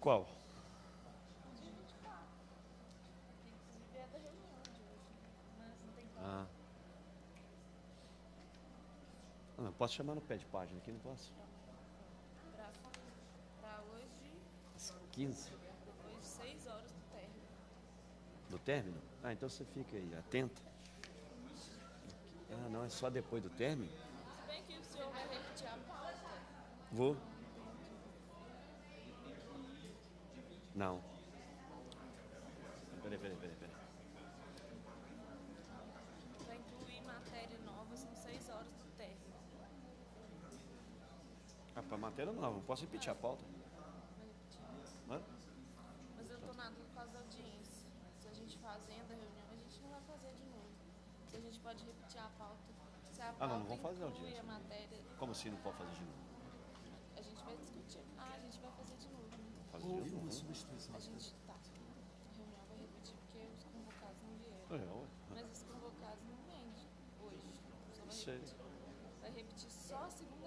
Qual? Ah. ah. Não, posso chamar no pé de página aqui, não posso? Para hoje. Às 15? Depois de 6 horas do término. Do término? Ah, então você fica aí, atenta. Ah, não, é só depois do término? Se bem que o senhor vai repetir a pauta. Vou. Não. Peraí, peraí, peraí. peraí. incluir matéria nova, são seis horas do término. Ah, para matéria nova, não posso repetir a é. pauta. Hã? Mas eu estou na dúvida com as audiências. Se a gente fazendo a reunião, a gente não vai fazer de novo. Se a gente pode repetir a pauta. Se a pauta ah, não, não vamos fazer a audiência. A matéria... Como assim não pode fazer de novo? caso Houve uma substituição. A gente está. É Reunião vai repetir porque os convocados não vieram. É, ué. Mas os convocados não vêm hoje. Só vai repetir. Vai repetir só a segunda.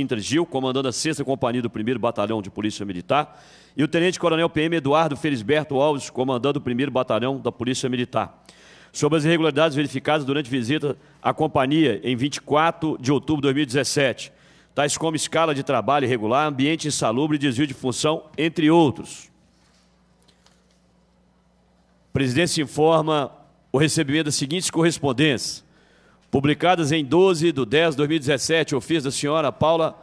Intergil, comandando a 6 Companhia do 1 Batalhão de Polícia Militar, e o Tenente-Coronel PM Eduardo Felisberto Alves, comandando o 1 Batalhão da Polícia Militar. Sobre as irregularidades verificadas durante visita à companhia em 24 de outubro de 2017, tais como escala de trabalho irregular, ambiente insalubre e desvio de função, entre outros. Presidente presidência informa o recebimento das seguintes correspondências publicadas em 12 de 10 de 2017, ofício da senhora Paula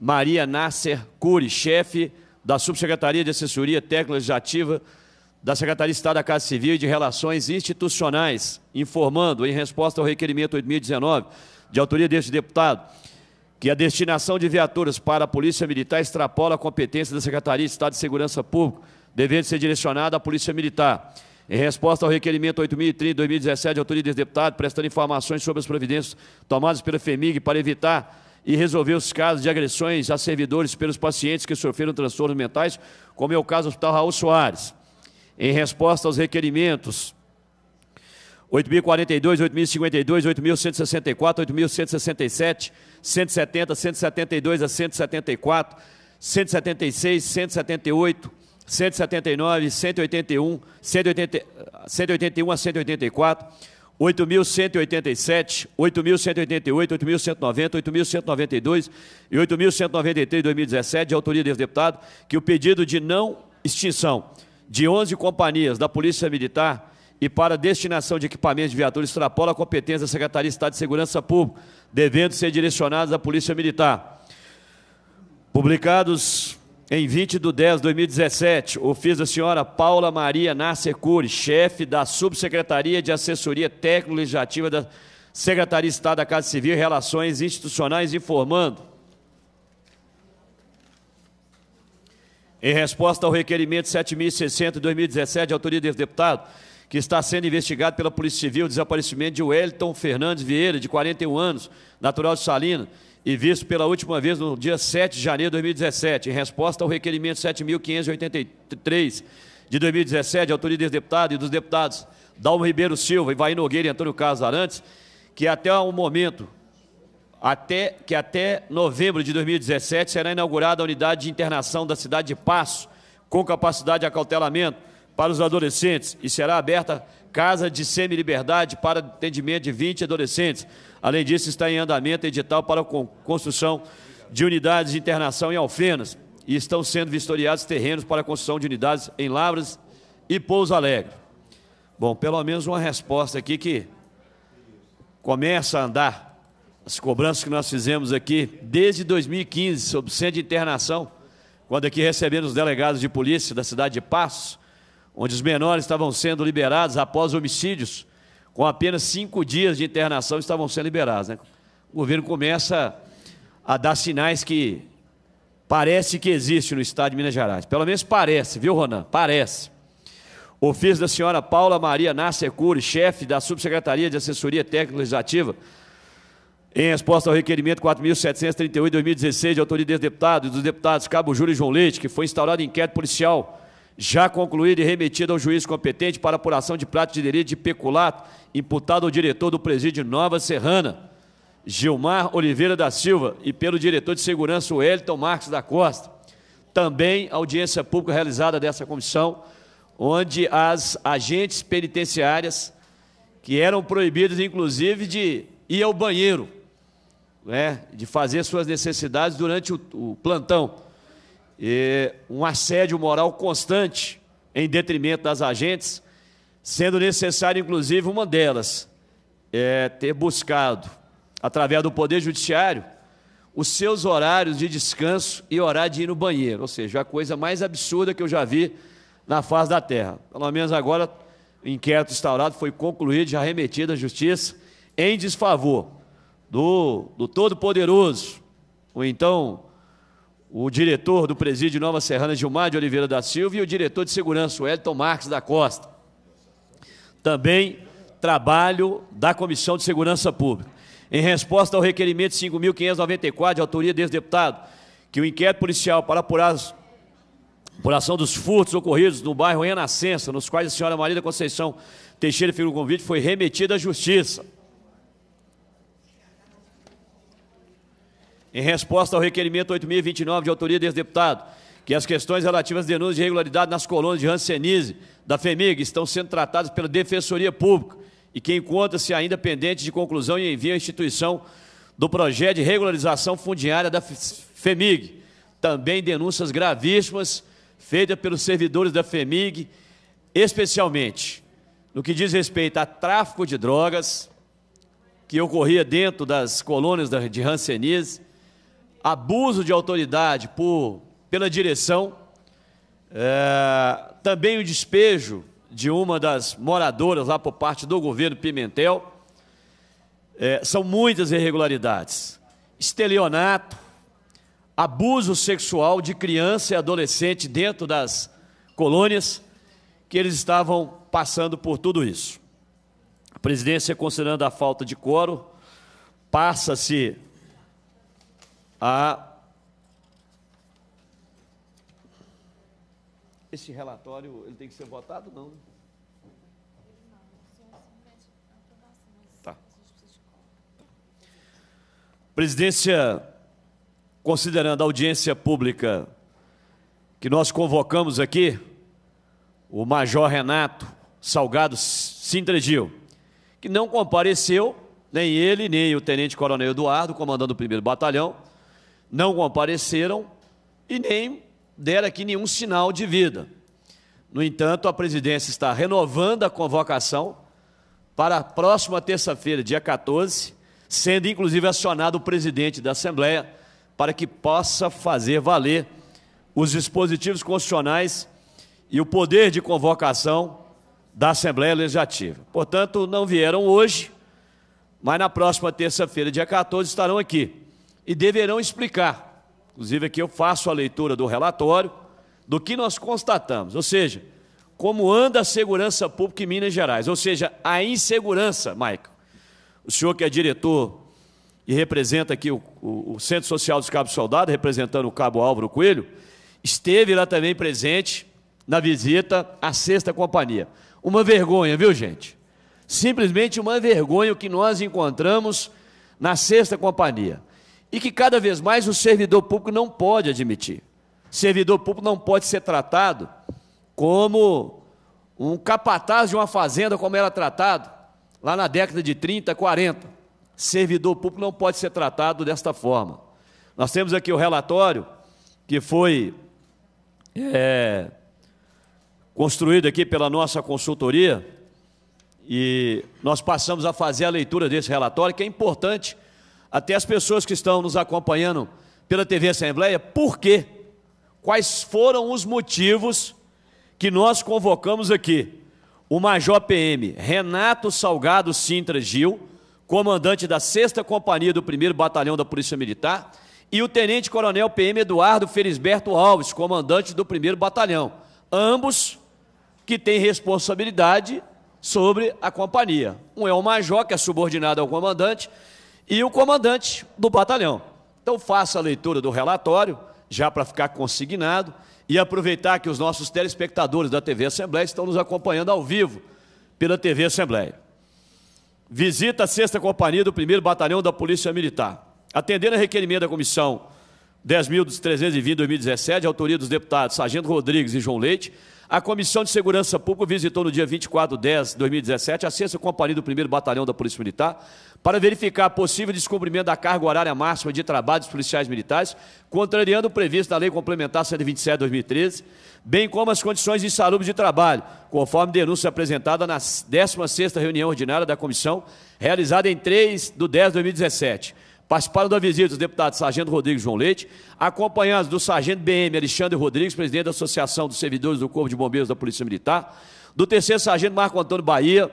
Maria Nasser Cury, chefe da Subsecretaria de Assessoria Técnica Legislativa da Secretaria de Estado da Casa Civil e de Relações Institucionais, informando, em resposta ao requerimento 2019, de autoria deste deputado, que a destinação de viaturas para a Polícia Militar extrapola a competência da Secretaria de Estado de Segurança Pública, devendo ser direcionada à Polícia Militar. Em resposta ao requerimento 8.030 2017, autoria desse deputado, prestando informações sobre as providências tomadas pela FEMIG para evitar e resolver os casos de agressões a servidores pelos pacientes que sofreram transtornos mentais, como é o caso do Hospital Raul Soares. Em resposta aos requerimentos 8.042, 8.052, 8.164, 8.167, 170, 172 a 174, 176, 178, 179, 181, 181 a 184, 8.187, 8.188, 8.190, 8.192 e 8.193 de 2017, de autoria desse deputado, que o pedido de não extinção de 11 companhias da Polícia Militar e para destinação de equipamentos de viatura extrapola a competência da Secretaria de Estado de Segurança Pública, devendo ser direcionados à Polícia Militar. Publicados em 20 de 10 de 2017, ofício da senhora Paula Maria Nasser Cury, chefe da Subsecretaria de Assessoria Técnico-Legislativa da Secretaria de Estado da Casa Civil e Relações Institucionais, informando. Em resposta ao requerimento 7.060 de 2017, de autoria desse deputado, que está sendo investigado pela Polícia Civil, o desaparecimento de Wellington Fernandes Vieira, de 41 anos, natural de Salina, e visto pela última vez no dia 7 de janeiro de 2017, em resposta ao requerimento 7.583 de 2017, de autoria desse deputado e dos deputados Dalmo Ribeiro Silva, Ivaí Nogueira e Antônio Carlos Arantes, que até o momento, até, que até novembro de 2017 será inaugurada a unidade de internação da cidade de Passo, com capacidade de acautelamento para os adolescentes, e será aberta Casa de Semi-Liberdade para atendimento de 20 adolescentes. Além disso, está em andamento edital para a construção de unidades de internação em Alfenas e estão sendo vistoriados terrenos para a construção de unidades em Lavras e Pouso Alegre. Bom, pelo menos uma resposta aqui que começa a andar. As cobranças que nós fizemos aqui desde 2015 sobre o centro de internação, quando aqui recebemos os delegados de polícia da cidade de Passos, onde os menores estavam sendo liberados após homicídios, com apenas cinco dias de internação estavam sendo liberados. Né? O governo começa a dar sinais que parece que existe no estado de Minas Gerais. Pelo menos parece, viu, Ronan? Parece. Ofício da senhora Paula Maria Nassecuri, chefe da Subsecretaria de Assessoria Técnica Legislativa, em resposta ao requerimento 4.738-2016 de autoridade dos deputados, dos deputados Cabo Júlio e João Leite, que foi instaurado inquérito policial já concluída e remetida ao juiz competente para apuração de prato de delito de peculato, imputado ao diretor do presídio Nova Serrana, Gilmar Oliveira da Silva, e pelo diretor de segurança, Wellington Marques da Costa. Também audiência pública realizada dessa comissão, onde as agentes penitenciárias, que eram proibidas, inclusive, de ir ao banheiro, né, de fazer suas necessidades durante o, o plantão, um assédio moral constante em detrimento das agentes, sendo necessário, inclusive, uma delas é, ter buscado, através do Poder Judiciário, os seus horários de descanso e horário de ir no banheiro, ou seja, a coisa mais absurda que eu já vi na face da Terra. Pelo menos agora o inquérito instaurado foi concluído, já remetido à Justiça, em desfavor do, do Todo-Poderoso, o então o diretor do presídio Nova Serrana, Gilmar de Oliveira da Silva, e o diretor de segurança, Wellington Marques da Costa. Também trabalho da Comissão de Segurança Pública. Em resposta ao requerimento 5.594, de autoria desse deputado, que o inquérito policial para apurar a apuração dos furtos ocorridos no bairro Renascença, nos quais a senhora Maria da Conceição Teixeira fez o Convite foi remetida à Justiça. Em resposta ao requerimento 8.029 de autoria desse deputado, que as questões relativas à denúncia de irregularidade nas colônias de Hansenise, da FEMIG, estão sendo tratadas pela Defensoria Pública e que encontra-se ainda pendente de conclusão e envio à instituição do projeto de regularização fundiária da FEMIG. Também denúncias gravíssimas feitas pelos servidores da FEMIG, especialmente no que diz respeito a tráfico de drogas, que ocorria dentro das colônias de Hansenise, abuso de autoridade por, pela direção, é, também o despejo de uma das moradoras lá por parte do governo Pimentel. É, são muitas irregularidades. Estelionato, abuso sexual de criança e adolescente dentro das colônias, que eles estavam passando por tudo isso. A presidência, considerando a falta de coro, passa-se a Esse relatório ele tem que ser votado, não? Tá. Presidência, considerando a audiência pública que nós convocamos aqui, o Major Renato Salgado Sintregil, que não compareceu, nem ele, nem o Tenente Coronel Eduardo, comandando o primeiro batalhão, não compareceram e nem deram aqui nenhum sinal de vida. No entanto, a presidência está renovando a convocação para a próxima terça-feira, dia 14, sendo inclusive acionado o presidente da Assembleia para que possa fazer valer os dispositivos constitucionais e o poder de convocação da Assembleia Legislativa. Portanto, não vieram hoje, mas na próxima terça-feira, dia 14, estarão aqui e deverão explicar. Inclusive, aqui eu faço a leitura do relatório do que nós constatamos, ou seja, como anda a segurança pública em Minas Gerais, ou seja, a insegurança, Maico. O senhor que é diretor e representa aqui o, o, o Centro Social dos Cabos Soldado, representando o Cabo Álvaro Coelho, esteve lá também presente na visita à Sexta Companhia. Uma vergonha, viu, gente? Simplesmente uma vergonha o que nós encontramos na Sexta Companhia e que cada vez mais o servidor público não pode admitir. Servidor público não pode ser tratado como um capataz de uma fazenda, como era tratado lá na década de 30, 40. Servidor público não pode ser tratado desta forma. Nós temos aqui o relatório que foi é, construído aqui pela nossa consultoria e nós passamos a fazer a leitura desse relatório, que é importante até as pessoas que estão nos acompanhando pela TV Assembleia, por quê? Quais foram os motivos que nós convocamos aqui o Major PM Renato Salgado Sintra Gil, comandante da 6 Companhia do 1 Batalhão da Polícia Militar, e o Tenente Coronel PM Eduardo Felisberto Alves, comandante do 1 Batalhão, ambos que têm responsabilidade sobre a companhia. Um é o major, que é subordinado ao comandante, e o comandante do batalhão. Então faça a leitura do relatório, já para ficar consignado, e aproveitar que os nossos telespectadores da TV Assembleia estão nos acompanhando ao vivo pela TV Assembleia. Visita a 6 Companhia do 1 Batalhão da Polícia Militar. Atendendo a requerimento da Comissão 10.320 2017, autoria dos deputados Sargento Rodrigues e João Leite. A Comissão de Segurança Pública visitou no dia 24 de 10 de 2017 a 6 Companhia do 1 Batalhão da Polícia Militar para verificar possível descobrimento da carga horária máxima de trabalho dos policiais militares, contrariando o previsto na Lei Complementar 127 de 2013, bem como as condições insalubres de trabalho, conforme denúncia apresentada na 16ª reunião ordinária da comissão, realizada em 3 de 10 de 2017. Participaram da visita os deputados Sargento Rodrigues João Leite, acompanhados do Sargento BM Alexandre Rodrigues, presidente da Associação dos Servidores do Corpo de Bombeiros da Polícia Militar, do terceiro Sargento Marco Antônio Bahia,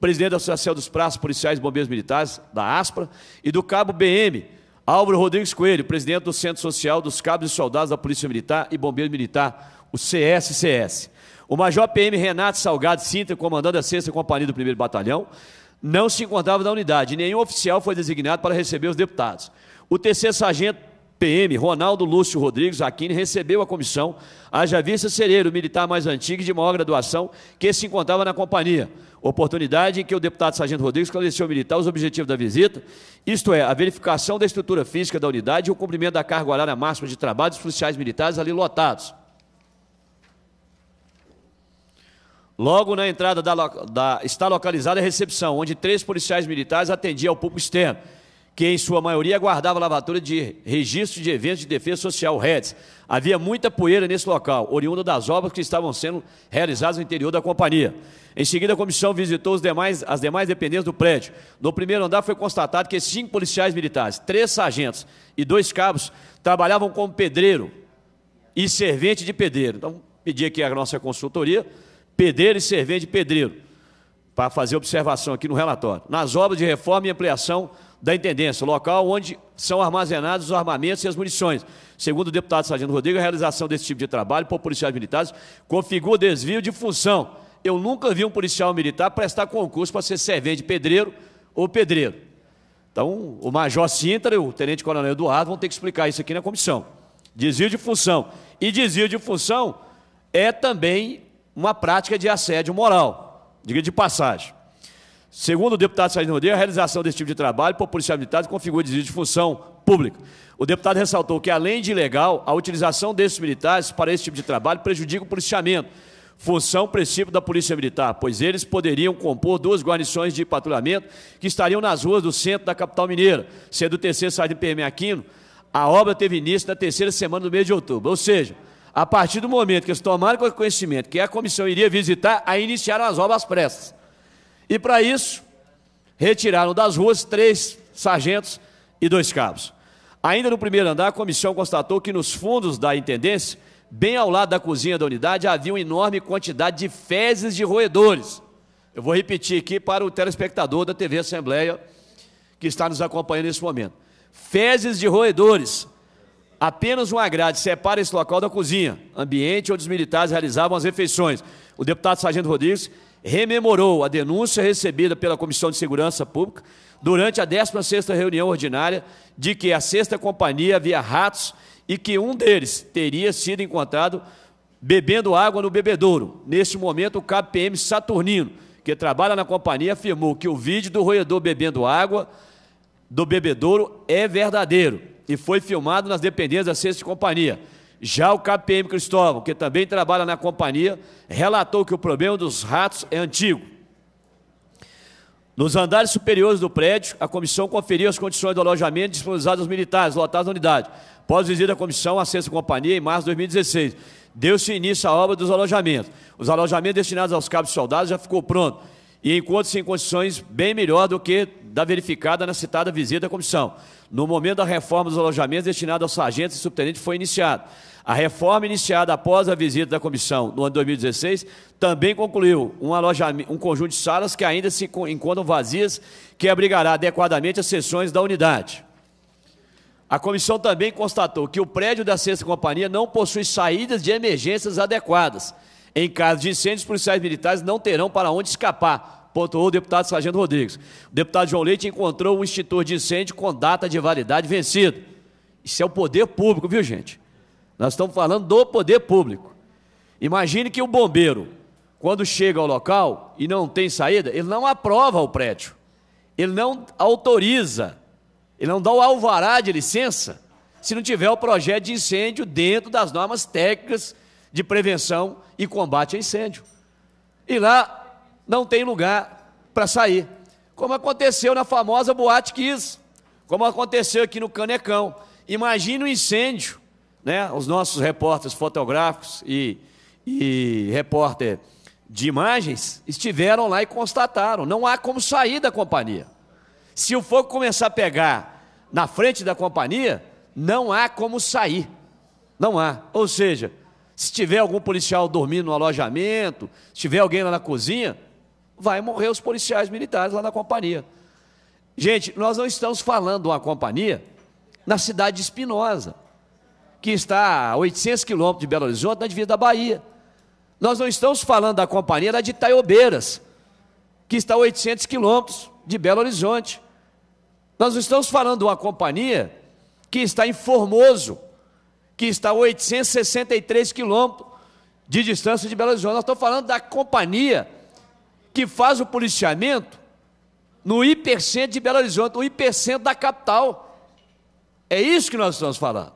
presidente da Associação dos Praças Policiais e Bombeiros Militares, da ASPRA, e do Cabo BM Álvaro Rodrigues Coelho, presidente do Centro Social dos Cabos e Soldados da Polícia Militar e Bombeiros Militar, o CSCS. O Major PM Renato Salgado Sintra, comandante da 6 Companhia do 1 Batalhão, não se encontrava na unidade. Nenhum oficial foi designado para receber os deputados. O terceiro sargento PM, Ronaldo Lúcio Rodrigues Aquino, recebeu a comissão, haja vista Cereiro, militar mais antigo e de maior graduação, que se encontrava na companhia. Oportunidade em que o deputado Sargento Rodrigues esclareceu ao militar os objetivos da visita, isto é, a verificação da estrutura física da unidade e o cumprimento da carga horária máxima de trabalho dos policiais militares ali lotados. Logo na entrada da, da, está localizada a recepção, onde três policiais militares atendiam ao público externo, que em sua maioria guardava lavatura de registro de eventos de defesa social, REDS. Havia muita poeira nesse local, oriunda das obras que estavam sendo realizadas no interior da companhia. Em seguida, a comissão visitou demais, as demais dependências do prédio. No primeiro andar foi constatado que cinco policiais militares, três sargentos e dois cabos trabalhavam como pedreiro e servente de pedreiro. Então, pedi aqui a nossa consultoria pedreiro e servir de pedreiro, para fazer observação aqui no relatório. Nas obras de reforma e ampliação da Intendência, local onde são armazenados os armamentos e as munições. Segundo o deputado Sargento Rodrigues, a realização desse tipo de trabalho por policiais militares configura desvio de função. Eu nunca vi um policial militar prestar concurso para ser servente de pedreiro ou pedreiro. Então, o Major Sintra e o Tenente Coronel Eduardo vão ter que explicar isso aqui na comissão. Desvio de função. E desvio de função é também uma prática de assédio moral, diga de passagem. Segundo o deputado Sérgio Rodeiro, a realização desse tipo de trabalho por policial militar configura desvio de função pública. O deputado ressaltou que, além de ilegal, a utilização desses militares para esse tipo de trabalho prejudica o policiamento, função princípio da Polícia Militar, pois eles poderiam compor duas guarnições de patrulhamento que estariam nas ruas do centro da capital mineira, sendo o terceiro de PM Aquino, a obra teve início na terceira semana do mês de outubro. Ou seja, a partir do momento que eles tomaram conhecimento que a comissão iria visitar, aí iniciaram as obras pressas. E para isso, retiraram das ruas três sargentos e dois cabos. Ainda no primeiro andar, a comissão constatou que nos fundos da intendência, bem ao lado da cozinha da unidade, havia uma enorme quantidade de fezes de roedores. Eu vou repetir aqui para o telespectador da TV Assembleia que está nos acompanhando nesse momento. Fezes de roedores Apenas uma grade separa esse local da cozinha, ambiente onde os militares realizavam as refeições. O deputado Sargento Rodrigues rememorou a denúncia recebida pela Comissão de Segurança Pública durante a 16ª reunião ordinária de que a sexta companhia havia ratos e que um deles teria sido encontrado bebendo água no bebedouro. Neste momento, o KPM Saturnino, que trabalha na companhia, afirmou que o vídeo do roedor bebendo água do bebedouro é verdadeiro e foi filmado nas dependências da Sexta Companhia. Já o KPM Cristóvão, que também trabalha na companhia, relatou que o problema dos ratos é antigo. Nos andares superiores do prédio, a comissão conferiu as condições do alojamento disponibilizado aos militares lotados na unidade. Após visita da comissão, a Sexta Companhia, em março de 2016, deu-se início à obra dos alojamentos. Os alojamentos destinados aos cabos soldados já ficou pronto e encontra-se em condições bem melhor do que da verificada na citada visita da comissão. No momento da reforma dos alojamentos destinados aos sargentos e subtenentes foi iniciada A reforma iniciada após a visita da comissão no ano de 2016 também concluiu um, um conjunto de salas que ainda se encontram vazias, que abrigará adequadamente as sessões da unidade. A comissão também constatou que o prédio da sexta companhia não possui saídas de emergências adequadas. Em caso de incêndios, os policiais militares não terão para onde escapar, pontuou o deputado Sargento Rodrigues. O deputado João Leite encontrou um extintor de incêndio com data de validade vencida. Isso é o poder público, viu, gente? Nós estamos falando do poder público. Imagine que o bombeiro, quando chega ao local e não tem saída, ele não aprova o prédio, ele não autoriza, ele não dá o alvará de licença se não tiver o projeto de incêndio dentro das normas técnicas de prevenção e combate a incêndio. E lá não tem lugar para sair. Como aconteceu na famosa Boate Kiss, como aconteceu aqui no Canecão. Imagina o incêndio, né? Os nossos repórteres fotográficos e, e repórter de imagens estiveram lá e constataram: não há como sair da companhia. Se o fogo começar a pegar na frente da companhia, não há como sair. Não há. Ou seja, se tiver algum policial dormindo no alojamento, se tiver alguém lá na cozinha, vai morrer os policiais militares lá na companhia. Gente, nós não estamos falando de uma companhia na cidade de Espinosa, que está a 800 quilômetros de Belo Horizonte, na divisa da Bahia. Nós não estamos falando da companhia da de Itaiobeiras, que está a 800 quilômetros de Belo Horizonte. Nós não estamos falando de uma companhia que está em Formoso, que está a 863 quilômetros de distância de Belo Horizonte. Nós estamos falando da companhia que faz o policiamento no hipercentro de Belo Horizonte, o hipercentro da capital. É isso que nós estamos falando.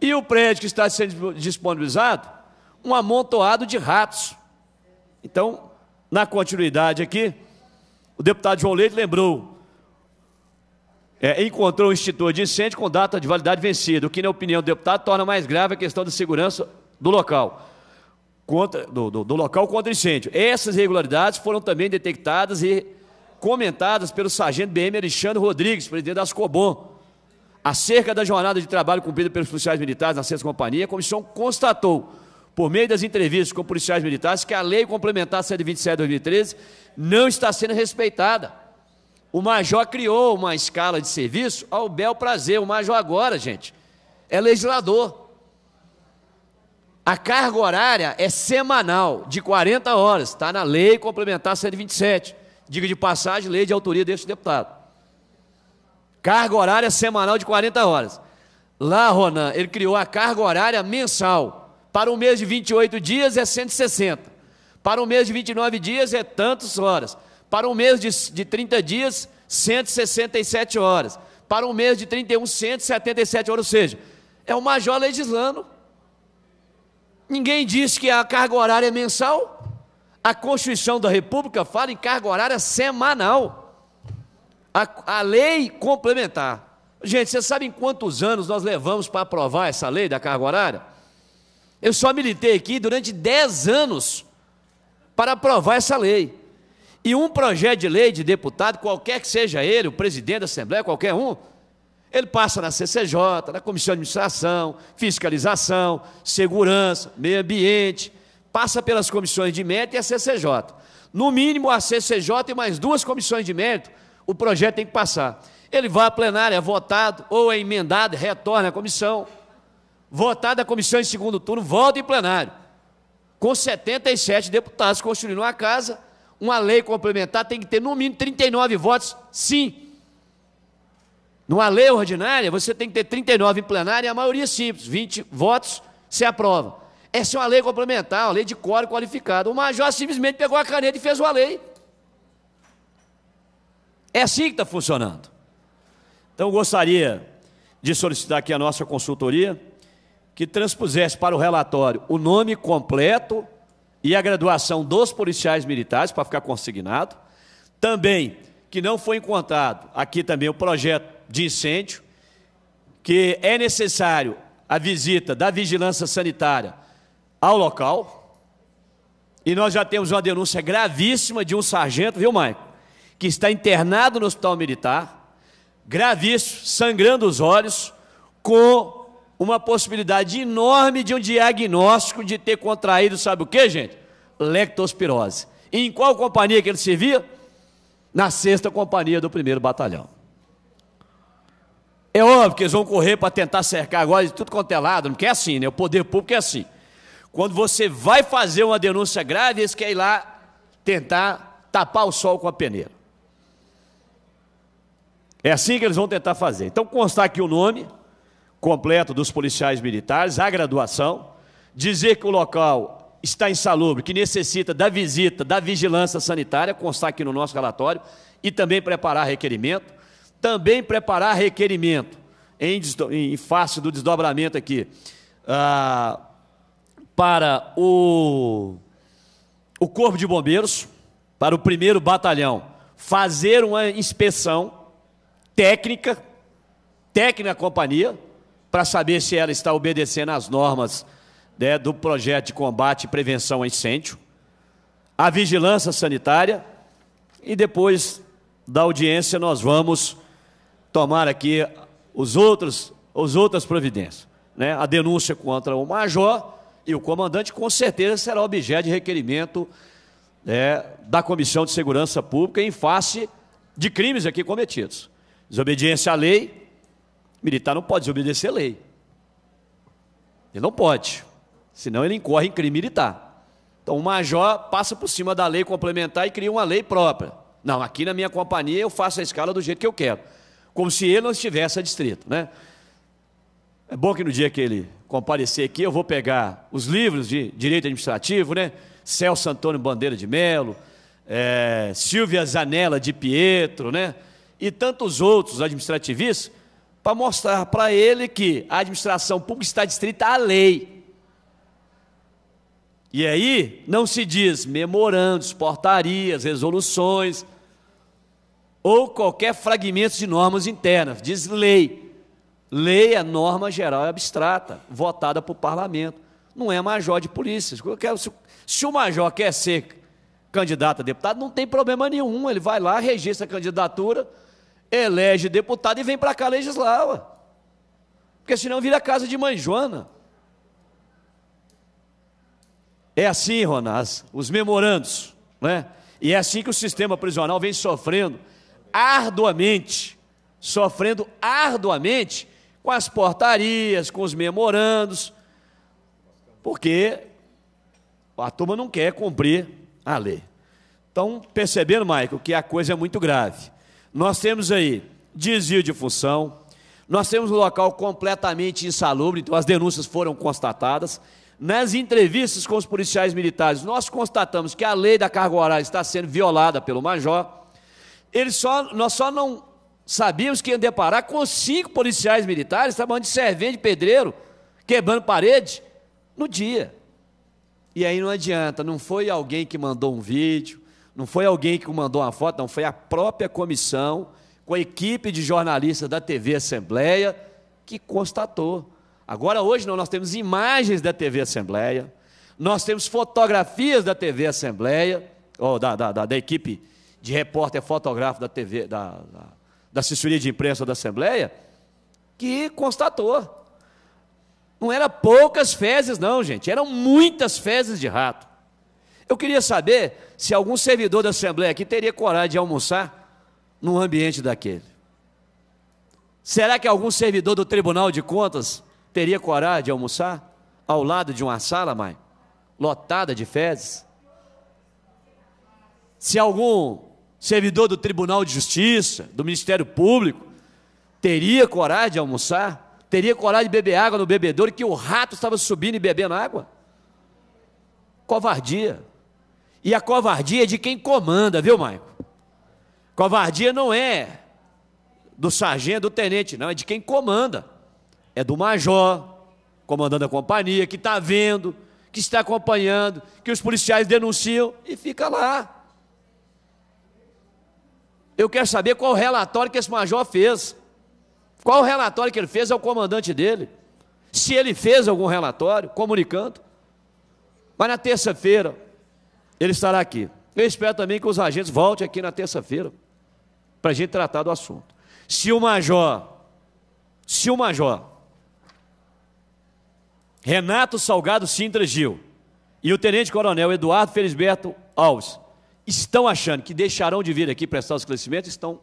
E o prédio que está sendo disponibilizado, um amontoado de ratos. Então, na continuidade aqui, o deputado João Leite lembrou, é, encontrou o Instituto de Incêndio com data de validade vencida, o que, na opinião do deputado, torna mais grave a questão da segurança do local contra, do, do, do local contra incêndio. Essas irregularidades foram também detectadas e comentadas pelo sargento BM Alexandre Rodrigues, presidente da Ascobom. Acerca da jornada de trabalho cumprida pelos policiais militares na sexta companhia, a comissão constatou, por meio das entrevistas com policiais militares, que a lei complementar 127 de 2013 não está sendo respeitada. O major criou uma escala de serviço ao bel prazer. O major agora, gente, é legislador. A carga horária é semanal, de 40 horas, está na lei complementar 127. Diga de passagem, lei de autoria deste deputado. Carga horária semanal de 40 horas. Lá, Ronan, ele criou a carga horária mensal. Para um mês de 28 dias é 160. Para um mês de 29 dias é tantas horas. Para um mês de, de 30 dias, 167 horas. Para um mês de 31, 177 horas. Ou seja, é o major legislando Ninguém diz que a carga horária é mensal. A Constituição da República fala em carga horária semanal. A, a lei complementar. Gente, você sabe em quantos anos nós levamos para aprovar essa lei da carga horária? Eu só militei aqui durante 10 anos para aprovar essa lei. E um projeto de lei de deputado, qualquer que seja ele, o presidente da Assembleia, qualquer um, ele passa na CCJ, na Comissão de Administração, Fiscalização, Segurança, Meio Ambiente, passa pelas comissões de mérito e a CCJ. No mínimo, a CCJ e mais duas comissões de mérito, o projeto tem que passar. Ele vai à plenária, é votado, ou é emendado, retorna à comissão. Votada a comissão em segundo turno, volta em plenário. Com 77 deputados construindo uma casa, uma lei complementar tem que ter no mínimo 39 votos, sim numa lei ordinária, você tem que ter 39 em plenária e a maioria é simples, 20 votos, se aprova. Essa é uma lei complementar, uma lei de coro qualificado. O major simplesmente pegou a caneta e fez uma lei. É assim que está funcionando. Então, eu gostaria de solicitar aqui a nossa consultoria que transpusesse para o relatório o nome completo e a graduação dos policiais militares, para ficar consignado. Também que não foi encontrado aqui também o projeto de incêndio, que é necessário a visita da vigilância sanitária ao local. E nós já temos uma denúncia gravíssima de um sargento, viu, Maico? Que está internado no hospital militar, gravíssimo, sangrando os olhos, com uma possibilidade enorme de um diagnóstico de ter contraído, sabe o que, gente? Lectospirose. E em qual companhia que ele servia? Na sexta companhia do primeiro batalhão. É óbvio que eles vão correr para tentar cercar agora de tudo quanto é lado, não quer é assim, né? O poder público é assim. Quando você vai fazer uma denúncia grave, eles querem ir lá tentar tapar o sol com a peneira. É assim que eles vão tentar fazer. Então, constar aqui o nome completo dos policiais militares, a graduação, dizer que o local está insalubre, que necessita da visita, da vigilância sanitária, constar aqui no nosso relatório, e também preparar requerimento também preparar requerimento, em, em face do desdobramento aqui, ah, para o, o Corpo de Bombeiros, para o primeiro batalhão, fazer uma inspeção técnica, técnica companhia, para saber se ela está obedecendo às normas né, do projeto de combate e prevenção a incêndio, a vigilância sanitária, e depois da audiência nós vamos tomar aqui os outros, as outras providências. Né? A denúncia contra o major e o comandante com certeza será objeto de requerimento né, da Comissão de Segurança Pública em face de crimes aqui cometidos. Desobediência à lei, militar não pode desobedecer à lei. Ele não pode, senão ele incorre em crime militar. Então o major passa por cima da lei complementar e cria uma lei própria. Não, aqui na minha companhia eu faço a escala do jeito que eu quero como se ele não estivesse adstrito, né? É bom que no dia que ele comparecer aqui, eu vou pegar os livros de direito administrativo, né? Celso Antônio Bandeira de Melo, é, Silvia Zanella de Pietro, né? E tantos outros administrativistas, para mostrar para ele que a administração pública está distrita à lei. E aí não se diz memorandos, portarias, resoluções, ou qualquer fragmento de normas internas. Diz lei. Lei é norma geral e abstrata, votada para o parlamento. Não é major de polícia. Se o major quer ser candidato a deputado, não tem problema nenhum. Ele vai lá, registra a candidatura, elege deputado e vem para cá legislar. Ué. Porque senão vira casa de mãe Joana. É assim, Ronas, os memorandos, né? E é assim que o sistema prisional vem sofrendo arduamente, sofrendo arduamente com as portarias, com os memorandos, porque a turma não quer cumprir a lei. Então, percebendo, Michael, que a coisa é muito grave. Nós temos aí desvio de função, nós temos um local completamente insalubre, então as denúncias foram constatadas. Nas entrevistas com os policiais militares, nós constatamos que a lei da carga horária está sendo violada pelo major. Ele só, nós só não sabíamos que ia deparar com cinco policiais militares trabalhando tá de servente, pedreiro, quebrando parede, no dia. E aí não adianta, não foi alguém que mandou um vídeo, não foi alguém que mandou uma foto, não, foi a própria comissão, com a equipe de jornalistas da TV Assembleia, que constatou. Agora, hoje, não, nós temos imagens da TV Assembleia, nós temos fotografias da TV Assembleia, ou da, da, da, da equipe de repórter fotógrafo da TV, da, da, da assessoria de imprensa da Assembleia, que constatou. Não eram poucas fezes, não, gente, eram muitas fezes de rato. Eu queria saber se algum servidor da Assembleia aqui teria coragem de almoçar num ambiente daquele. Será que algum servidor do Tribunal de Contas teria coragem de almoçar ao lado de uma sala, mãe, lotada de fezes? Se algum servidor do Tribunal de Justiça, do Ministério Público, teria coragem de almoçar? Teria coragem de beber água no bebedouro que o rato estava subindo e bebendo água? Covardia. E a covardia é de quem comanda, viu, Maico? Covardia não é do sargento, do tenente, não, é de quem comanda. É do major, comandando a companhia, que está vendo, que está acompanhando, que os policiais denunciam e fica lá eu quero saber qual o relatório que esse major fez. Qual o relatório que ele fez ao é comandante dele? Se ele fez algum relatório, comunicando. Mas na terça-feira, ele estará aqui. Eu espero também que os agentes voltem aqui na terça-feira para a gente tratar do assunto. Se o major, se o major Renato Salgado Sintra Gil e o tenente-coronel Eduardo Felisberto Alves estão achando que deixarão de vir aqui prestar os esclarecimentos estão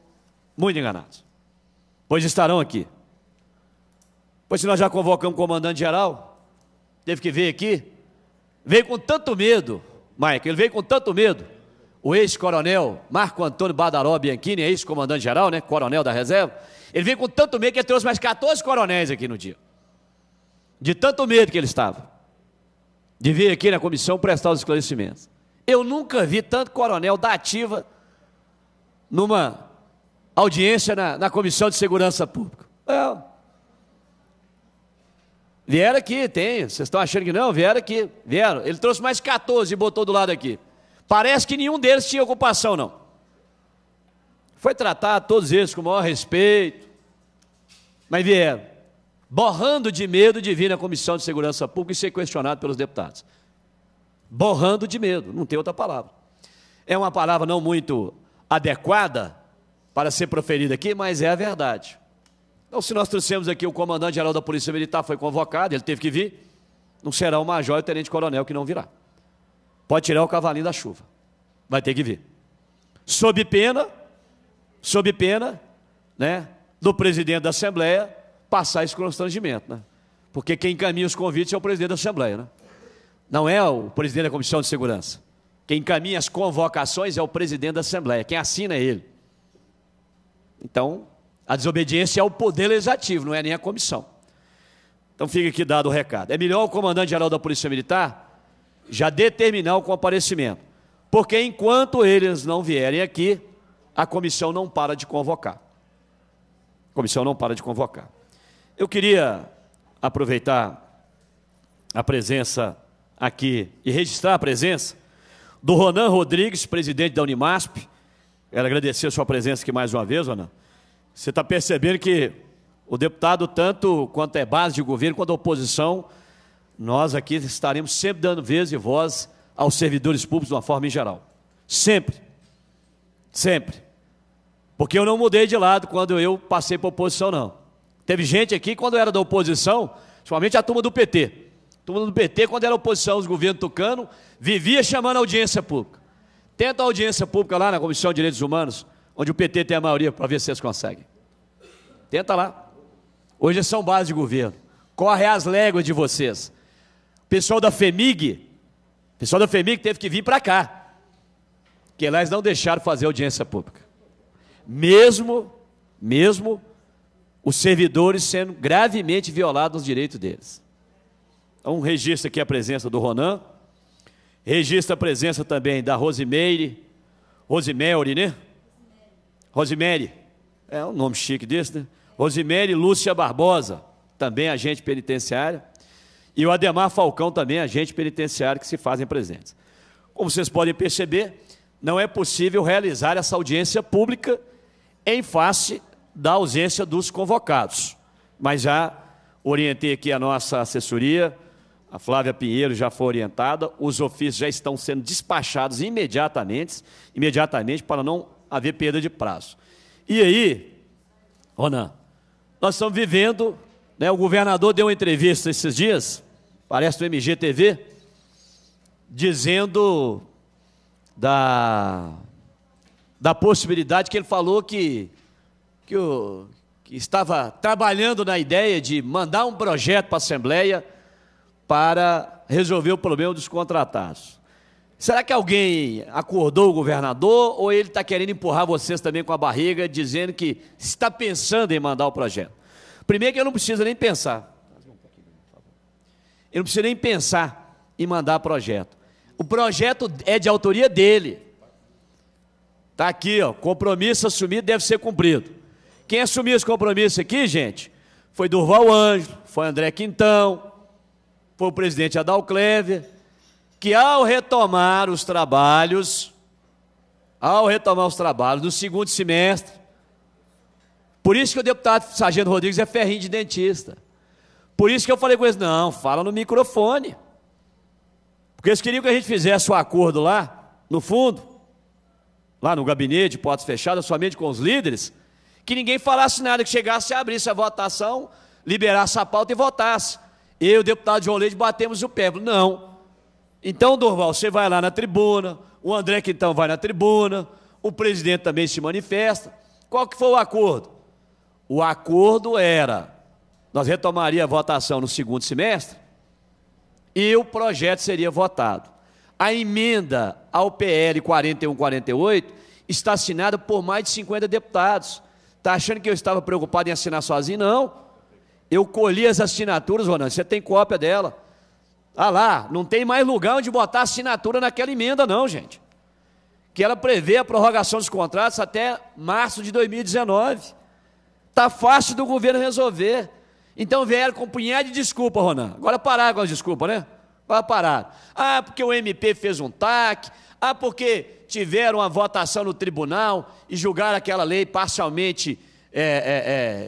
muito enganados. Pois estarão aqui. Pois se nós já convocamos o comandante-geral, teve que vir aqui, veio com tanto medo, Michael, ele veio com tanto medo, o ex-coronel Marco Antônio Badaró Bianchini, ex-comandante-geral, né, coronel da reserva, ele veio com tanto medo que ele trouxe mais 14 coronéis aqui no dia. De tanto medo que ele estava. De vir aqui na comissão prestar os esclarecimentos. Eu nunca vi tanto coronel da ativa numa audiência na, na Comissão de Segurança Pública. É. Vieram aqui, tem. Vocês estão achando que não? Vieram aqui. Vieram. Ele trouxe mais 14 e botou do lado aqui. Parece que nenhum deles tinha ocupação, não. Foi tratar todos eles com o maior respeito. Mas vieram. Borrando de medo de vir na Comissão de Segurança Pública e ser questionado pelos deputados borrando de medo, não tem outra palavra. É uma palavra não muito adequada para ser proferida aqui, mas é a verdade. Então, se nós trouxermos aqui o comandante-geral da Polícia Militar, foi convocado, ele teve que vir, não será o major e o tenente-coronel que não virá. Pode tirar o cavalinho da chuva, vai ter que vir. Sob pena, sob pena, né, do presidente da Assembleia passar esse constrangimento, né? Porque quem encaminha os convites é o presidente da Assembleia, né? Não é o presidente da Comissão de Segurança. Quem encaminha as convocações é o presidente da Assembleia, quem assina é ele. Então, a desobediência é o poder legislativo, não é nem a comissão. Então fica aqui dado o recado. É melhor o comandante-geral da Polícia Militar já determinar o comparecimento, porque enquanto eles não vierem aqui, a comissão não para de convocar. A comissão não para de convocar. Eu queria aproveitar a presença aqui e registrar a presença do Ronan Rodrigues, presidente da Unimasp. Quero agradecer a sua presença aqui mais uma vez, Ronan. Você está percebendo que o deputado, tanto quanto é base de governo, quanto oposição, nós aqui estaremos sempre dando vez e voz aos servidores públicos de uma forma em geral. Sempre. Sempre. Porque eu não mudei de lado quando eu passei para a oposição, não. Teve gente aqui, quando eu era da oposição, principalmente a turma do PT, Turma do PT, quando era oposição aos governos tucano, vivia chamando a audiência pública. Tenta a audiência pública lá na Comissão de Direitos Humanos, onde o PT tem a maioria, para ver se vocês conseguem. Tenta lá. Hoje são bases de governo. Corre as léguas de vocês. O pessoal da FEMIG, o pessoal da FEMIG teve que vir para cá. Porque lá eles não deixaram fazer audiência pública. Mesmo, mesmo os servidores sendo gravemente violados os direitos deles. Um registra aqui a presença do Ronan, registra a presença também da Rosimeire, Rosimeire, né? Rosimeire, é um nome chique desse, né? Rosimeire Lúcia Barbosa, também agente penitenciária, e o Ademar Falcão, também agente penitenciário, que se fazem presentes. Como vocês podem perceber, não é possível realizar essa audiência pública em face da ausência dos convocados. Mas já orientei aqui a nossa assessoria, a Flávia Pinheiro já foi orientada, os ofícios já estão sendo despachados imediatamente, imediatamente para não haver perda de prazo. E aí, Ronan, nós estamos vivendo, né, o governador deu uma entrevista esses dias, parece no MGTV, dizendo da, da possibilidade que ele falou que, que, o, que estava trabalhando na ideia de mandar um projeto para a Assembleia para resolver o problema dos contratados. Será que alguém acordou o governador ou ele está querendo empurrar vocês também com a barriga, dizendo que está pensando em mandar o projeto? Primeiro que eu não preciso nem pensar. Eu não preciso nem pensar em mandar projeto. O projeto é de autoria dele. Está aqui, ó, compromisso assumido deve ser cumprido. Quem assumiu esse compromisso aqui, gente, foi Durval Anjo, foi André Quintão, foi o presidente Adalcléver, que ao retomar os trabalhos, ao retomar os trabalhos do segundo semestre, por isso que o deputado Sargento Rodrigues é ferrinho de dentista. Por isso que eu falei com eles, não, fala no microfone. Porque eles queriam que a gente fizesse o um acordo lá, no fundo, lá no gabinete, portas fechadas, somente com os líderes, que ninguém falasse nada, que chegasse e abrisse a votação, liberasse a pauta e votasse. Eu e o deputado João Leite batemos o pé. Não. Então, Dorval, você vai lá na tribuna, o André então, vai na tribuna, o presidente também se manifesta. Qual que foi o acordo? O acordo era, nós retomaria a votação no segundo semestre e o projeto seria votado. A emenda ao PL 4148 está assinada por mais de 50 deputados. Está achando que eu estava preocupado em assinar sozinho? Não. Eu colhi as assinaturas, Ronan, você tem cópia dela. Ah lá, não tem mais lugar onde botar assinatura naquela emenda, não, gente. Que ela prevê a prorrogação dos contratos até março de 2019. Está fácil do governo resolver. Então vieram com um punhado de desculpa, Ronan. Agora parar com as desculpas, né? Vai parar. Ah, porque o MP fez um TAC. Ah, porque tiveram uma votação no tribunal e julgaram aquela lei parcialmente é, é,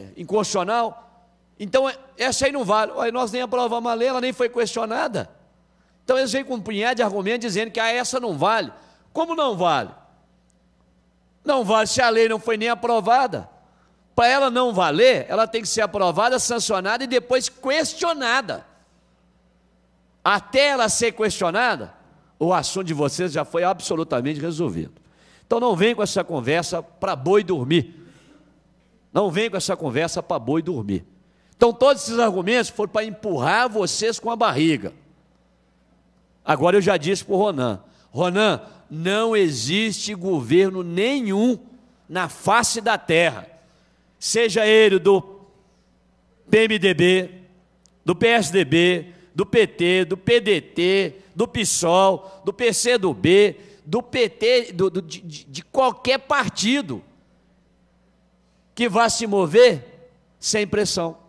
é, inconstitucional. Então, é, essa aí não vale. Olha, nós nem aprovamos a lei, ela nem foi questionada. Então, eles vêm com um punhado de argumento dizendo que ah, essa não vale. Como não vale? Não vale se a lei não foi nem aprovada. Para ela não valer, ela tem que ser aprovada, sancionada e depois questionada. Até ela ser questionada, o assunto de vocês já foi absolutamente resolvido. Então não vem com essa conversa para boi dormir. Não vem com essa conversa para boi dormir. Então, todos esses argumentos foram para empurrar vocês com a barriga. Agora, eu já disse para o Ronan: Ronan, não existe governo nenhum na face da terra, seja ele do PMDB, do PSDB, do PT, do PDT, do PSOL, do PCdoB, do PT, do, do, de, de qualquer partido que vá se mover sem pressão.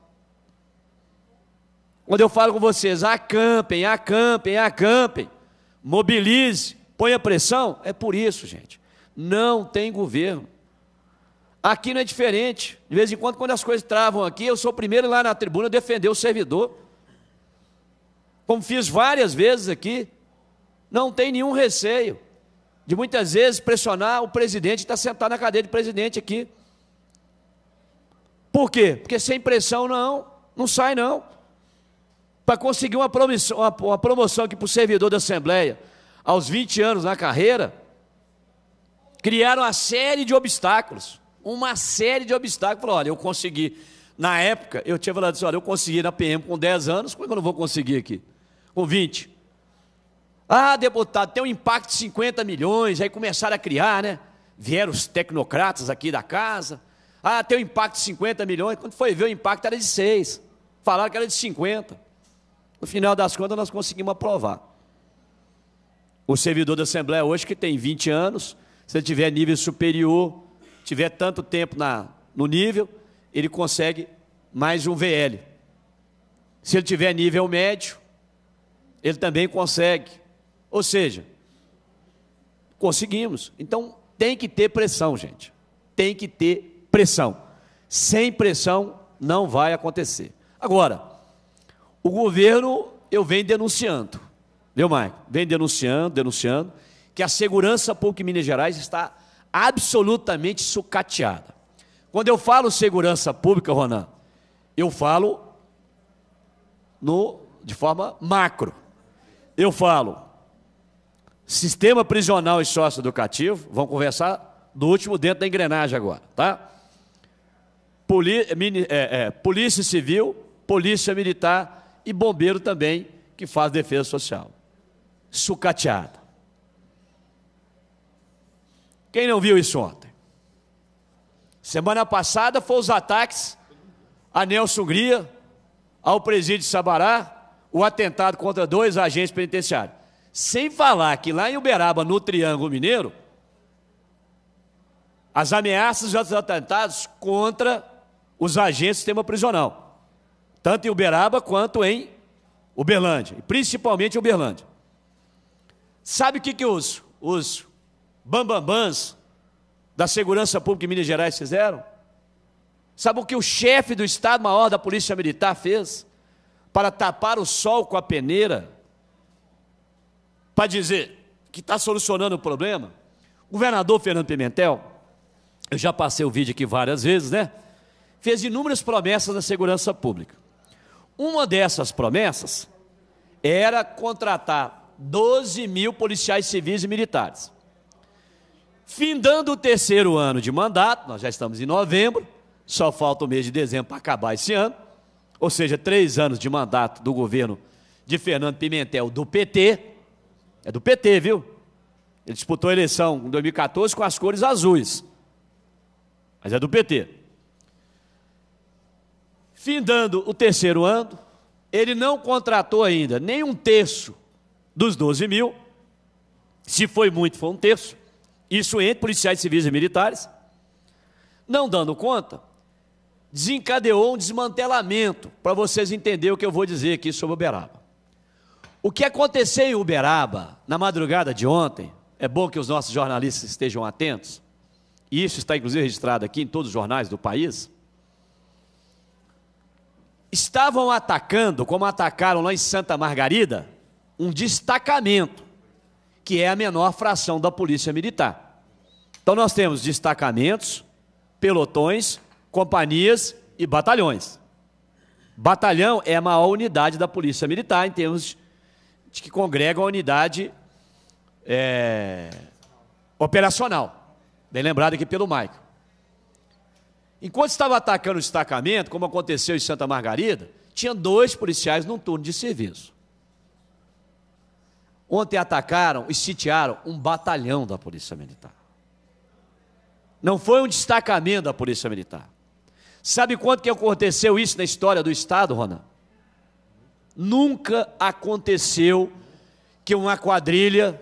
Quando eu falo com vocês, acampem, acampem, acampem, mobilize, ponha pressão, é por isso, gente. Não tem governo. Aqui não é diferente. De vez em quando, quando as coisas travam aqui, eu sou o primeiro lá na tribuna a defender o servidor. Como fiz várias vezes aqui, não tem nenhum receio de muitas vezes pressionar o presidente que está sentado na cadeira de presidente aqui. Por quê? Porque sem pressão não, não sai não para conseguir uma promoção, uma, uma promoção aqui para o servidor da Assembleia, aos 20 anos na carreira, criaram uma série de obstáculos. Uma série de obstáculos. Falaram, olha, eu consegui. Na época, eu tinha falado assim: olha, eu consegui na PM com 10 anos, como é que eu não vou conseguir aqui? Com 20. Ah, deputado, tem um impacto de 50 milhões. Aí começaram a criar, né? Vieram os tecnocratas aqui da casa. Ah, tem um impacto de 50 milhões. Quando foi ver o impacto era de 6. Falaram que era de 50. No final das contas, nós conseguimos aprovar. O servidor da Assembleia hoje, que tem 20 anos, se ele tiver nível superior, tiver tanto tempo na, no nível, ele consegue mais um VL. Se ele tiver nível médio, ele também consegue. Ou seja, conseguimos. Então, tem que ter pressão, gente. Tem que ter pressão. Sem pressão, não vai acontecer. Agora, o governo eu venho denunciando, viu, Maico? Venho denunciando, denunciando, que a segurança pública em Minas Gerais está absolutamente sucateada. Quando eu falo segurança pública, Ronan, eu falo no, de forma macro. Eu falo sistema prisional e sócio-educativo, vamos conversar no último dentro da engrenagem agora, tá? Poli, é, é, polícia Civil, Polícia Militar, e bombeiro também, que faz defesa social. Sucateada. Quem não viu isso ontem? Semana passada foram os ataques a Nelson Gria, ao presídio Sabará, o atentado contra dois agentes penitenciários. Sem falar que lá em Uberaba, no Triângulo Mineiro, as ameaças e os atentados contra os agentes do sistema prisional tanto em Uberaba quanto em Uberlândia, principalmente em Uberlândia. Sabe o que, que os, os bambambans da segurança pública em Minas Gerais fizeram? Sabe o que o chefe do Estado-Maior da Polícia Militar fez? Para tapar o sol com a peneira, para dizer que está solucionando o problema. O governador Fernando Pimentel, eu já passei o vídeo aqui várias vezes, né? Fez inúmeras promessas na segurança pública. Uma dessas promessas era contratar 12 mil policiais civis e militares. Findando o terceiro ano de mandato, nós já estamos em novembro, só falta o mês de dezembro para acabar esse ano, ou seja, três anos de mandato do governo de Fernando Pimentel, do PT, é do PT, viu? Ele disputou a eleição em 2014 com as cores azuis, mas é do PT. Findando o terceiro ano, ele não contratou ainda nem um terço dos 12 mil, se foi muito, foi um terço, isso entre policiais civis e militares. Não dando conta, desencadeou um desmantelamento, para vocês entenderem o que eu vou dizer aqui sobre Uberaba. O que aconteceu em Uberaba na madrugada de ontem, é bom que os nossos jornalistas estejam atentos, e isso está inclusive registrado aqui em todos os jornais do país estavam atacando, como atacaram lá em Santa Margarida, um destacamento, que é a menor fração da Polícia Militar. Então nós temos destacamentos, pelotões, companhias e batalhões. Batalhão é a maior unidade da Polícia Militar em termos de que congrega a unidade é, operacional. Bem lembrado aqui pelo Maico. Enquanto estava atacando o destacamento, como aconteceu em Santa Margarida, tinha dois policiais num turno de serviço. Ontem atacaram e sitiaram um batalhão da Polícia Militar. Não foi um destacamento da Polícia Militar. Sabe quanto que aconteceu isso na história do Estado, Ronan? Nunca aconteceu que uma quadrilha,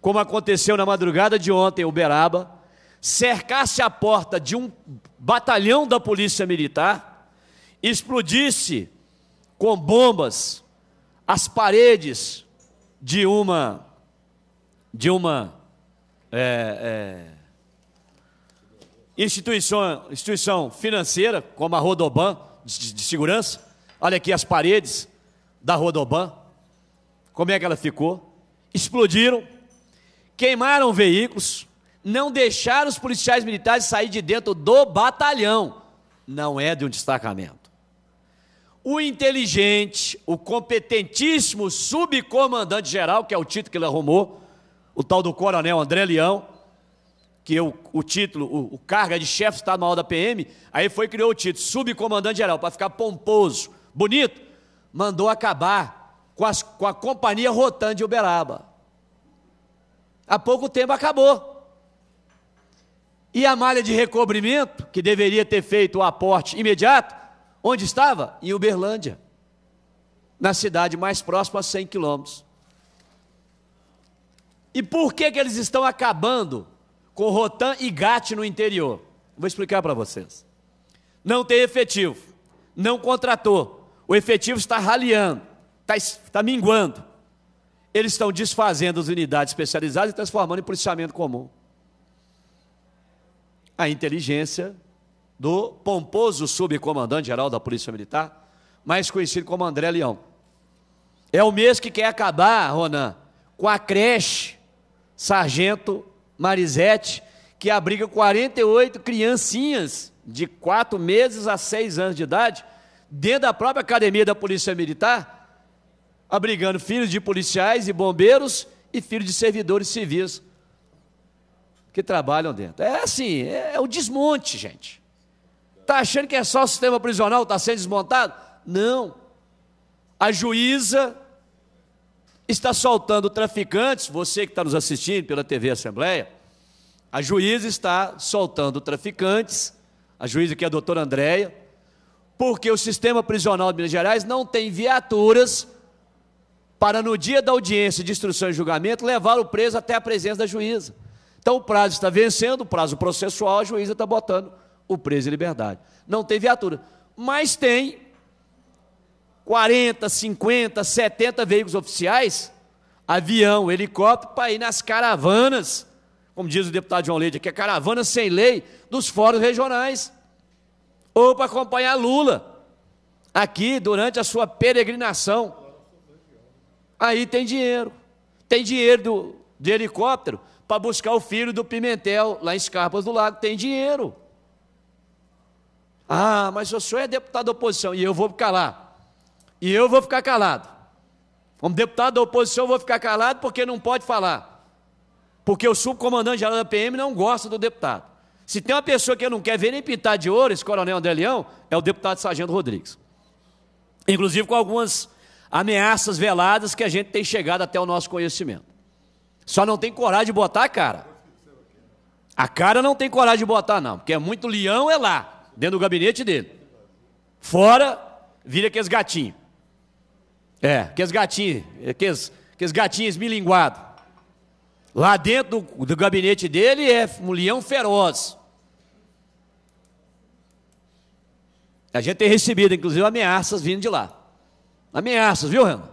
como aconteceu na madrugada de ontem em Uberaba, cercasse a porta de um batalhão da polícia militar, explodisse com bombas as paredes de uma de uma é, é, instituição, instituição financeira, como a Rodoban de, de segurança. Olha aqui as paredes da Rodoban, como é que ela ficou? Explodiram, queimaram veículos não deixar os policiais militares sair de dentro do batalhão. Não é de um destacamento. O inteligente, o competentíssimo subcomandante geral, que é o título que ele arrumou, o tal do coronel André Leão, que o título, o, o carga é de chefe estadual da PM, aí foi criou o título subcomandante geral, para ficar pomposo, bonito, mandou acabar com, as, com a companhia rotante de Uberaba. Há pouco tempo acabou. E a malha de recobrimento, que deveria ter feito o aporte imediato, onde estava? Em Uberlândia, na cidade mais próxima a 100 quilômetros. E por que, que eles estão acabando com Rotan e GAT no interior? Vou explicar para vocês. Não tem efetivo, não contratou, o efetivo está raliando, está, está minguando. Eles estão desfazendo as unidades especializadas e transformando em policiamento comum a inteligência do pomposo subcomandante-geral da Polícia Militar, mais conhecido como André Leão. É o mês que quer acabar, Ronan, com a creche Sargento Marizete, que abriga 48 criancinhas de 4 meses a 6 anos de idade, dentro da própria academia da Polícia Militar, abrigando filhos de policiais e bombeiros e filhos de servidores civis que trabalham dentro. É assim, é, é o desmonte, gente. Está achando que é só o sistema prisional que está sendo desmontado? Não. A juíza está soltando traficantes, você que está nos assistindo pela TV Assembleia, a juíza está soltando traficantes, a juíza que é a doutora Andréia, porque o sistema prisional de Minas Gerais não tem viaturas para, no dia da audiência de instrução e julgamento, levar o preso até a presença da juíza. Então o prazo está vencendo, o prazo processual, a juíza está botando o preso em liberdade. Não tem viatura, mas tem 40, 50, 70 veículos oficiais, avião, helicóptero, para ir nas caravanas, como diz o deputado João Leite, que é caravana sem lei dos fóruns regionais, ou para acompanhar Lula, aqui durante a sua peregrinação. Aí tem dinheiro. Tem dinheiro do, de helicóptero para buscar o filho do Pimentel, lá em Escarpas do Lago, tem dinheiro. Ah, mas o senhor é deputado da oposição, e eu vou calar. E eu vou ficar calado. Como deputado da oposição, eu vou ficar calado porque não pode falar. Porque o subcomandante-geral da PM não gosta do deputado. Se tem uma pessoa que não quer ver nem pintar de ouro, esse coronel André Leão, é o deputado Sargento Rodrigues. Inclusive com algumas ameaças veladas que a gente tem chegado até o nosso conhecimento. Só não tem coragem de botar a cara. A cara não tem coragem de botar, não, porque é muito leão, é lá, dentro do gabinete dele. Fora, vira aqueles gatinhos. É, aqueles gatinhos, aqueles, aqueles gatinhos milinguados. Lá dentro do, do gabinete dele é um leão feroz. A gente tem recebido, inclusive, ameaças vindo de lá. Ameaças, viu, Renan?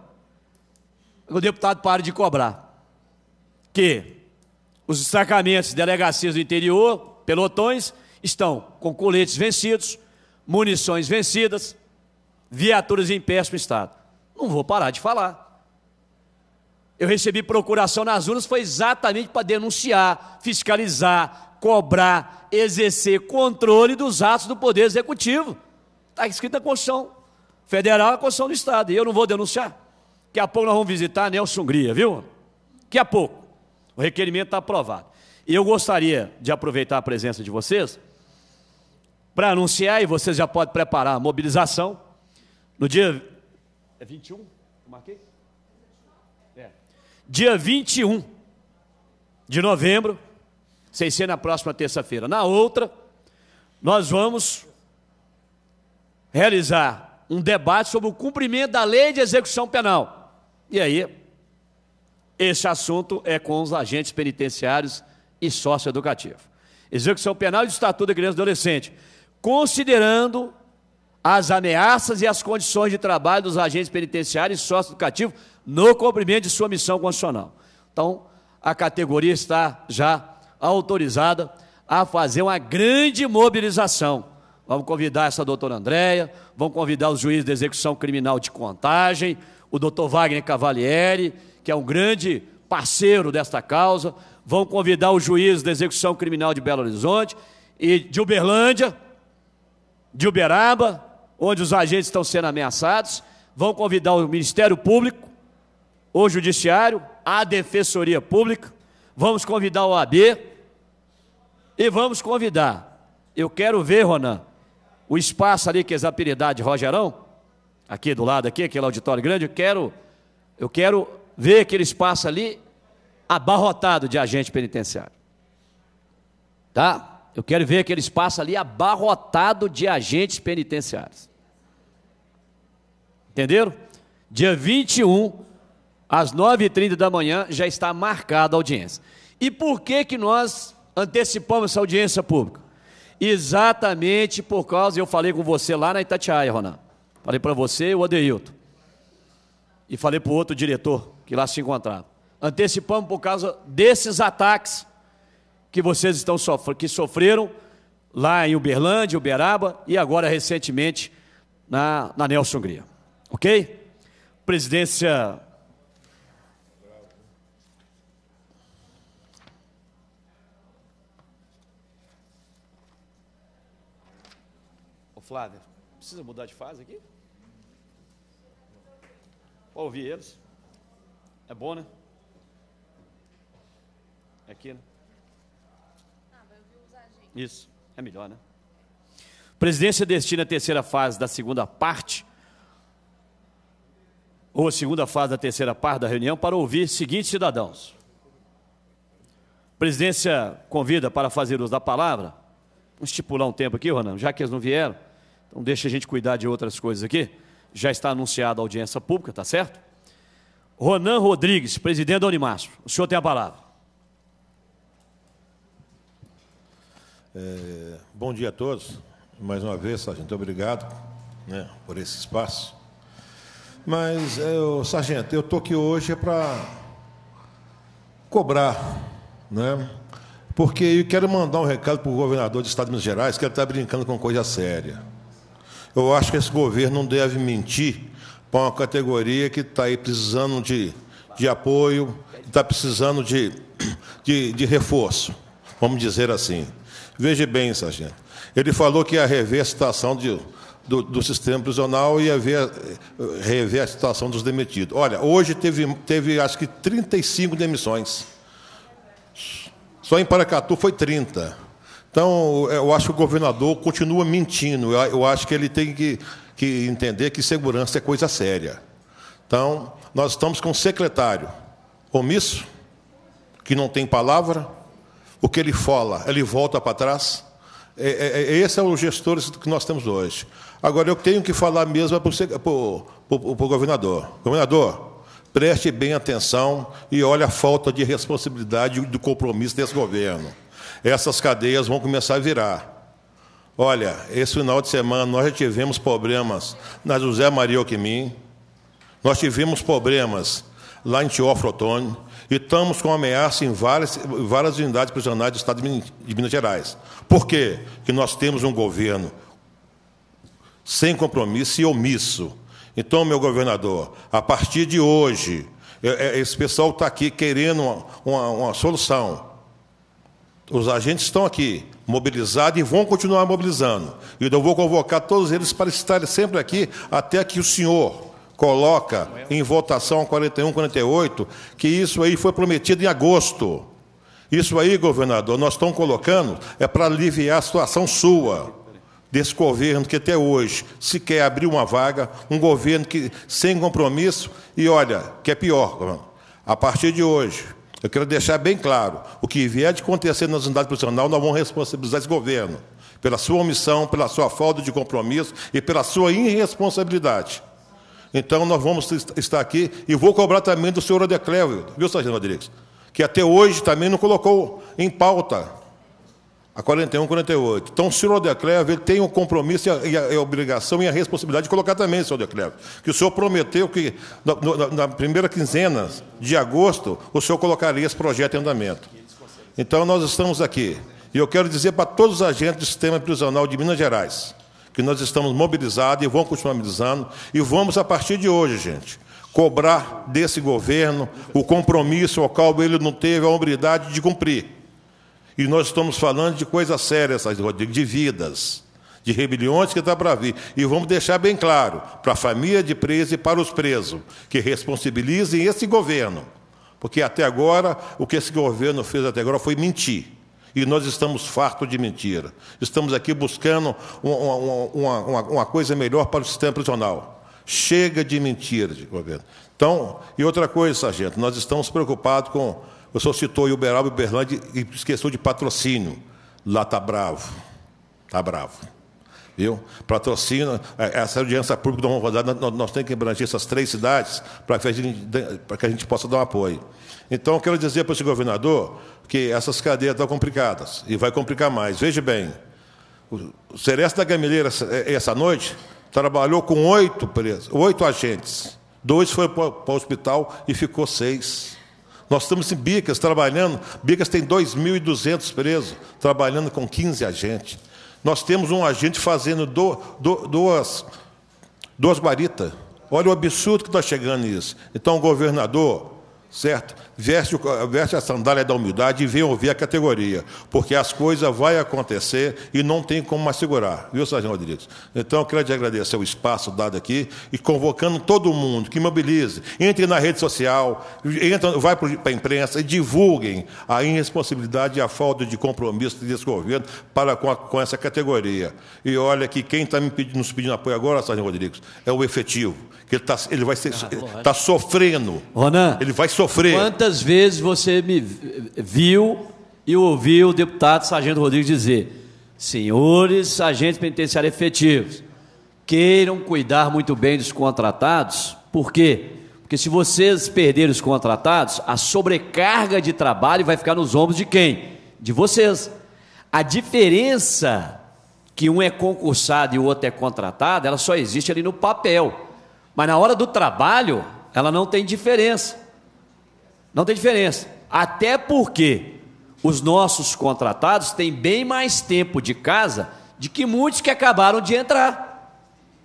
O deputado para de cobrar que os destacamentos, delegacias do interior, pelotões, estão com coletes vencidos, munições vencidas, viaturas em péssimo estado. Não vou parar de falar. Eu recebi procuração nas urnas, foi exatamente para denunciar, fiscalizar, cobrar, exercer controle dos atos do Poder Executivo. Está escrito na Constituição Federal a na Constituição do Estado. E eu não vou denunciar. Daqui a pouco nós vamos visitar a Nelson Hungria, viu? Daqui a pouco. O requerimento está aprovado. Eu gostaria de aproveitar a presença de vocês para anunciar, e vocês já podem preparar a mobilização. No dia. É 21? marquei? É. Dia 21 de novembro, sem ser na próxima terça-feira. Na outra, nós vamos realizar um debate sobre o cumprimento da lei de execução penal. E aí, esse assunto é com os agentes penitenciários e socioeducativo. Execução penal e Estatuto de Criança e Adolescente. Considerando as ameaças e as condições de trabalho dos agentes penitenciários e socioeducativos no cumprimento de sua missão constitucional. Então, a categoria está já autorizada a fazer uma grande mobilização. Vamos convidar essa doutora Andréia, vamos convidar os juízes da execução criminal de contagem, o doutor Wagner Cavalieri, que é um grande parceiro desta causa, vão convidar o juiz da execução criminal de Belo Horizonte e de Uberlândia, de Uberaba, onde os agentes estão sendo ameaçados, vão convidar o Ministério Público, o Judiciário, a Defensoria Pública, vamos convidar o AB e vamos convidar. Eu quero ver, Ronan, o espaço ali que é a Rogerão, aqui do lado, aqui, aquele auditório grande, eu quero, eu quero vê aquele espaço ali abarrotado de agente penitenciário. Tá? Eu quero ver aquele espaço ali abarrotado de agentes penitenciários. Entenderam? Dia 21, às 9h30 da manhã, já está marcada a audiência. E por que, que nós antecipamos essa audiência pública? Exatamente por causa, eu falei com você lá na Itatiaia, Ronan. Falei para você e o Adeilton. E falei para o outro diretor que lá se encontraram. Antecipamos por causa desses ataques que vocês estão sofrendo, que sofreram lá em Uberlândia, Uberaba e agora recentemente na, na Nelson Hungria. Ok? Presidência. Ô Flávio, precisa mudar de fase aqui? Para ouvir eles. É bom, né? É aqui, ah, né? Isso, é melhor, né? Presidência destina a terceira fase da segunda parte, ou a segunda fase da terceira parte da reunião, para ouvir seguintes cidadãos. Presidência convida para fazer uso da palavra. Vamos estipular um tempo aqui, Ronan, já que eles não vieram, então deixa a gente cuidar de outras coisas aqui. Já está anunciada a audiência pública, tá certo? Ronan Rodrigues, presidente da Unimaço. O senhor tem a palavra. É, bom dia a todos. Mais uma vez, sargento, obrigado né, por esse espaço. Mas, eu, é, sargento, eu estou aqui hoje para cobrar, né? Porque eu quero mandar um recado para o governador do Estado de Minas Gerais, que ele está brincando com coisa séria. Eu acho que esse governo não deve mentir para uma categoria que está aí precisando de, de apoio, está precisando de, de, de reforço, vamos dizer assim. Veja bem, sargento. Ele falou que ia rever a situação de, do, do, sistema prisional e ia ver, eh, rever a situação dos demitidos. Olha, hoje teve, teve acho que 35 demissões. Só em Paracatu foi 30. Então, eu acho que o governador continua mentindo. Eu acho que ele tem que que entender que segurança é coisa séria. Então, nós estamos com um secretário omisso, que não tem palavra, o que ele fala, ele volta para trás. É, é, é esse é o gestor que nós temos hoje. Agora, eu tenho que falar mesmo para o, para o governador. Governador, preste bem atenção e olhe a falta de responsabilidade e do compromisso desse governo. Essas cadeias vão começar a virar. Olha, esse final de semana nós já tivemos problemas na José Maria Oquimim, nós tivemos problemas lá em Teófilo e estamos com ameaça em várias, várias unidades prisionais do Estado de Minas Gerais. Por quê? Porque nós temos um governo sem compromisso e omisso. Então, meu governador, a partir de hoje, é, é, esse pessoal está aqui querendo uma, uma, uma solução. Os agentes estão aqui, mobilizado e vão continuar mobilizando. E eu vou convocar todos eles para estarem sempre aqui até que o senhor coloca em votação 41, 48, que isso aí foi prometido em agosto. Isso aí, governador, nós estamos colocando é para aliviar a situação sua desse governo que até hoje se quer abrir uma vaga, um governo que sem compromisso e olha, que é pior, a partir de hoje, eu quero deixar bem claro: o que vier de acontecer nas unidades profissionais, nós vamos responsabilizar esse governo pela sua omissão, pela sua falta de compromisso e pela sua irresponsabilidade. Então, nós vamos estar aqui e vou cobrar também do senhor Adeclévio, viu, Sargento Rodrigues? Que até hoje também não colocou em pauta a 41, 48. Então, o senhor Odecleve tem o compromisso e a, e, a, e a, obrigação e a responsabilidade de colocar também, senhor Odecleve, que o senhor prometeu que na, na, primeira quinzena de agosto o senhor colocaria esse projeto em andamento. Então, nós estamos aqui. E eu quero dizer para todos os agentes do sistema prisional de Minas Gerais que nós estamos mobilizados e vamos continuar mobilizando e vamos, a partir de hoje, gente, cobrar desse governo o compromisso ao qual ele não teve a hombridade de cumprir e nós estamos falando de coisas sérias, Rodrigo, de vidas, de rebeliões que está para vir. E vamos deixar bem claro para a família de preso e para os presos que responsabilizem esse governo. Porque até agora, o que esse governo fez até agora foi mentir. E nós estamos fartos de mentira. Estamos aqui buscando uma, uma, uma, uma coisa melhor para o sistema prisional. Chega de mentira de governo. Então, e outra coisa, sargento, nós estamos preocupados com o senhor citou Uberaba e Uberlândia e esqueceu de patrocínio. Lá está bravo. Está bravo. Viu? Patrocínio, é, essa audiência pública do vamos rodar, nós, nós temos que abranger essas três cidades para que, a gente, para que a gente possa dar um apoio. Então, eu quero dizer para esse governador que essas cadeias estão complicadas e vai complicar mais. Veja bem, o Cereço da Gameleira, é, essa noite, trabalhou com oito presos, oito agentes. Dois foram para o hospital e ficou seis. Nós estamos em Bicas trabalhando. Bicas tem 2.200 presos, trabalhando com 15 agentes. Nós temos um agente fazendo do, do, duas, duas guaritas. Olha o absurdo que está chegando nisso. Então, governador, certo? Veste, veste a sandália da humildade e vem ouvir a categoria, porque as coisas vão acontecer e não tem como mais segurar, viu, Sargento Rodrigues? Então, eu quero te agradecer o espaço dado aqui e convocando todo mundo que mobilize, entre na rede social, entra, vai para a imprensa e divulguem a irresponsabilidade e a falta de compromisso desse governo para com, a, com essa categoria. E olha que quem está nos pedindo apoio agora, Sargento Rodrigues, é o efetivo, que ele, tá, ele vai ser, ah, ele está sofrendo. Ronan, ele vai sofrer sofrer. Quantas vezes você me viu e ouviu o deputado Sargento Rodrigues dizer: senhores agentes penitenciários efetivos, queiram cuidar muito bem dos contratados, por quê? Porque se vocês perderem os contratados, a sobrecarga de trabalho vai ficar nos ombros de quem? De vocês. A diferença que um é concursado e o outro é contratado, ela só existe ali no papel. Mas na hora do trabalho, ela não tem diferença. Não tem diferença. Até porque os nossos contratados têm bem mais tempo de casa de que muitos que acabaram de entrar.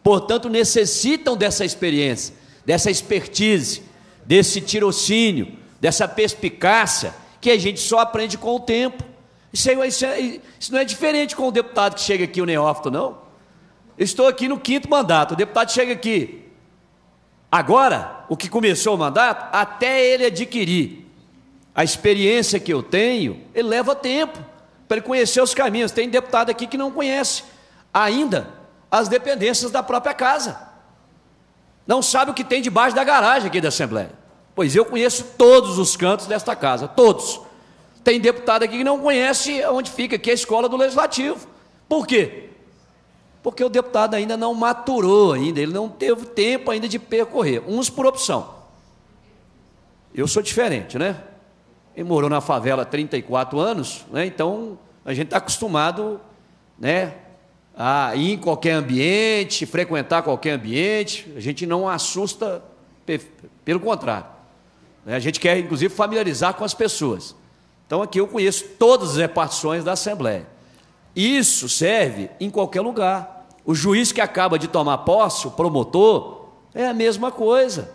Portanto, necessitam dessa experiência, dessa expertise, desse tirocínio, dessa perspicácia que a gente só aprende com o tempo. Isso, aí, isso, aí, isso não é diferente com o deputado que chega aqui, o neófito, não. Eu estou aqui no quinto mandato. O deputado chega aqui, Agora, o que começou o mandato, até ele adquirir a experiência que eu tenho, ele leva tempo para ele conhecer os caminhos. Tem deputado aqui que não conhece ainda as dependências da própria casa. Não sabe o que tem debaixo da garagem aqui da Assembleia. Pois eu conheço todos os cantos desta casa, todos. Tem deputado aqui que não conhece onde fica que é a escola do Legislativo. Por quê? porque o deputado ainda não maturou ainda, ele não teve tempo ainda de percorrer, uns por opção. Eu sou diferente, né? Ele morou na favela há 34 anos, né? então a gente está acostumado né, a ir em qualquer ambiente, frequentar qualquer ambiente, a gente não assusta, pelo contrário. Né? A gente quer, inclusive, familiarizar com as pessoas. Então aqui eu conheço todas as repartições da Assembleia. Isso serve em qualquer lugar. O juiz que acaba de tomar posse, o promotor, é a mesma coisa.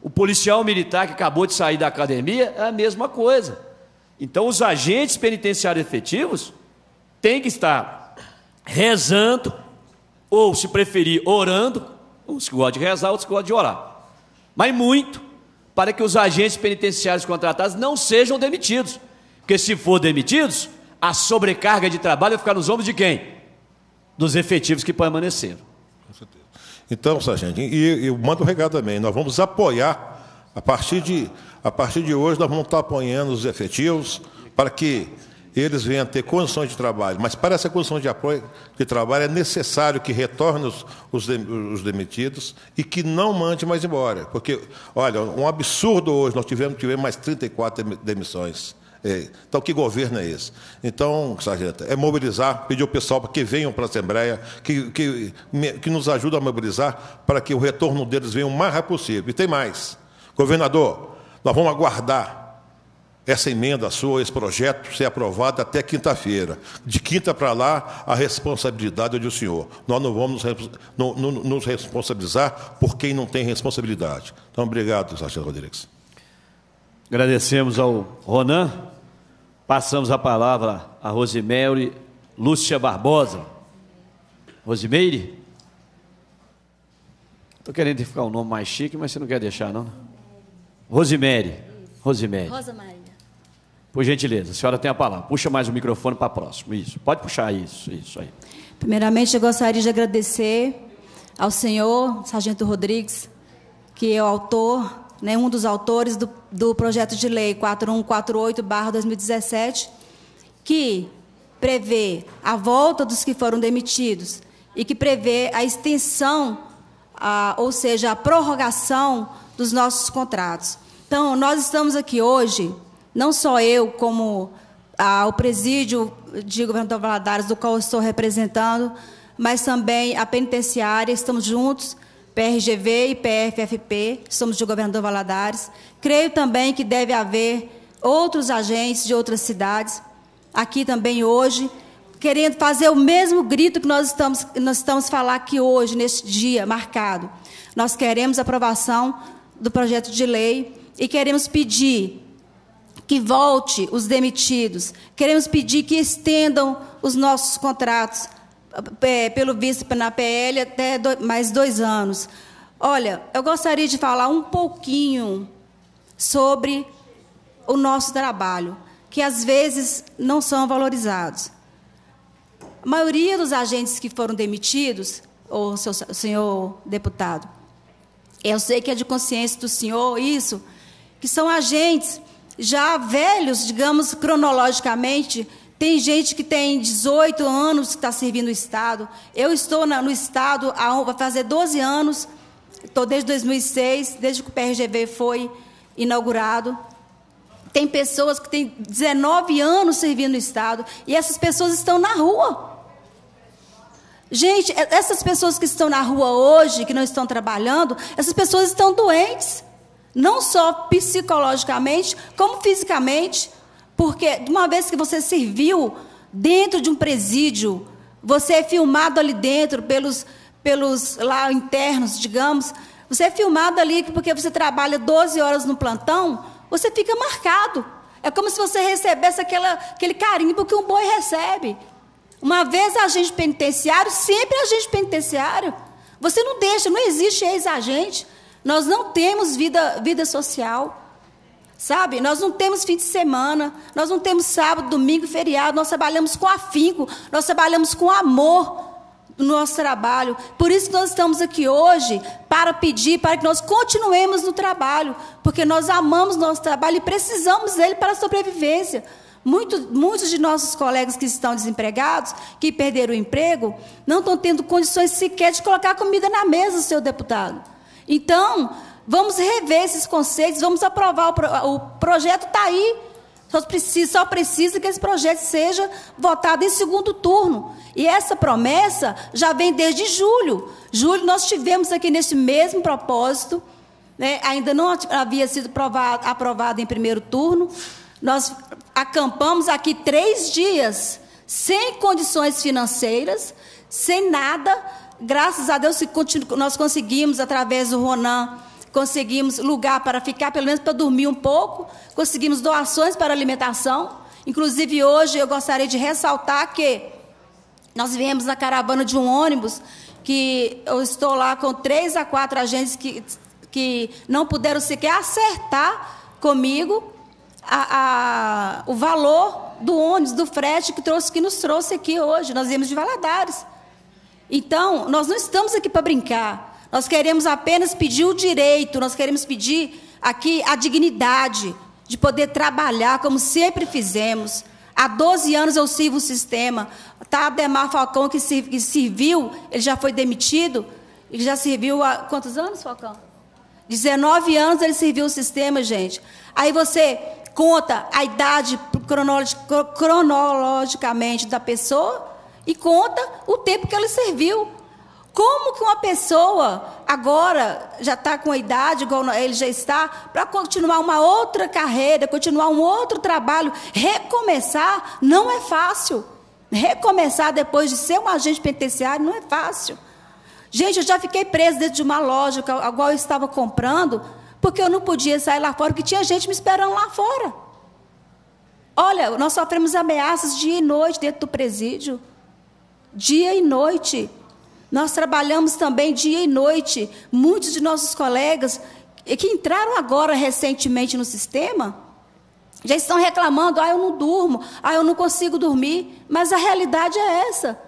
O policial militar que acabou de sair da academia é a mesma coisa. Então, os agentes penitenciários efetivos têm que estar rezando, ou se preferir, orando. Uns que gostam de rezar, outros que gostam de orar. Mas muito, para que os agentes penitenciários contratados não sejam demitidos. Porque se for demitidos, a sobrecarga de trabalho vai ficar nos ombros de quem? dos efetivos que permaneceram. Com certeza. Então, sargento, e eu mando um recado também, nós vamos apoiar, a partir, de, a partir de hoje, nós vamos estar apoiando os efetivos para que eles venham a ter condições de trabalho. Mas para essa condição de apoio de trabalho é necessário que retorne os, os, de, os, demitidos e que não mande mais embora. Porque, olha, um absurdo hoje, nós tivemos, tivemos mais 34 demissões. É, então, que governo é esse? Então, sargento, é mobilizar, pedir ao pessoal para que venham para a Assembleia, que, que, que nos ajude a mobilizar para que o retorno deles venha o mais rápido possível. E tem mais. Governador, nós vamos aguardar essa emenda sua, esse projeto, ser aprovado até quinta-feira. De quinta para lá, a responsabilidade é do senhor. Nós não vamos nos, responsabilizar por quem não tem responsabilidade. Então, obrigado, Sargento Rodrigues. Agradecemos ao Ronan. Passamos a palavra a Rosimeire Lúcia Barbosa. Rosimeire? Estou querendo ficar um nome mais chique, mas você não quer deixar, não? Rosimeire. Rosimeire. Rosa Maria. Por gentileza, a senhora tem a palavra. Puxa mais o microfone para próximo. Isso. Pode puxar isso, isso aí. Primeiramente, eu gostaria de agradecer ao senhor, Sargento Rodrigues, que é o autor né, um dos autores do, do projeto de lei 4148-2017, que prevê a volta dos que foram demitidos e que prevê a extensão, a, ou seja, a prorrogação dos nossos contratos. Então, nós estamos aqui hoje, não só eu, como a, o presídio de Governador Valadares, do qual eu estou representando, mas também a penitenciária, estamos juntos PRGV e PFFP, somos de Governador Valadares. Creio também que deve haver outros agentes de outras cidades aqui também hoje, querendo fazer o mesmo grito que nós estamos nós estamos falar aqui hoje neste dia marcado. Nós queremos aprovação do projeto de lei e queremos pedir que volte os demitidos. Queremos pedir que estendam os nossos contratos é, pelo visto na PL até do, mais dois anos. Olha, eu gostaria de falar um pouquinho sobre o nosso trabalho, que às vezes não são valorizados. A maioria dos agentes que foram demitidos, o senhor deputado, eu sei que é de consciência do senhor isso, que são agentes já velhos, digamos cronologicamente, tem gente que tem 18 anos que está servindo o Estado. Eu estou no Estado há vai fazer 12 anos, estou desde 2006, desde que o PRGV foi inaugurado. Tem pessoas que têm 19 anos servindo o Estado e essas pessoas estão na rua. Gente, essas pessoas que estão na rua hoje, que não estão trabalhando, essas pessoas estão doentes, não só psicologicamente, como fisicamente porque uma vez que você serviu dentro de um presídio, você é filmado ali dentro pelos, pelos lá internos, digamos, você é filmado ali porque você trabalha 12 horas no plantão, você fica marcado. É como se você recebesse aquela, aquele carimbo que um boi recebe. Uma vez agente penitenciário, sempre agente penitenciário. Você não deixa, não existe ex-agente. Nós não temos vida, vida social. Sabe? Nós não temos fim de semana, nós não temos sábado, domingo, feriado, nós trabalhamos com afinco, nós trabalhamos com amor no nosso trabalho. Por isso que nós estamos aqui hoje para pedir para que nós continuemos no trabalho, porque nós amamos nosso trabalho e precisamos dele para a sobrevivência. Muito, muitos de nossos colegas que estão desempregados, que perderam o emprego, não estão tendo condições sequer de colocar comida na mesa, seu deputado. Então, Vamos rever esses conceitos, vamos aprovar o, pro, o projeto, está aí. Só precisa, só precisa que esse projeto seja votado em segundo turno. E essa promessa já vem desde julho. Julho nós tivemos aqui nesse mesmo propósito, né? ainda não havia sido aprovado em primeiro turno. Nós acampamos aqui três dias, sem condições financeiras, sem nada. Graças a Deus nós conseguimos, através do Ronan, conseguimos lugar para ficar, pelo menos para dormir um pouco, conseguimos doações para alimentação. Inclusive, hoje eu gostaria de ressaltar que nós viemos na caravana de um ônibus que eu estou lá com três a quatro agentes que, que não puderam sequer acertar comigo a, a, o valor do ônibus, do frete que, trouxe, que nos trouxe aqui hoje. Nós viemos de Valadares. Então, nós não estamos aqui para brincar. Nós queremos apenas pedir o direito, nós queremos pedir aqui a dignidade de poder trabalhar como sempre fizemos. Há 12 anos eu sirvo o sistema. Está Ademar Falcão que, que serviu, ele já foi demitido, ele já serviu há quantos anos, Falcão? 19 anos ele serviu o sistema, gente. Aí você conta a idade cronologicamente da pessoa e conta o tempo que ela serviu. Como que uma pessoa agora já está com a idade igual ele já está para continuar uma outra carreira, continuar um outro trabalho, recomeçar não é fácil. Recomeçar depois de ser um agente penitenciário não é fácil. Gente, eu já fiquei preso dentro de uma loja a qual eu estava comprando, porque eu não podia sair lá fora, porque tinha gente me esperando lá fora. Olha, nós sofremos ameaças dia e noite dentro do presídio. Dia e noite. Nós trabalhamos também dia e noite. Muitos de nossos colegas eh, que entraram agora recentemente no sistema já estão reclamando: ah, eu não durmo, ah, eu não consigo dormir. Mas a realidade é essa.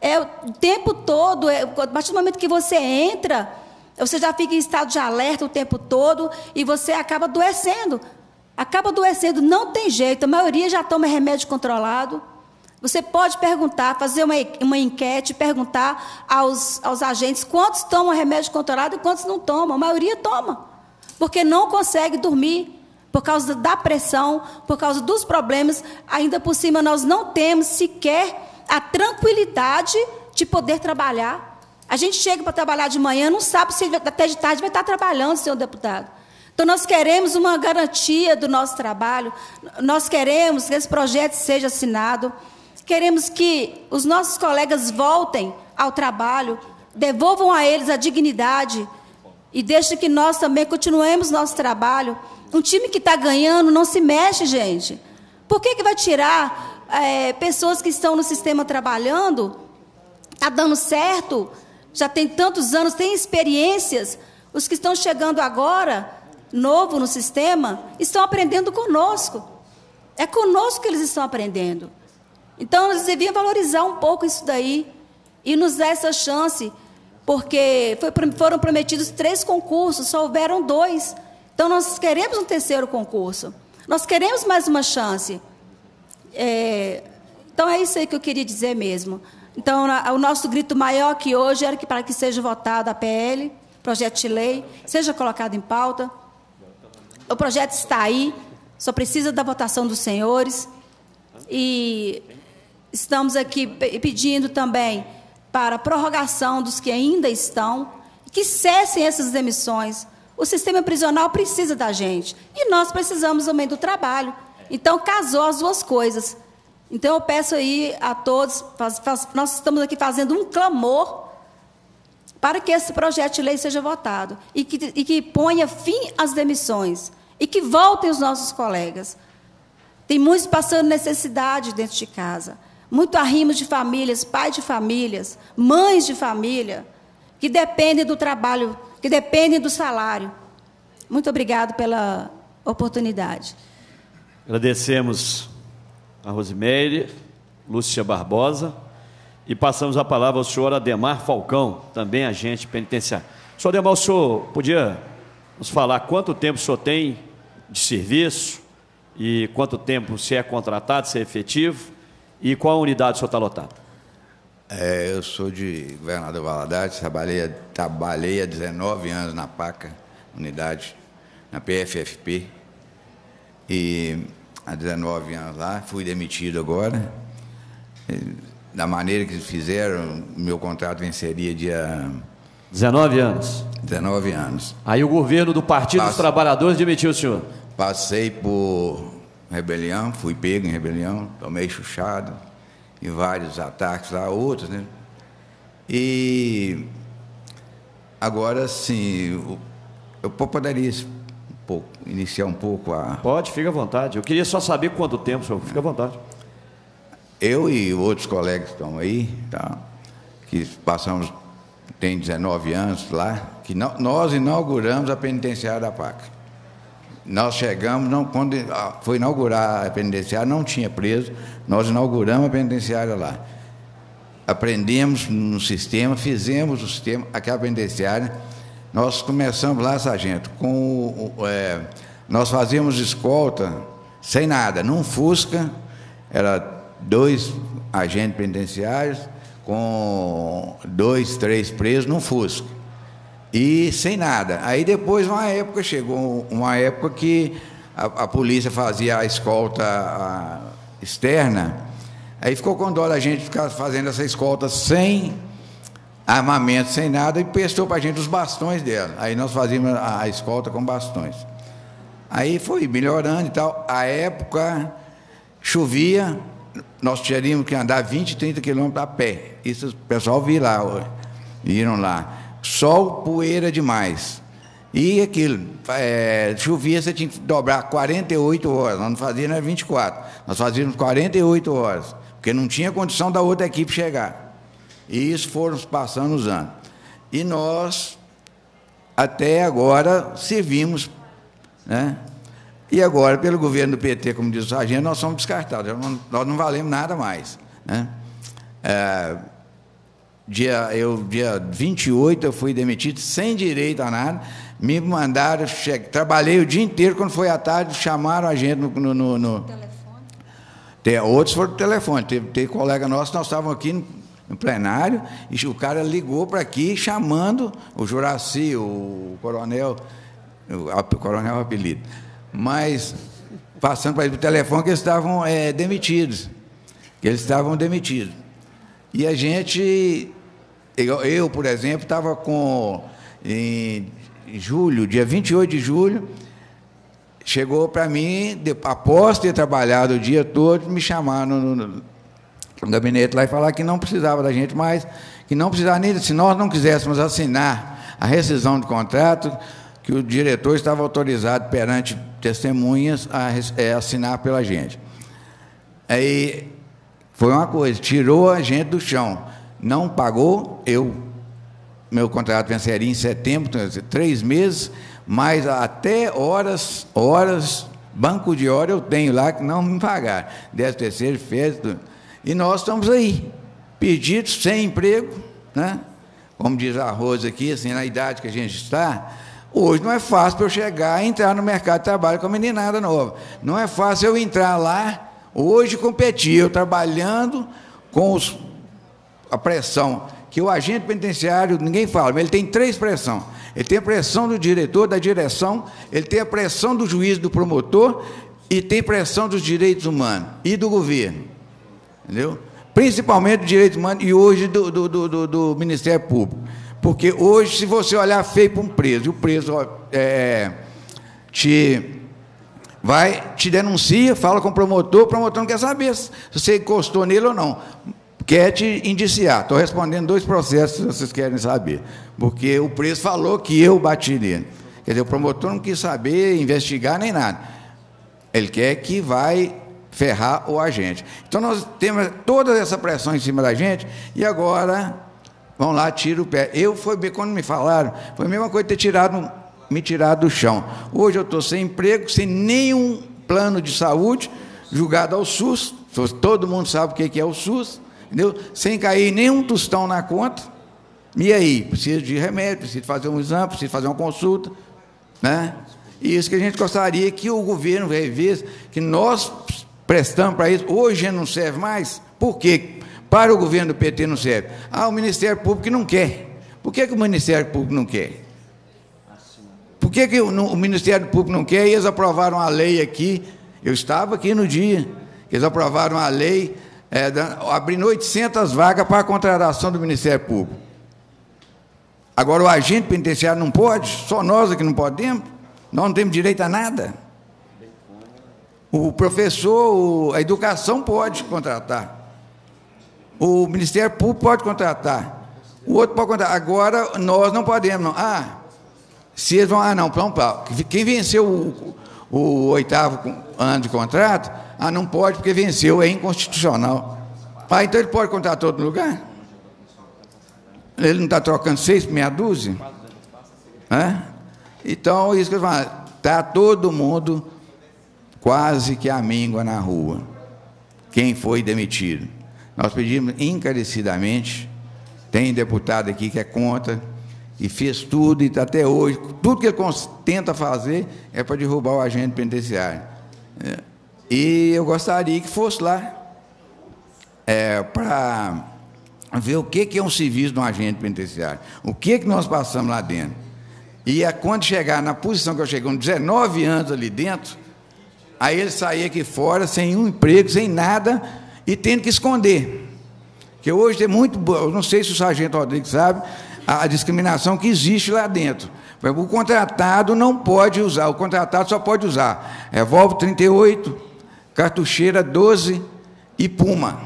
É o tempo todo, é, a partir do momento que você entra, você já fica em estado de alerta o tempo todo e você acaba adoecendo. Acaba adoecendo, não tem jeito. A maioria já toma remédio controlado. Você pode perguntar, fazer uma, uma enquete, perguntar aos, aos agentes quantos tomam remédio controlado e quantos não tomam. A maioria toma, porque não consegue dormir por causa da pressão, por causa dos problemas. Ainda por cima, nós não temos sequer a tranquilidade de poder trabalhar. A gente chega para trabalhar de manhã, não sabe se até de tarde vai estar trabalhando, senhor deputado. Então, nós queremos uma garantia do nosso trabalho, nós queremos que esse projeto seja assinado. Queremos que os nossos colegas voltem ao trabalho, devolvam a eles a dignidade e deixem que nós também continuemos nosso trabalho. Um time que está ganhando não se mexe, gente. Por que, que vai tirar é, pessoas que estão no sistema trabalhando? Está dando certo, já tem tantos anos, tem experiências. Os que estão chegando agora, novo no sistema, estão aprendendo conosco. É conosco que eles estão aprendendo. Então, nós devíamos valorizar um pouco isso daí e nos dar essa chance, porque foi, foram prometidos três concursos, só houveram dois. Então, nós queremos um terceiro concurso. Nós queremos mais uma chance. É, então, é isso aí que eu queria dizer mesmo. Então, o nosso grito maior que hoje era que para que seja votada a PL, projeto de lei, seja colocado em pauta. O projeto está aí, só precisa da votação dos senhores. E Estamos aqui pedindo também para a prorrogação dos que ainda estão, que cessem essas demissões. O sistema prisional precisa da gente e nós precisamos também do trabalho. Então, casou as duas coisas. Então, eu peço aí a todos, faz, faz, nós estamos aqui fazendo um clamor para que esse projeto de lei seja votado e que, e que ponha fim às demissões e que voltem os nossos colegas. Tem muitos passando necessidade dentro de casa. Muito arrimos de famílias, pais de famílias, mães de família, que dependem do trabalho, que dependem do salário. Muito obrigado pela oportunidade. Agradecemos a Rosimeire, Lúcia Barbosa, e passamos a palavra ao senhor Ademar Falcão, também agente penitenciário. Senhor Ademar, o senhor podia nos falar quanto tempo o senhor tem de serviço e quanto tempo se é contratado, se é efetivo? E qual unidade o senhor está lotado? É, eu sou de Governador Valadares, trabalhei, trabalhei há 19 anos na PACA, unidade, na PFFP, e há 19 anos lá, fui demitido agora. da maneira que fizeram, meu contrato venceria dia 19 anos. 19 anos. Aí o governo do Partido dos Trabalhadores demitiu o senhor. Passei por rebelião, fui pego em rebelião, tomei chuchado e vários ataques lá, outros, né? E agora sim, eu poderia um pouco, iniciar um pouco a. Pode, fica à vontade. Eu queria só saber quanto tempo, senhor. Fica à vontade. Eu e outros colegas que estão aí, tá? que passamos, tem 19 anos lá, que nós inauguramos a penitenciária da PAC. Nós chegamos, não, quando foi inaugurar a penitenciária, não tinha preso, nós inauguramos a penitenciária lá. Aprendemos no sistema, fizemos o sistema, aquela penitenciária. Nós começamos lá, sargento, com. É, nós fazíamos escolta sem nada, num Fusca, era dois agentes penitenciários, com dois, três presos num Fusca e sem nada. Aí depois, uma época, chegou uma época que a, a polícia fazia a escolta a, externa, aí ficou com dó da gente ficar fazendo essa escolta sem armamento, sem nada, e prestou para a gente os bastões dela. Aí nós fazíamos a, a escolta com bastões. Aí foi melhorando e tal. A época chovia, nós tínhamos que andar 20, 30 quilômetros a pé. Isso o pessoal viu lá, viram lá sol, poeira demais. E aquilo, é, chovia, você tinha que dobrar 48 horas. Nós não fazíamos era 24, nós fazíamos 48 horas, porque não tinha condição da outra equipe chegar. E isso foram passando os anos. E nós, até agora, servimos. Né? E agora, pelo governo do PT, como diz o Sargento, nós somos descartados, nós não valemos nada mais. Né? É, Dia, eu, dia 28 eu fui demitido, sem direito a nada. Me mandaram, cheque, trabalhei o dia inteiro, quando foi à tarde, chamaram a gente no. no, no, no... Tem, outros foram por telefone. Teve, teve colega nosso, nós estávamos aqui no, no plenário, e o cara ligou para aqui chamando o Juraci, o coronel, o coronel é o apelido, mas passando para ele o telefone que eles estavam é, demitidos, que eles estavam demitidos. E a gente eu, eu por exemplo, estava com. Em julho, dia 28 de julho, chegou para mim, após ter trabalhado o dia todo, me chamaram no, no, no gabinete lá e falaram que não precisava da gente mais, que não precisava nem, se nós não quiséssemos assinar a rescisão de contrato, que o diretor estava autorizado perante testemunhas a é, assinar pela gente. Aí foi uma coisa, tirou a gente do chão não pagou, eu. Meu contrato venceria em setembro, então, três meses, mas até horas, horas, banco de hora eu tenho lá que não me pagaram. Décimo terceiro, férias, e nós estamos aí, pedidos, sem emprego, né? como diz a Rosa aqui, assim, na idade que a gente está, hoje não é fácil para eu chegar e entrar no mercado de trabalho com a meninada nova. Não é fácil eu entrar lá, hoje competir, eu trabalhando com os a pressão, que o agente penitenciário, ninguém fala, mas ele tem três pressões. Ele tem a pressão do diretor, da direção, ele tem a pressão do juiz, do promotor, e tem pressão dos direitos humanos e do governo. Entendeu? Principalmente do direito humano e hoje do, do, do, do Ministério Público. Porque hoje, se você olhar feio para um preso, e o preso é, te vai, te denuncia, fala com o promotor, o promotor não quer saber se você encostou nele ou não quer te é indiciar. Estou respondendo dois processos, se vocês querem saber. Porque o preso falou que eu bati nele. Quer dizer, o promotor não quis saber, investigar nem nada. Ele quer que vai ferrar o agente. Então nós temos toda essa pressão em cima da gente e agora vão lá, tira o pé. Eu foi bem quando me falaram, foi a mesma coisa ter tirado me tirado do chão. Hoje eu estou sem emprego, sem nenhum plano de saúde, julgado ao SUS. Todo mundo sabe o que é o SUS entendeu? Sem cair nenhum tostão na conta. E aí, preciso de remédio, preciso fazer um exame, preciso fazer uma consulta, né? E isso que a gente gostaria que o governo revesse, que nós prestamos para isso. Hoje não serve mais. Por quê? Para o governo do PT não serve. Ah, o Ministério Público não quer. Por que, que o Ministério Público não quer? Por que, que o Ministério Público não quer? E eles aprovaram a lei aqui. Eu estava aqui no dia. Eles aprovaram a lei é, abrindo 800 vagas para a contratação do Ministério Público. Agora, o agente penitenciário não pode, só nós aqui é não podemos, nós não temos direito a nada. O professor, a educação pode contratar, o Ministério Público pode contratar, o outro pode contratar. Agora, nós não podemos, não. Ah, se eles vão, ah, não, pronto, pronto. Quem venceu o, o oitavo ano de contrato ah, não pode porque venceu, é inconstitucional. Ah, então ele pode contratar todo lugar? Ele não está trocando seis por meia dúzia? Então, é? Então, isso que eu falo, está todo mundo quase que a míngua na rua. Quem foi demitido? Nós pedimos encarecidamente, tem deputado aqui que é contra, e fez tudo, e está até hoje, tudo que ele tenta fazer é para derrubar o agente penitenciário. É. E eu gostaria que fosse lá é, para ver o que, que é um serviço de um agente penitenciário, o que, que nós passamos lá dentro. E é quando chegar na posição que eu cheguei, com 19 anos ali dentro, aí ele saía aqui fora sem um emprego, sem nada, e tendo que esconder. Que hoje é muito, bom não sei se o sargento Rodrigues sabe, a discriminação que existe lá dentro. O contratado não pode usar, o contratado só pode usar revólver 38, cartucheira 12 e Puma.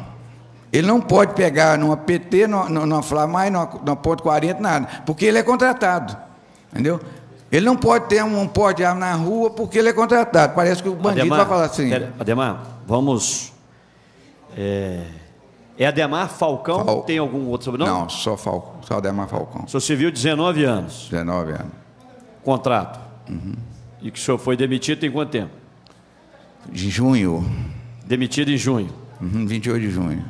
Ele não pode pegar numa PT, numa, numa Flamai, numa, numa ponto 40, nada, porque ele é contratado. Entendeu? Ele não pode ter um, porte de arma na rua porque ele é contratado. Parece que o bandido Ademar, vai falar assim. Ademar, vamos. É, é Ademar Falcão? Fal... Tem algum outro sobrenome? Não, só Falcão, só Ademar Falcão. O senhor serviu 19 anos. 19 anos. Contrato. Uhum. E que o senhor foi demitido em quanto tempo? De junho. Demitido em junho. Uhum, 28 de junho.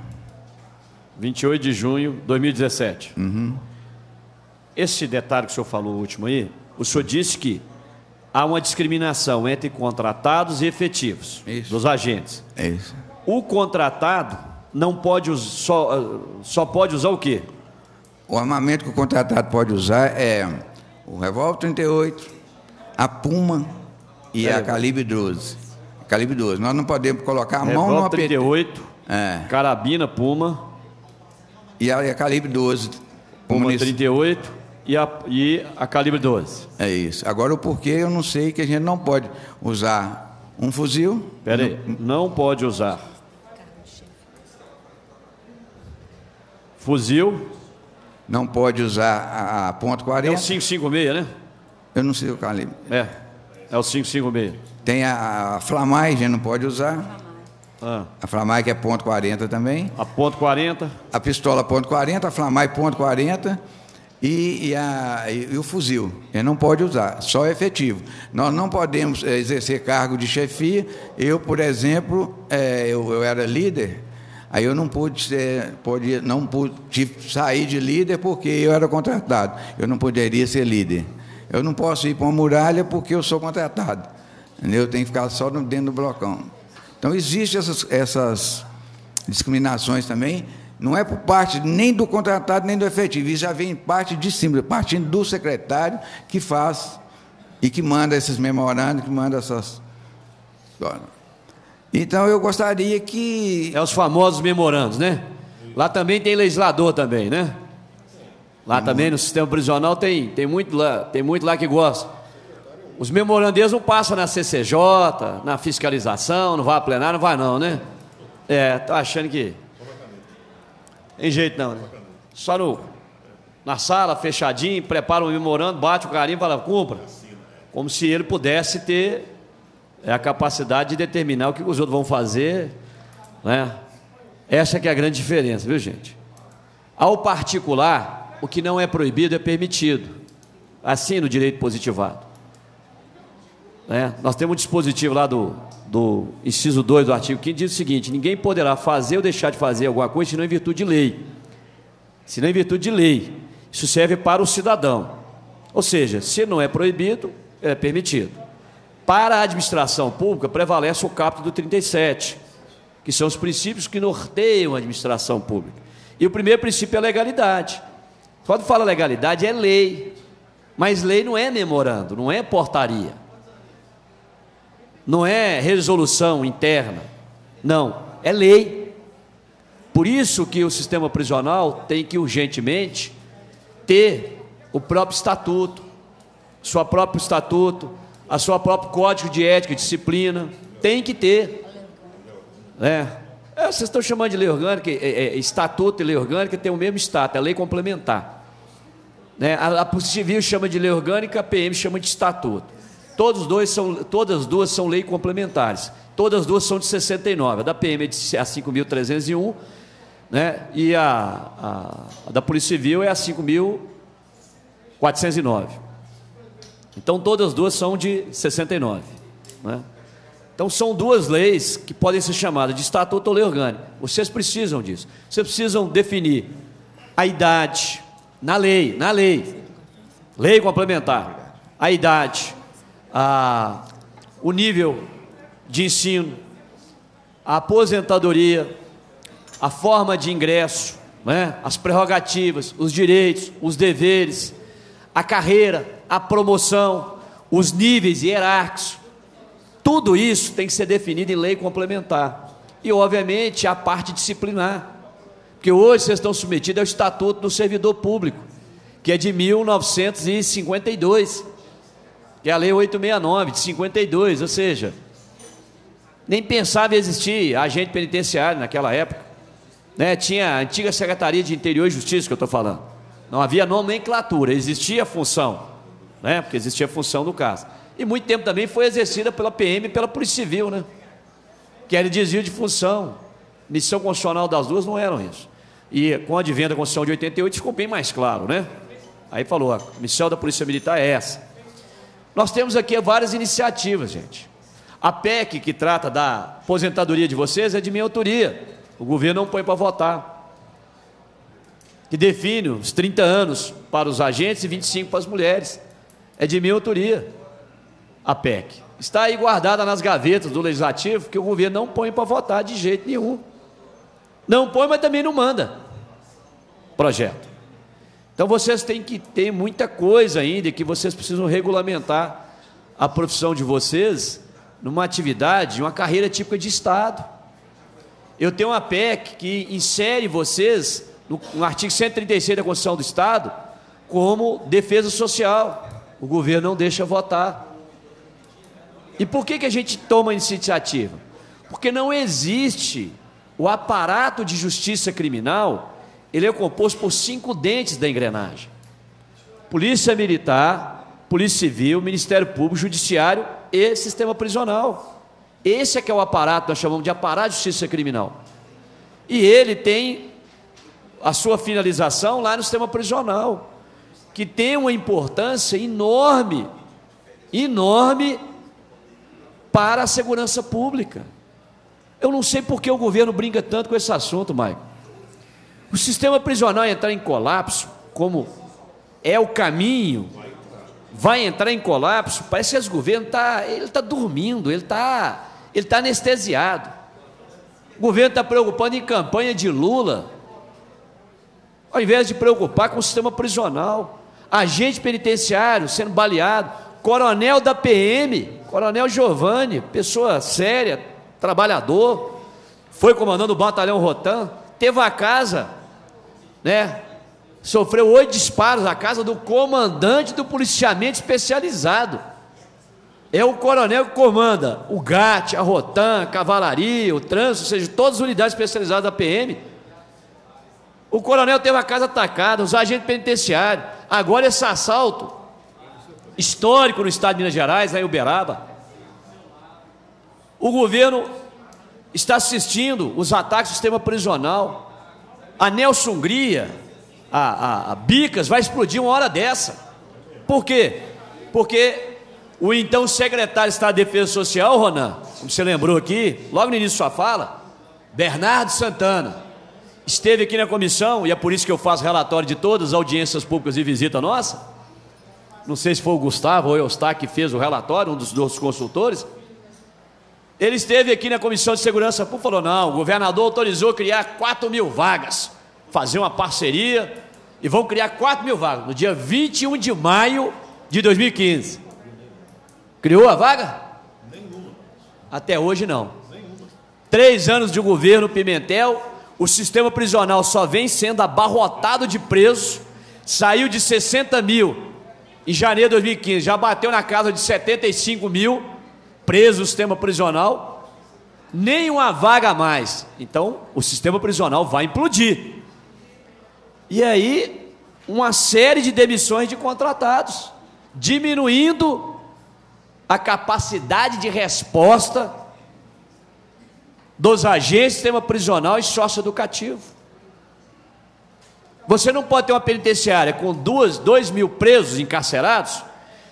28 de junho de 2017. Uhum. Esse detalhe que o senhor falou último aí, o senhor disse que há uma discriminação entre contratados e efetivos Isso. dos agentes. É isso. O contratado não pode só, ah, só pode usar o quê? O armamento que o contratado pode usar é o revólver 38, a Puma e é. a calibre 12. Calibre 12. Nós não podemos colocar a mão numa 38, é. carabina Puma. E a, a calibre 12. Puma comunista. 38 e a, e a calibre 12. É isso. Agora o porquê eu não sei que a gente não pode usar um fuzil. Peraí, não, não pode usar. Fuzil. Não pode usar a, a ponto .40. É o 556, né? Eu não sei o calibre. É, é o 556. Tem a, a gente não pode usar. Ah. A Flamai que é ponto .40 também. A ponto .40. A pistola ponto .40, a Flamai ponto .40 e, e, a, e, e o fuzil. Ele não pode usar, só é efetivo. Nós não podemos eh, exercer cargo de chefia. Eu, por exemplo, é, eu, eu, era líder, aí eu não pude ser, pode, não pude sair de líder porque eu era contratado. Eu não poderia ser líder. Eu não posso ir para uma muralha porque eu sou contratado. Eu tenho que ficar só dentro do blocão. Então, existem essas, essas discriminações também, não é por parte nem do contratado nem do efetivo, isso já vem parte de cima, partindo do secretário que faz e que manda esses memorandos, que manda essas. Então eu gostaria que. É os famosos memorandos, né? Lá também tem legislador também, né? Lá também no sistema prisional tem, tem, muito, lá, tem muito lá que gosta. Os memorandeiros não passam na CCJ, na fiscalização, não vai a plenário, não vai não, né? É, tô tá achando que. Tem jeito não, né? Só no, na sala, fechadinho, prepara o um memorando, bate o carinho e fala, cumpra. Como se ele pudesse ter é, a capacidade de determinar o que os outros vão fazer. Né? Essa que é a grande diferença, viu gente? Ao particular, o que não é proibido é permitido. Assim no direito positivado. Né? Nós temos um dispositivo lá do, do inciso 2 do artigo que diz o seguinte: ninguém poderá fazer ou deixar de fazer alguma coisa senão em virtude de lei. Senão em virtude de lei. Isso serve para o cidadão. Ou seja, se não é proibido, é permitido. Para a administração pública, prevalece o capítulo do 37, que são os princípios que norteiam a administração pública. E o primeiro princípio é a legalidade. Quando fala legalidade, é lei. Mas lei não é memorando, não é portaria não é resolução interna, não, é lei. Por isso que o sistema prisional tem que urgentemente ter o próprio estatuto, seu próprio estatuto, a sua próprio código de ética e disciplina, tem que ter. É. é. vocês estão chamando de lei orgânica, é, é, é estatuto e lei orgânica tem o mesmo status, é lei complementar. Né? A, a Polícia Civil chama de lei orgânica, a PM chama de estatuto. Todos dois são, todas as duas são leis complementares. Todas as duas são de 69. A da PM é de, a 5.301, né? E a, a, a, da Polícia Civil é a 5.409. Então todas as duas são de 69, né? Então são duas leis que podem ser chamadas de estatuto ou lei orgânica. Vocês precisam disso. Vocês precisam definir a idade na lei, na lei. Lei complementar. A idade a, o nível de ensino, a aposentadoria, a forma de ingresso, né? as prerrogativas, os direitos, os deveres, a carreira, a promoção, os níveis hierárquicos. Tudo isso tem que ser definido em lei complementar. E, obviamente, a parte disciplinar. Porque hoje vocês estão submetidos ao Estatuto do Servidor Público, que é de 1952 que é a Lei 869 de 52, ou seja, nem pensava existir agente penitenciário naquela época. Né? Tinha a antiga Secretaria de Interior e Justiça que eu estou falando. Não havia nomenclatura, existia função, né? porque existia função do caso. E muito tempo também foi exercida pela PM e pela Polícia Civil, né? que era desvio de função. Missão constitucional das duas não eram isso. E com a advento da Constituição de 88 ficou bem mais claro, né? Aí falou, a missão da Polícia Militar é essa. Nós temos aqui várias iniciativas, gente. A PEC, que trata da aposentadoria de vocês, é de minha autoria. O governo não põe para votar. Que define os 30 anos para os agentes e 25 para as mulheres. É de minha autoria. A PEC. Está aí guardada nas gavetas do legislativo que o governo não põe para votar de jeito nenhum. Não põe, mas também não manda projeto. Então vocês têm que ter muita coisa ainda que vocês precisam regulamentar a profissão de vocês numa atividade, uma carreira típica de Estado. Eu tenho uma PEC que insere vocês no, no artigo 136 da Constituição do Estado como defesa social. O governo não deixa votar. E por que, que a gente toma a iniciativa? Porque não existe o aparato de justiça criminal ele é composto por cinco dentes da engrenagem: Polícia Militar, Polícia Civil, Ministério Público, Judiciário e Sistema Prisional. Esse é que é o aparato, nós chamamos de aparato de justiça criminal. E ele tem a sua finalização lá no sistema prisional, que tem uma importância enorme, enorme para a segurança pública. Eu não sei por que o governo brinca tanto com esse assunto, Maicon o sistema prisional entrar em colapso, como é o caminho, vai entrar em colapso, parece que esse governo está ele tá dormindo, ele está ele tá anestesiado. O governo está preocupando em campanha de Lula, ao invés de preocupar com o sistema prisional, agente penitenciário sendo baleado, coronel da PM, coronel Giovanni, pessoa séria, trabalhador, foi comandando o batalhão Rotan, teve a casa né? Sofreu oito disparos na casa do comandante do policiamento especializado. É o coronel que comanda o GAT, a Rotan, a Cavalaria, o Trânsito, ou seja, todas as unidades especializadas da PM. O coronel teve a casa atacada, os agentes penitenciários. Agora esse assalto histórico no estado de Minas Gerais, na em Uberaba. O governo está assistindo os ataques ao sistema prisional a Nelson Hungria, a, a, a Bicas, vai explodir uma hora dessa. Por quê? Porque o então secretário de Estado de Defesa Social, Ronan, como você lembrou aqui, logo no início da sua fala, Bernardo Santana, esteve aqui na comissão, e é por isso que eu faço relatório de todas as audiências públicas e visita nossa. Não sei se foi o Gustavo ou o Eustáquio que fez o relatório, um dos nossos consultores. Ele esteve aqui na Comissão de Segurança falou: não, o governador autorizou criar 4 mil vagas, fazer uma parceria e vão criar 4 mil vagas no dia 21 de maio de 2015. Criou a vaga? Nenhuma. Até hoje não. Nenhuma. Três anos de governo Pimentel, o sistema prisional só vem sendo abarrotado de presos, saiu de 60 mil em janeiro de 2015, já bateu na casa de 75 mil preso o sistema prisional, nem uma vaga a mais. Então, o sistema prisional vai implodir. E aí, uma série de demissões de contratados, diminuindo a capacidade de resposta dos agentes do sistema prisional e socioeducativo. Você não pode ter uma penitenciária com duas, dois mil presos encarcerados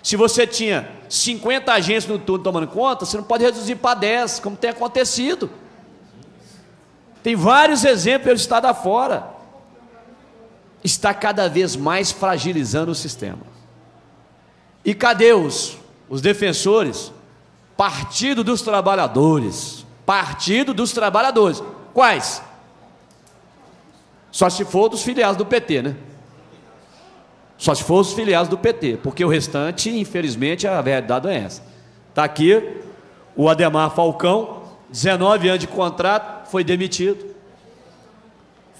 se você tinha 50 agentes no turno tomando conta, você não pode reduzir para 10, como tem acontecido. Tem vários exemplos pelo estado afora. Está cada vez mais fragilizando o sistema. E cadê os, os defensores? Partido dos Trabalhadores. Partido dos Trabalhadores. Quais? Só se for dos filiados do PT, né? Só se for os filiados do PT, porque o restante, infelizmente, a verdade é essa. Está aqui o Ademar Falcão, 19 anos de contrato, foi demitido.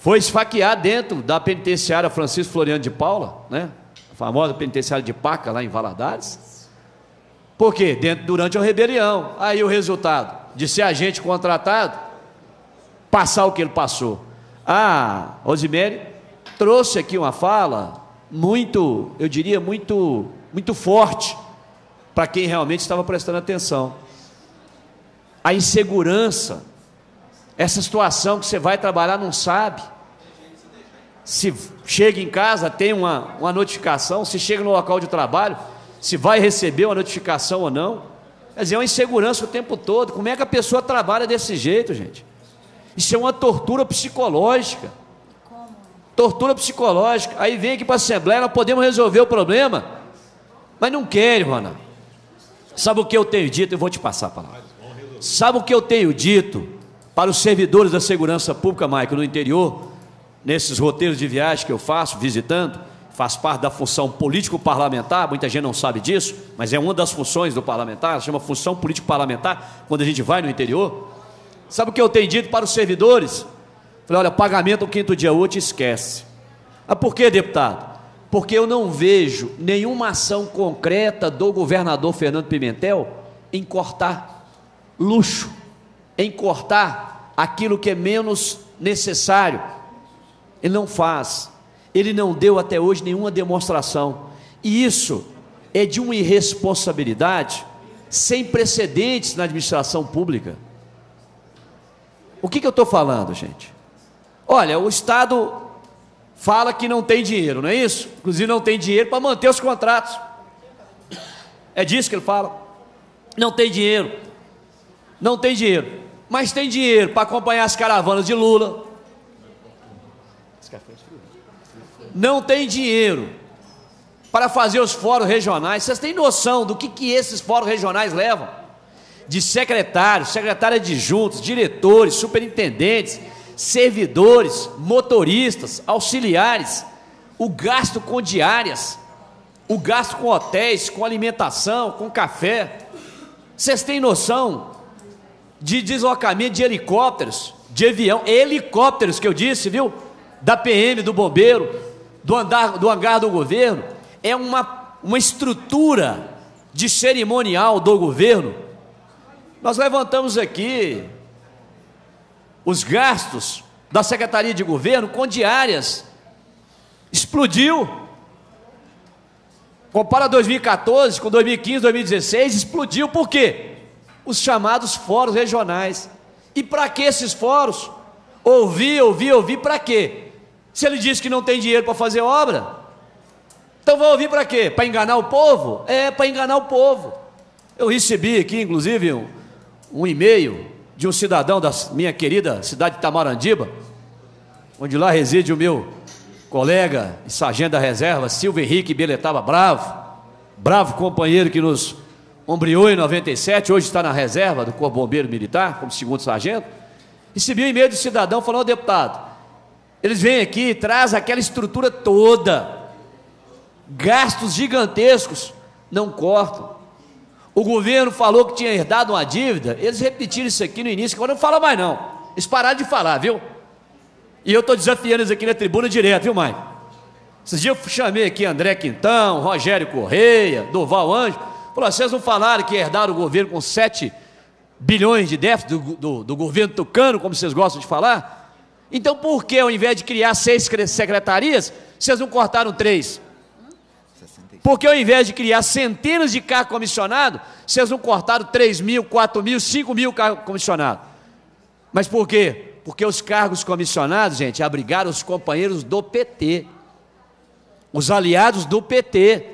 Foi esfaquear dentro da penitenciária Francisco Floriano de Paula, né? a famosa penitenciária de Paca, lá em Valadares. Por quê? Dentro, durante uma rebelião. Aí o resultado de ser agente contratado, passar o que ele passou. Ah, Osimério trouxe aqui uma fala muito, eu diria, muito, muito forte para quem realmente estava prestando atenção. A insegurança, essa situação que você vai trabalhar não sabe. Se chega em casa, tem uma, uma notificação, se chega no local de trabalho, se vai receber uma notificação ou não. Quer dizer, é uma insegurança o tempo todo. Como é que a pessoa trabalha desse jeito, gente? Isso é uma tortura psicológica tortura psicológica. Aí vem aqui para a Assembleia, nós podemos resolver o problema, mas não querem, Ronaldo. Sabe o que eu tenho dito? Eu vou te passar a palavra. Sabe o que eu tenho dito para os servidores da segurança pública, Maico, no interior, nesses roteiros de viagem que eu faço, visitando, faz parte da função político-parlamentar, muita gente não sabe disso, mas é uma das funções do parlamentar, chama função político-parlamentar, quando a gente vai no interior. Sabe o que eu tenho dito para os servidores? Falei, olha, pagamento no quinto dia útil, esquece. Mas ah, por que, deputado? Porque eu não vejo nenhuma ação concreta do governador Fernando Pimentel em cortar luxo, em cortar aquilo que é menos necessário. Ele não faz. Ele não deu até hoje nenhuma demonstração. E isso é de uma irresponsabilidade sem precedentes na administração pública. O que, que eu estou falando, gente? Olha, o Estado fala que não tem dinheiro, não é isso? Inclusive não tem dinheiro para manter os contratos. É disso que ele fala. Não tem dinheiro. Não tem dinheiro. Mas tem dinheiro para acompanhar as caravanas de Lula. Não tem dinheiro para fazer os fóruns regionais. Vocês têm noção do que, que esses fóruns regionais levam? De secretários, secretária adjuntos, diretores, superintendentes, servidores, motoristas, auxiliares, o gasto com diárias, o gasto com hotéis, com alimentação, com café. Vocês têm noção de deslocamento de helicópteros, de avião, helicópteros que eu disse, viu? Da PM, do bombeiro, do, andar, do hangar do governo. É uma, uma estrutura de cerimonial do governo. Nós levantamos aqui os gastos da Secretaria de Governo com diárias. Explodiu. Compara 2014 com 2015, 2016, explodiu. Por quê? Os chamados fóruns regionais. E para que esses fóruns? Ouvi, ouvi, ouvi. para quê? Se ele diz que não tem dinheiro para fazer obra, então vai ouvir para quê? Para enganar o povo? É, para enganar o povo. Eu recebi aqui, inclusive, um, um e-mail de um cidadão da minha querida cidade de Tamarandiba, onde lá reside o meu colega e sargento da reserva, Silvio Henrique Beletaba Bravo, bravo companheiro que nos ombriou em 97, hoje está na reserva do Corpo Bombeiro Militar, como segundo sargento, recebeu um e-mail de cidadão falando, oh, deputado, eles vêm aqui e trazem aquela estrutura toda, gastos gigantescos, não cortam o governo falou que tinha herdado uma dívida, eles repetiram isso aqui no início, agora não fala mais não. Eles pararam de falar, viu? E eu estou desafiando eles aqui na tribuna direto, viu, mãe? Esses dias eu chamei aqui André Quintão, Rogério Correia, Doval, Anjo. Falou, vocês não falaram que herdaram o governo com 7 bilhões de déficit do, do, do governo tucano, como vocês gostam de falar? Então por que, ao invés de criar seis secretarias, vocês não cortaram três? Porque ao invés de criar centenas de carros comissionados, vocês não cortaram 3 mil, 4 mil, 5 mil carros comissionados. Mas por quê? Porque os cargos comissionados, gente, abrigaram os companheiros do PT, os aliados do PT.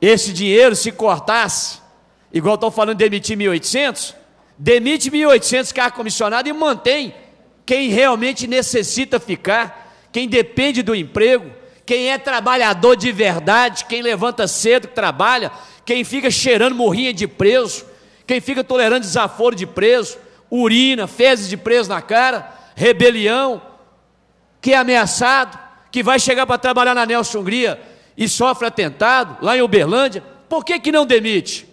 Esse dinheiro, se cortasse, igual estão falando de demitir 1.800, demite 1.800 cargos comissionados e mantém quem realmente necessita ficar, quem depende do emprego quem é trabalhador de verdade, quem levanta cedo, que trabalha, quem fica cheirando morrinha de preso, quem fica tolerando desaforo de preso, urina, fezes de preso na cara, rebelião, que é ameaçado, que vai chegar para trabalhar na Nelson Hungria e sofre atentado lá em Uberlândia, por que, que não demite?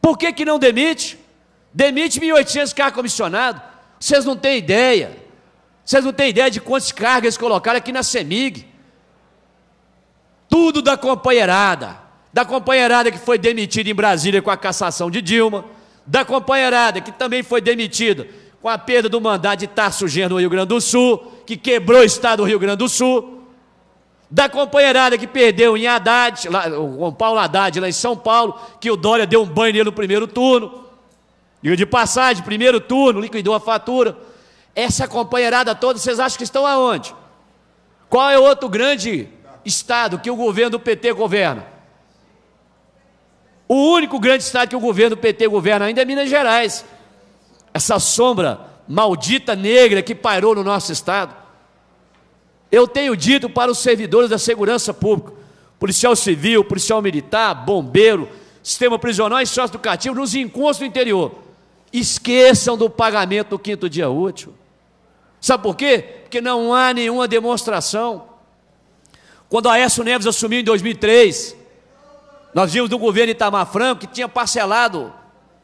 Por que, que não demite? Demite 1.800 carros comissionados. Vocês não têm ideia. Vocês não têm ideia de quantas cargas colocaram aqui na CEMIG. Tudo da companheirada. Da companheirada que foi demitida em Brasília com a cassação de Dilma. Da companheirada que também foi demitida com a perda do mandato de Tarso Genro no Rio Grande do Sul, que quebrou o estado do Rio Grande do Sul. Da companheirada que perdeu em Haddad, lá, o Paulo Haddad lá em São Paulo, que o Dória deu um banho nele no primeiro turno. e de passagem, primeiro turno, liquidou a fatura. Essa companheirada toda, vocês acham que estão aonde? Qual é o outro grande estado que o governo do PT governa. O único grande estado que o governo do PT governa ainda é Minas Gerais. Essa sombra maldita negra que pairou no nosso estado. Eu tenho dito para os servidores da segurança pública, policial civil, policial militar, bombeiro, sistema prisional e sócio educativo nos encontros do interior. Esqueçam do pagamento do quinto dia útil. Sabe por quê? Porque não há nenhuma demonstração. Quando Aécio Neves assumiu em 2003, nós vimos do governo Itamar Franco que tinha parcelado,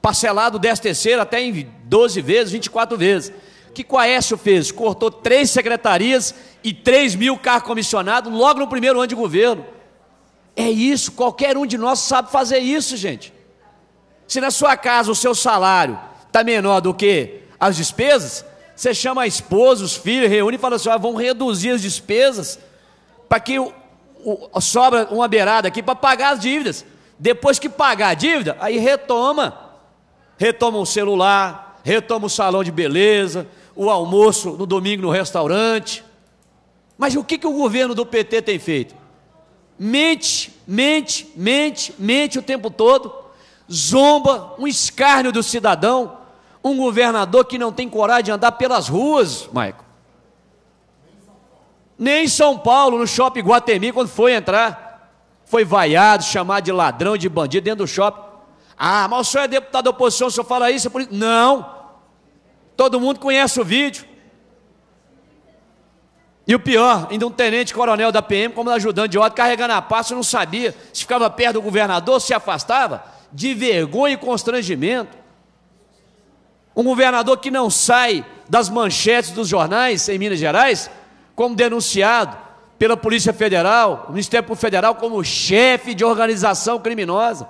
parcelado 10 terceiro até em 12 vezes, 24 vezes. O que o Aécio fez? Cortou três secretarias e 3 mil carros comissionados logo no primeiro ano de governo. É isso, qualquer um de nós sabe fazer isso, gente. Se na sua casa o seu salário está menor do que as despesas, você chama a esposa, os filhos, reúne e fala assim: ah, vão reduzir as despesas para que sobra uma beirada aqui para pagar as dívidas. Depois que pagar a dívida, aí retoma. Retoma o celular, retoma o salão de beleza, o almoço no domingo no restaurante. Mas o que, que o governo do PT tem feito? Mente, mente, mente, mente o tempo todo, zomba, um escárnio do cidadão, um governador que não tem coragem de andar pelas ruas, Michael. Nem em São Paulo, no shopping Guatemi, quando foi entrar, foi vaiado, chamado de ladrão, de bandido dentro do shopping. Ah, mas o senhor é deputado da oposição, o senhor fala isso, é por... Não. Todo mundo conhece o vídeo. E o pior, ainda um tenente-coronel da PM, como ajudante de ordem, carregando a pasta, não sabia se ficava perto do governador, se afastava, de vergonha e constrangimento. Um governador que não sai das manchetes dos jornais em Minas Gerais, como denunciado pela Polícia Federal, o Ministério Público Federal, como chefe de organização criminosa.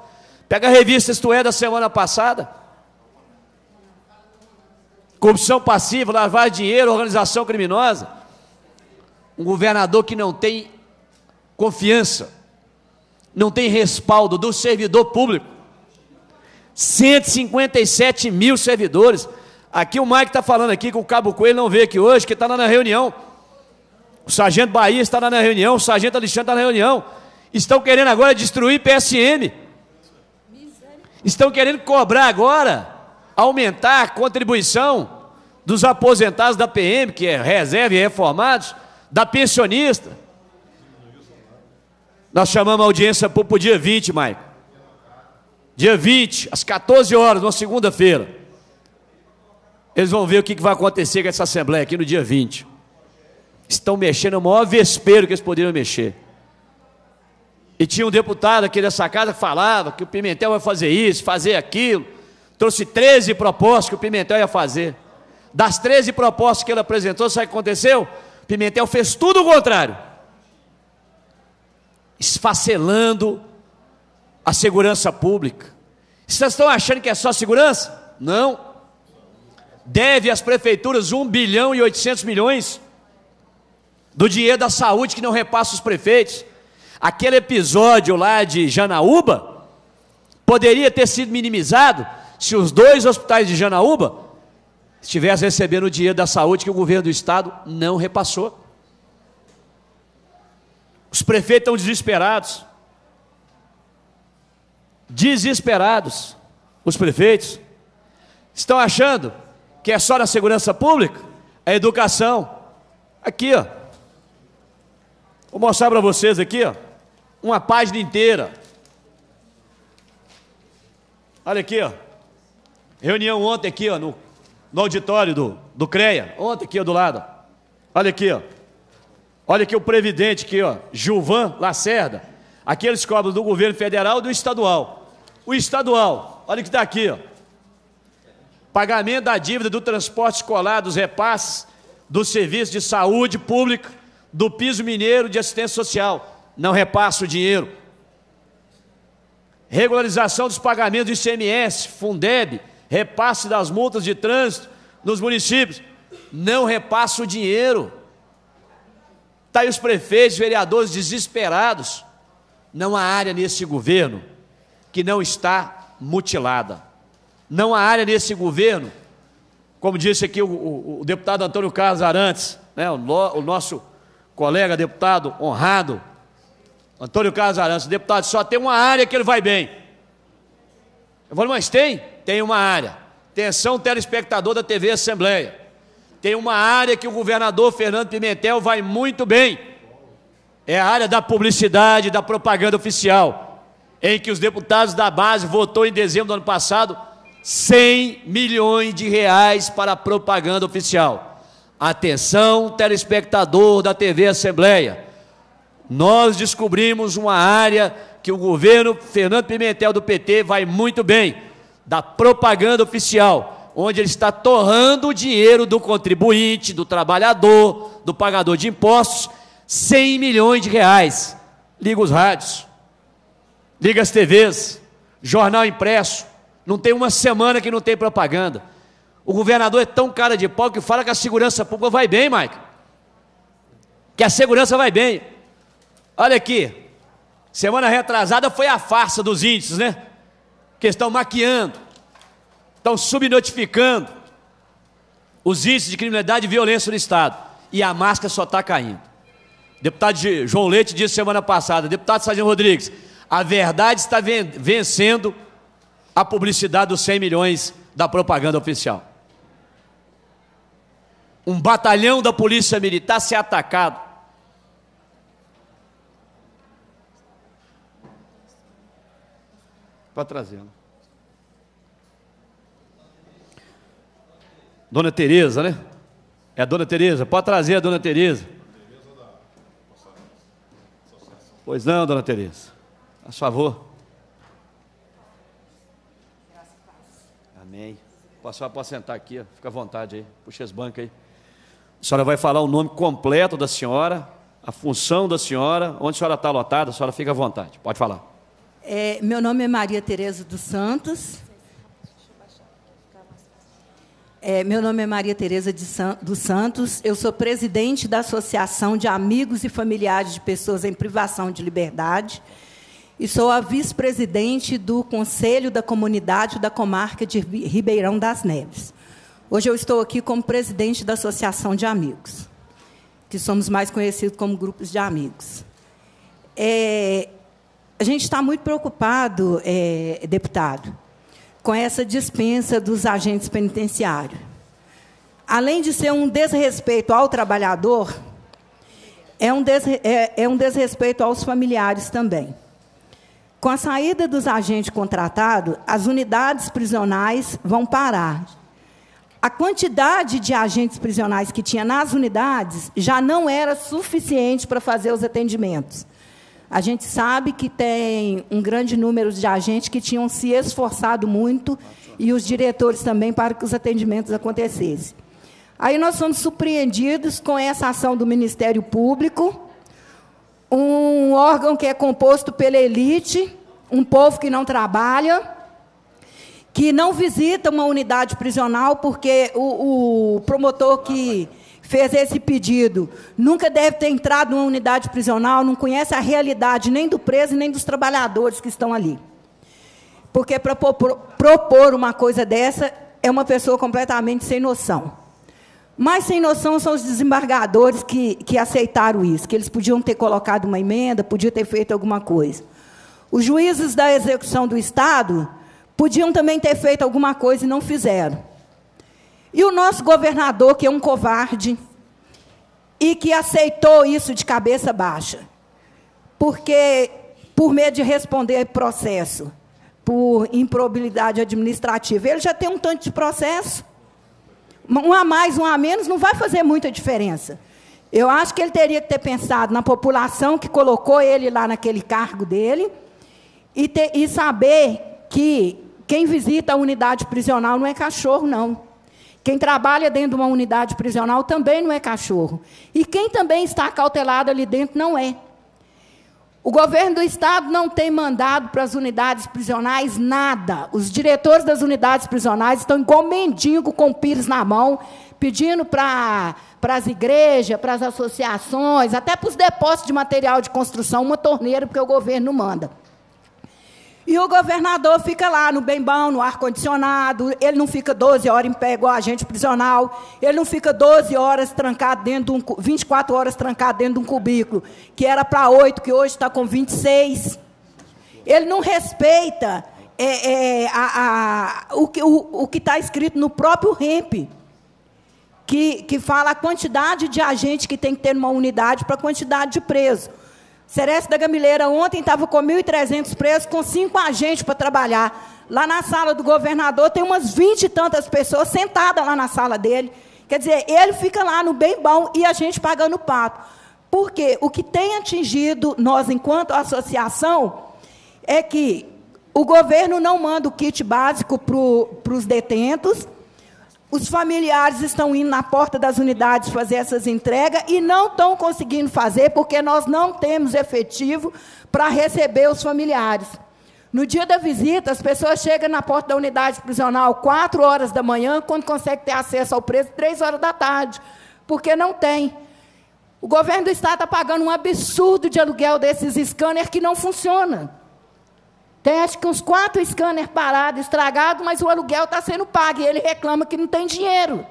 Pega a revista Isto É da semana passada. Corrupção passiva, lavar dinheiro, organização criminosa. Um governador que não tem confiança, não tem respaldo do servidor público. 157 mil servidores. Aqui o Mike está falando aqui que o Cabo Coelho não veio aqui hoje, que está lá na reunião. O sargento Bahia está na reunião, o sargento Alexandre está na reunião. Estão querendo agora destruir PSM. Estão querendo cobrar agora, aumentar a contribuição dos aposentados da PM, que é reserva e reformados, da pensionista. Nós chamamos a audiência para o dia 20, Maico. Dia 20, às 14 horas, uma segunda-feira. Eles vão ver o que vai acontecer com essa Assembleia aqui no dia 20 estão mexendo é o maior vespeiro que eles poderiam mexer. E tinha um deputado aqui dessa casa que falava que o Pimentel vai fazer isso, fazer aquilo. Trouxe 13 propostas que o Pimentel ia fazer. Das 13 propostas que ele apresentou, sabe o que aconteceu? Pimentel fez tudo o contrário. Esfacelando a segurança pública. Vocês estão achando que é só segurança? Não. Deve às prefeituras 1 bilhão e 800 milhões do dinheiro da saúde que não repassa os prefeitos. Aquele episódio lá de Janaúba poderia ter sido minimizado se os dois hospitais de Janaúba estivessem recebendo o dinheiro da saúde que o governo do estado não repassou. Os prefeitos estão desesperados. Desesperados, os prefeitos. Estão achando que é só na segurança pública? A é educação. Aqui, ó. Vou mostrar para vocês aqui, ó, uma página inteira. Olha aqui, ó. Reunião ontem aqui, ó, no, no auditório do, do CREA, ontem aqui ó, do lado. Olha aqui, ó. Olha aqui o previdente aqui, ó, Gilvan Lacerda. Aqui eles cobram do governo federal e do estadual. O estadual, olha o que está aqui, ó. Pagamento da dívida do transporte escolar, dos repasses, do serviço de saúde pública, do piso mineiro de assistência social, não repassa o dinheiro. Regularização dos pagamentos do ICMS, Fundeb, repasse das multas de trânsito nos municípios, não repassa o dinheiro. Está aí os prefeitos, vereadores desesperados. Não há área nesse governo que não está mutilada. Não há área nesse governo, como disse aqui o, o, o deputado Antônio Carlos Arantes, né, o, o nosso colega deputado honrado, Antônio Carlos Arantes, deputado, só tem uma área que ele vai bem. Eu falei, mas tem? Tem uma área. Atenção, telespectador da TV Assembleia. Tem uma área que o governador Fernando Pimentel vai muito bem. É a área da publicidade, da propaganda oficial, em que os deputados da base votou em dezembro do ano passado 100 milhões de reais para a propaganda oficial. Atenção, telespectador da TV Assembleia. Nós descobrimos uma área que o governo Fernando Pimentel do PT vai muito bem, da propaganda oficial, onde ele está torrando o dinheiro do contribuinte, do trabalhador, do pagador de impostos, 100 milhões de reais. Liga os rádios, liga as TVs, jornal impresso. Não tem uma semana que não tem propaganda. O governador é tão cara de pau que fala que a segurança pública vai bem, Mike. Que a segurança vai bem. Olha aqui. Semana retrasada foi a farsa dos índices, né? Que estão maquiando, estão subnotificando os índices de criminalidade e violência no Estado. E a máscara só está caindo. Deputado João Leite disse semana passada, deputado Sargento Rodrigues, a verdade está vencendo a publicidade dos 100 milhões da propaganda oficial um batalhão da Polícia Militar ser atacado. Está trazendo. Né? Dona Tereza, né? É a Dona Tereza. Pode trazer a Dona Tereza. Pois não, Dona Tereza. A favor. Amém. Posso, posso sentar aqui, fica à vontade aí. Puxa as bancas aí. A senhora vai falar o nome completo da senhora, a função da senhora, onde a senhora está lotada, a senhora fica à vontade. Pode falar. É, meu nome é Maria Tereza dos Santos. É, meu nome é Maria Tereza San, dos Santos. Eu sou presidente da Associação de Amigos e Familiares de Pessoas em Privação de Liberdade e sou a vice-presidente do Conselho da Comunidade da Comarca de Ribeirão das Neves. Hoje eu estou aqui como presidente da Associação de Amigos, que somos mais conhecidos como grupos de amigos. É, a gente está muito preocupado, é, deputado, com essa dispensa dos agentes penitenciários. Além de ser um desrespeito ao trabalhador, é um, des, é, é um desrespeito aos familiares também. Com a saída dos agentes contratados, as unidades prisionais vão parar a quantidade de agentes prisionais que tinha nas unidades já não era suficiente para fazer os atendimentos. A gente sabe que tem um grande número de agentes que tinham se esforçado muito e os diretores também para que os atendimentos acontecessem. Aí nós fomos surpreendidos com essa ação do Ministério Público, um órgão que é composto pela elite, um povo que não trabalha, que não visita uma unidade prisional, porque o, o promotor que fez esse pedido nunca deve ter entrado numa unidade prisional, não conhece a realidade nem do preso nem dos trabalhadores que estão ali. Porque para propor uma coisa dessa é uma pessoa completamente sem noção. Mas sem noção são os desembargadores que, que aceitaram isso, que eles podiam ter colocado uma emenda, podiam ter feito alguma coisa. Os juízes da execução do Estado Podiam também ter feito alguma coisa e não fizeram. E o nosso governador, que é um covarde, e que aceitou isso de cabeça baixa, porque por medo de responder processo por improbabilidade administrativa, ele já tem um tanto de processo. Um a mais, um a menos, não vai fazer muita diferença. Eu acho que ele teria que ter pensado na população que colocou ele lá naquele cargo dele e, ter, e saber que quem visita a unidade prisional não é cachorro, não. Quem trabalha dentro de uma unidade prisional também não é cachorro. E quem também está cautelado ali dentro não é. O governo do Estado não tem mandado para as unidades prisionais nada. Os diretores das unidades prisionais estão igual mendigo com pires na mão, pedindo para, para as igrejas, para as associações, até para os depósitos de material de construção, uma torneira, porque o governo não manda. E o governador fica lá no bembão, no ar-condicionado, ele não fica 12 horas em pé igual agente prisional, ele não fica 12 horas trancado dentro de um, 24 horas trancado dentro de um cubículo, que era para 8, que hoje está com 26. Ele não respeita é, é, a, a, o que o, o está escrito no próprio REMP, que, que fala a quantidade de agente que tem que ter numa unidade para a quantidade de preso. Sereste da Gamileira ontem estava com 1.300 presos, com cinco agentes para trabalhar. Lá na sala do governador tem umas 20 e tantas pessoas sentadas lá na sala dele. Quer dizer, ele fica lá no bem bom e a gente pagando pato. Porque o que tem atingido nós, enquanto associação, é que o governo não manda o kit básico para os detentos, os familiares estão indo na porta das unidades fazer essas entregas e não estão conseguindo fazer porque nós não temos efetivo para receber os familiares. No dia da visita, as pessoas chegam na porta da unidade prisional 4 horas da manhã, quando conseguem ter acesso ao preso 3 horas da tarde, porque não tem. O governo do estado está pagando um absurdo de aluguel desses scanners que não funcionam. Tem acho que uns quatro scanners parados, estragados, mas o aluguel está sendo pago e ele reclama que não tem dinheiro.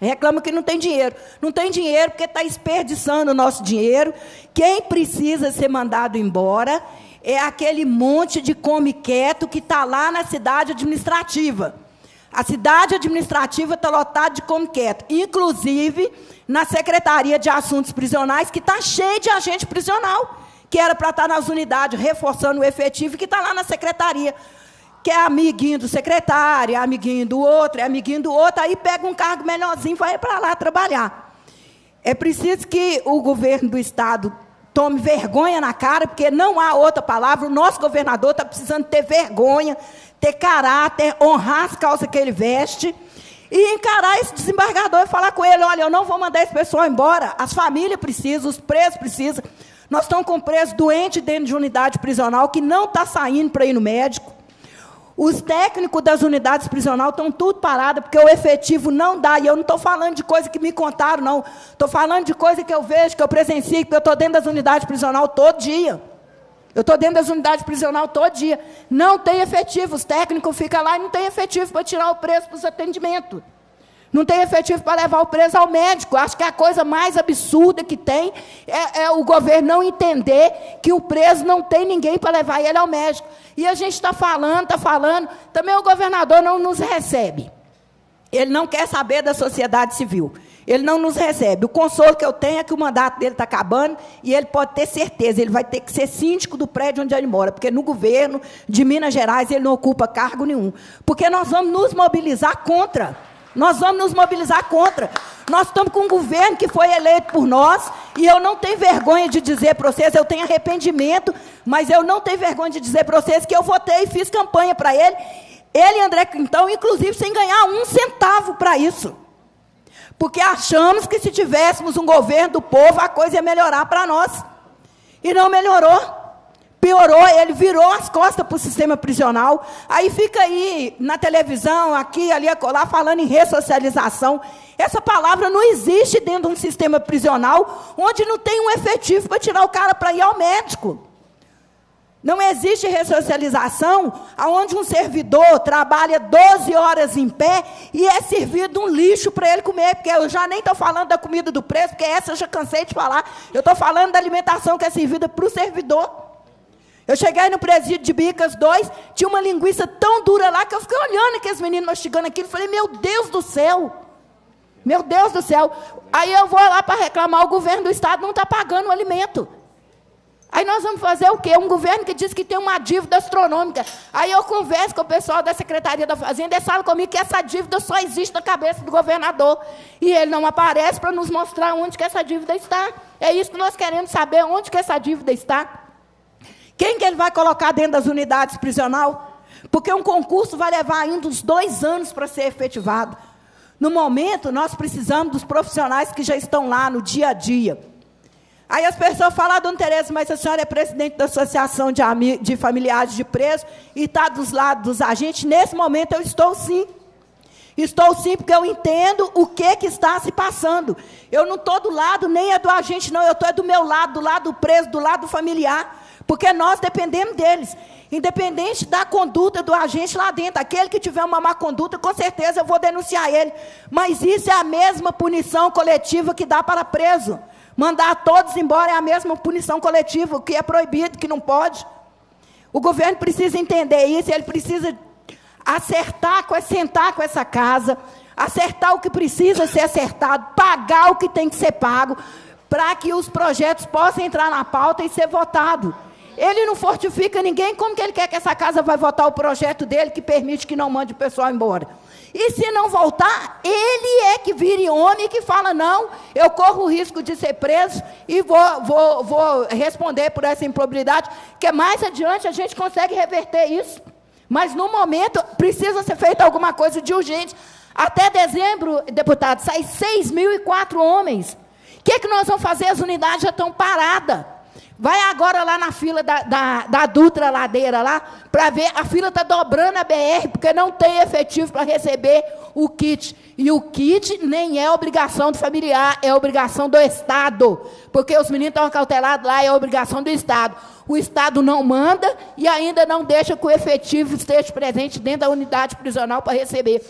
Reclama que não tem dinheiro. Não tem dinheiro porque está desperdiçando o nosso dinheiro. Quem precisa ser mandado embora é aquele monte de come quieto que está lá na cidade administrativa. A cidade administrativa está lotada de come quieto, inclusive na Secretaria de Assuntos Prisionais, que está cheia de agente prisional que era para estar tá nas unidades, reforçando o efetivo, que está lá na secretaria. Que é amiguinho do secretário, é amiguinho do outro, é amiguinho do outro, aí pega um cargo melhorzinho e vai para lá trabalhar. É preciso que o governo do Estado tome vergonha na cara, porque não há outra palavra. O nosso governador está precisando ter vergonha, ter caráter, honrar as calças que ele veste e encarar esse desembargador e falar com ele: olha, eu não vou mandar esse pessoal embora, as famílias precisam, os presos precisam, nós estamos com preso doente dentro de unidade prisional que não está saindo para ir no médico. Os técnicos das unidades prisional estão tudo parado porque o efetivo não dá. E eu não estou falando de coisa que me contaram, não. Estou falando de coisa que eu vejo, que eu presencio, que eu estou dentro das unidades prisional todo dia. Eu estou dentro das unidades prisional todo dia. Não tem efetivo. Os técnicos ficam lá e não tem efetivo para tirar o preço para os atendimentos. Não tem efetivo para levar o preso ao médico. Acho que a coisa mais absurda que tem é, é o governo não entender que o preso não tem ninguém para levar ele ao médico. E a gente está falando, está falando. Também o governador não nos recebe. Ele não quer saber da sociedade civil. Ele não nos recebe. O consolo que eu tenho é que o mandato dele está acabando e ele pode ter certeza, ele vai ter que ser síndico do prédio onde ele mora, porque no governo de Minas Gerais ele não ocupa cargo nenhum. Porque nós vamos nos mobilizar contra. Nós vamos nos mobilizar contra. Nós estamos com um governo que foi eleito por nós, e eu não tenho vergonha de dizer para vocês, eu tenho arrependimento, mas eu não tenho vergonha de dizer para vocês que eu votei e fiz campanha para ele, ele e André Quintão, inclusive sem ganhar um centavo para isso. Porque achamos que se tivéssemos um governo do povo, a coisa ia melhorar para nós. E não melhorou piorou, ele virou as costas para o sistema prisional. Aí fica aí na televisão, aqui, ali, acolá, falando em ressocialização. Essa palavra não existe dentro de um sistema prisional onde não tem um efetivo para tirar o cara para ir ao médico. Não existe ressocialização onde um servidor trabalha 12 horas em pé e é servido um lixo para ele comer, porque eu já nem estou falando da comida do preço, porque essa eu já cansei de falar. Eu estou falando da alimentação que é servida para o servidor. Eu cheguei no presídio de Bicas 2, tinha uma linguiça tão dura lá que eu fiquei olhando aqueles meninos mastigando aquilo. Falei, meu Deus do céu! Meu Deus do céu! Aí eu vou lá para reclamar, o governo do Estado não está pagando o alimento. Aí nós vamos fazer o quê? Um governo que diz que tem uma dívida astronômica. Aí eu converso com o pessoal da Secretaria da Fazenda e falam comigo que essa dívida só existe na cabeça do governador. E ele não aparece para nos mostrar onde que essa dívida está. É isso que nós queremos saber, onde que essa dívida está. Quem que ele vai colocar dentro das unidades prisional? Porque um concurso vai levar ainda uns dois anos para ser efetivado. No momento, nós precisamos dos profissionais que já estão lá no dia a dia. Aí as pessoas falam, ah, dona Tereza, mas a senhora é presidente da Associação de, Ami de Familiares de Presos e está dos lados dos agentes. Nesse momento, eu estou sim. Estou sim, porque eu entendo o que, que está se passando. Eu não estou do lado, nem é do agente, não. Eu estou é do meu lado, do lado do preso, do lado do familiar. Porque nós dependemos deles. Independente da conduta do agente lá dentro, aquele que tiver uma má conduta, com certeza eu vou denunciar ele. Mas isso é a mesma punição coletiva que dá para preso. Mandar todos embora é a mesma punição coletiva, que é proibido, que não pode. O governo precisa entender isso, ele precisa acertar, sentar com essa casa, acertar o que precisa ser acertado, pagar o que tem que ser pago, para que os projetos possam entrar na pauta e ser votado. Ele não fortifica ninguém, como que ele quer que essa casa vai votar o projeto dele que permite que não mande o pessoal embora? E se não voltar, ele é que vire homem que fala: não, eu corro o risco de ser preso e vou, vou, vou responder por essa improbidade, que mais adiante a gente consegue reverter isso. Mas no momento precisa ser feita alguma coisa de urgente. Até dezembro, deputado, sai 6.004 homens. O que, é que nós vamos fazer? As unidades já estão paradas. Vai agora lá na fila da, da, da Dutra Ladeira lá, para ver, a fila está dobrando a BR, porque não tem efetivo para receber o kit. E o kit nem é obrigação do familiar, é obrigação do Estado. Porque os meninos estão acautelados lá, é obrigação do Estado. O Estado não manda e ainda não deixa que o efetivo esteja presente dentro da unidade prisional para receber.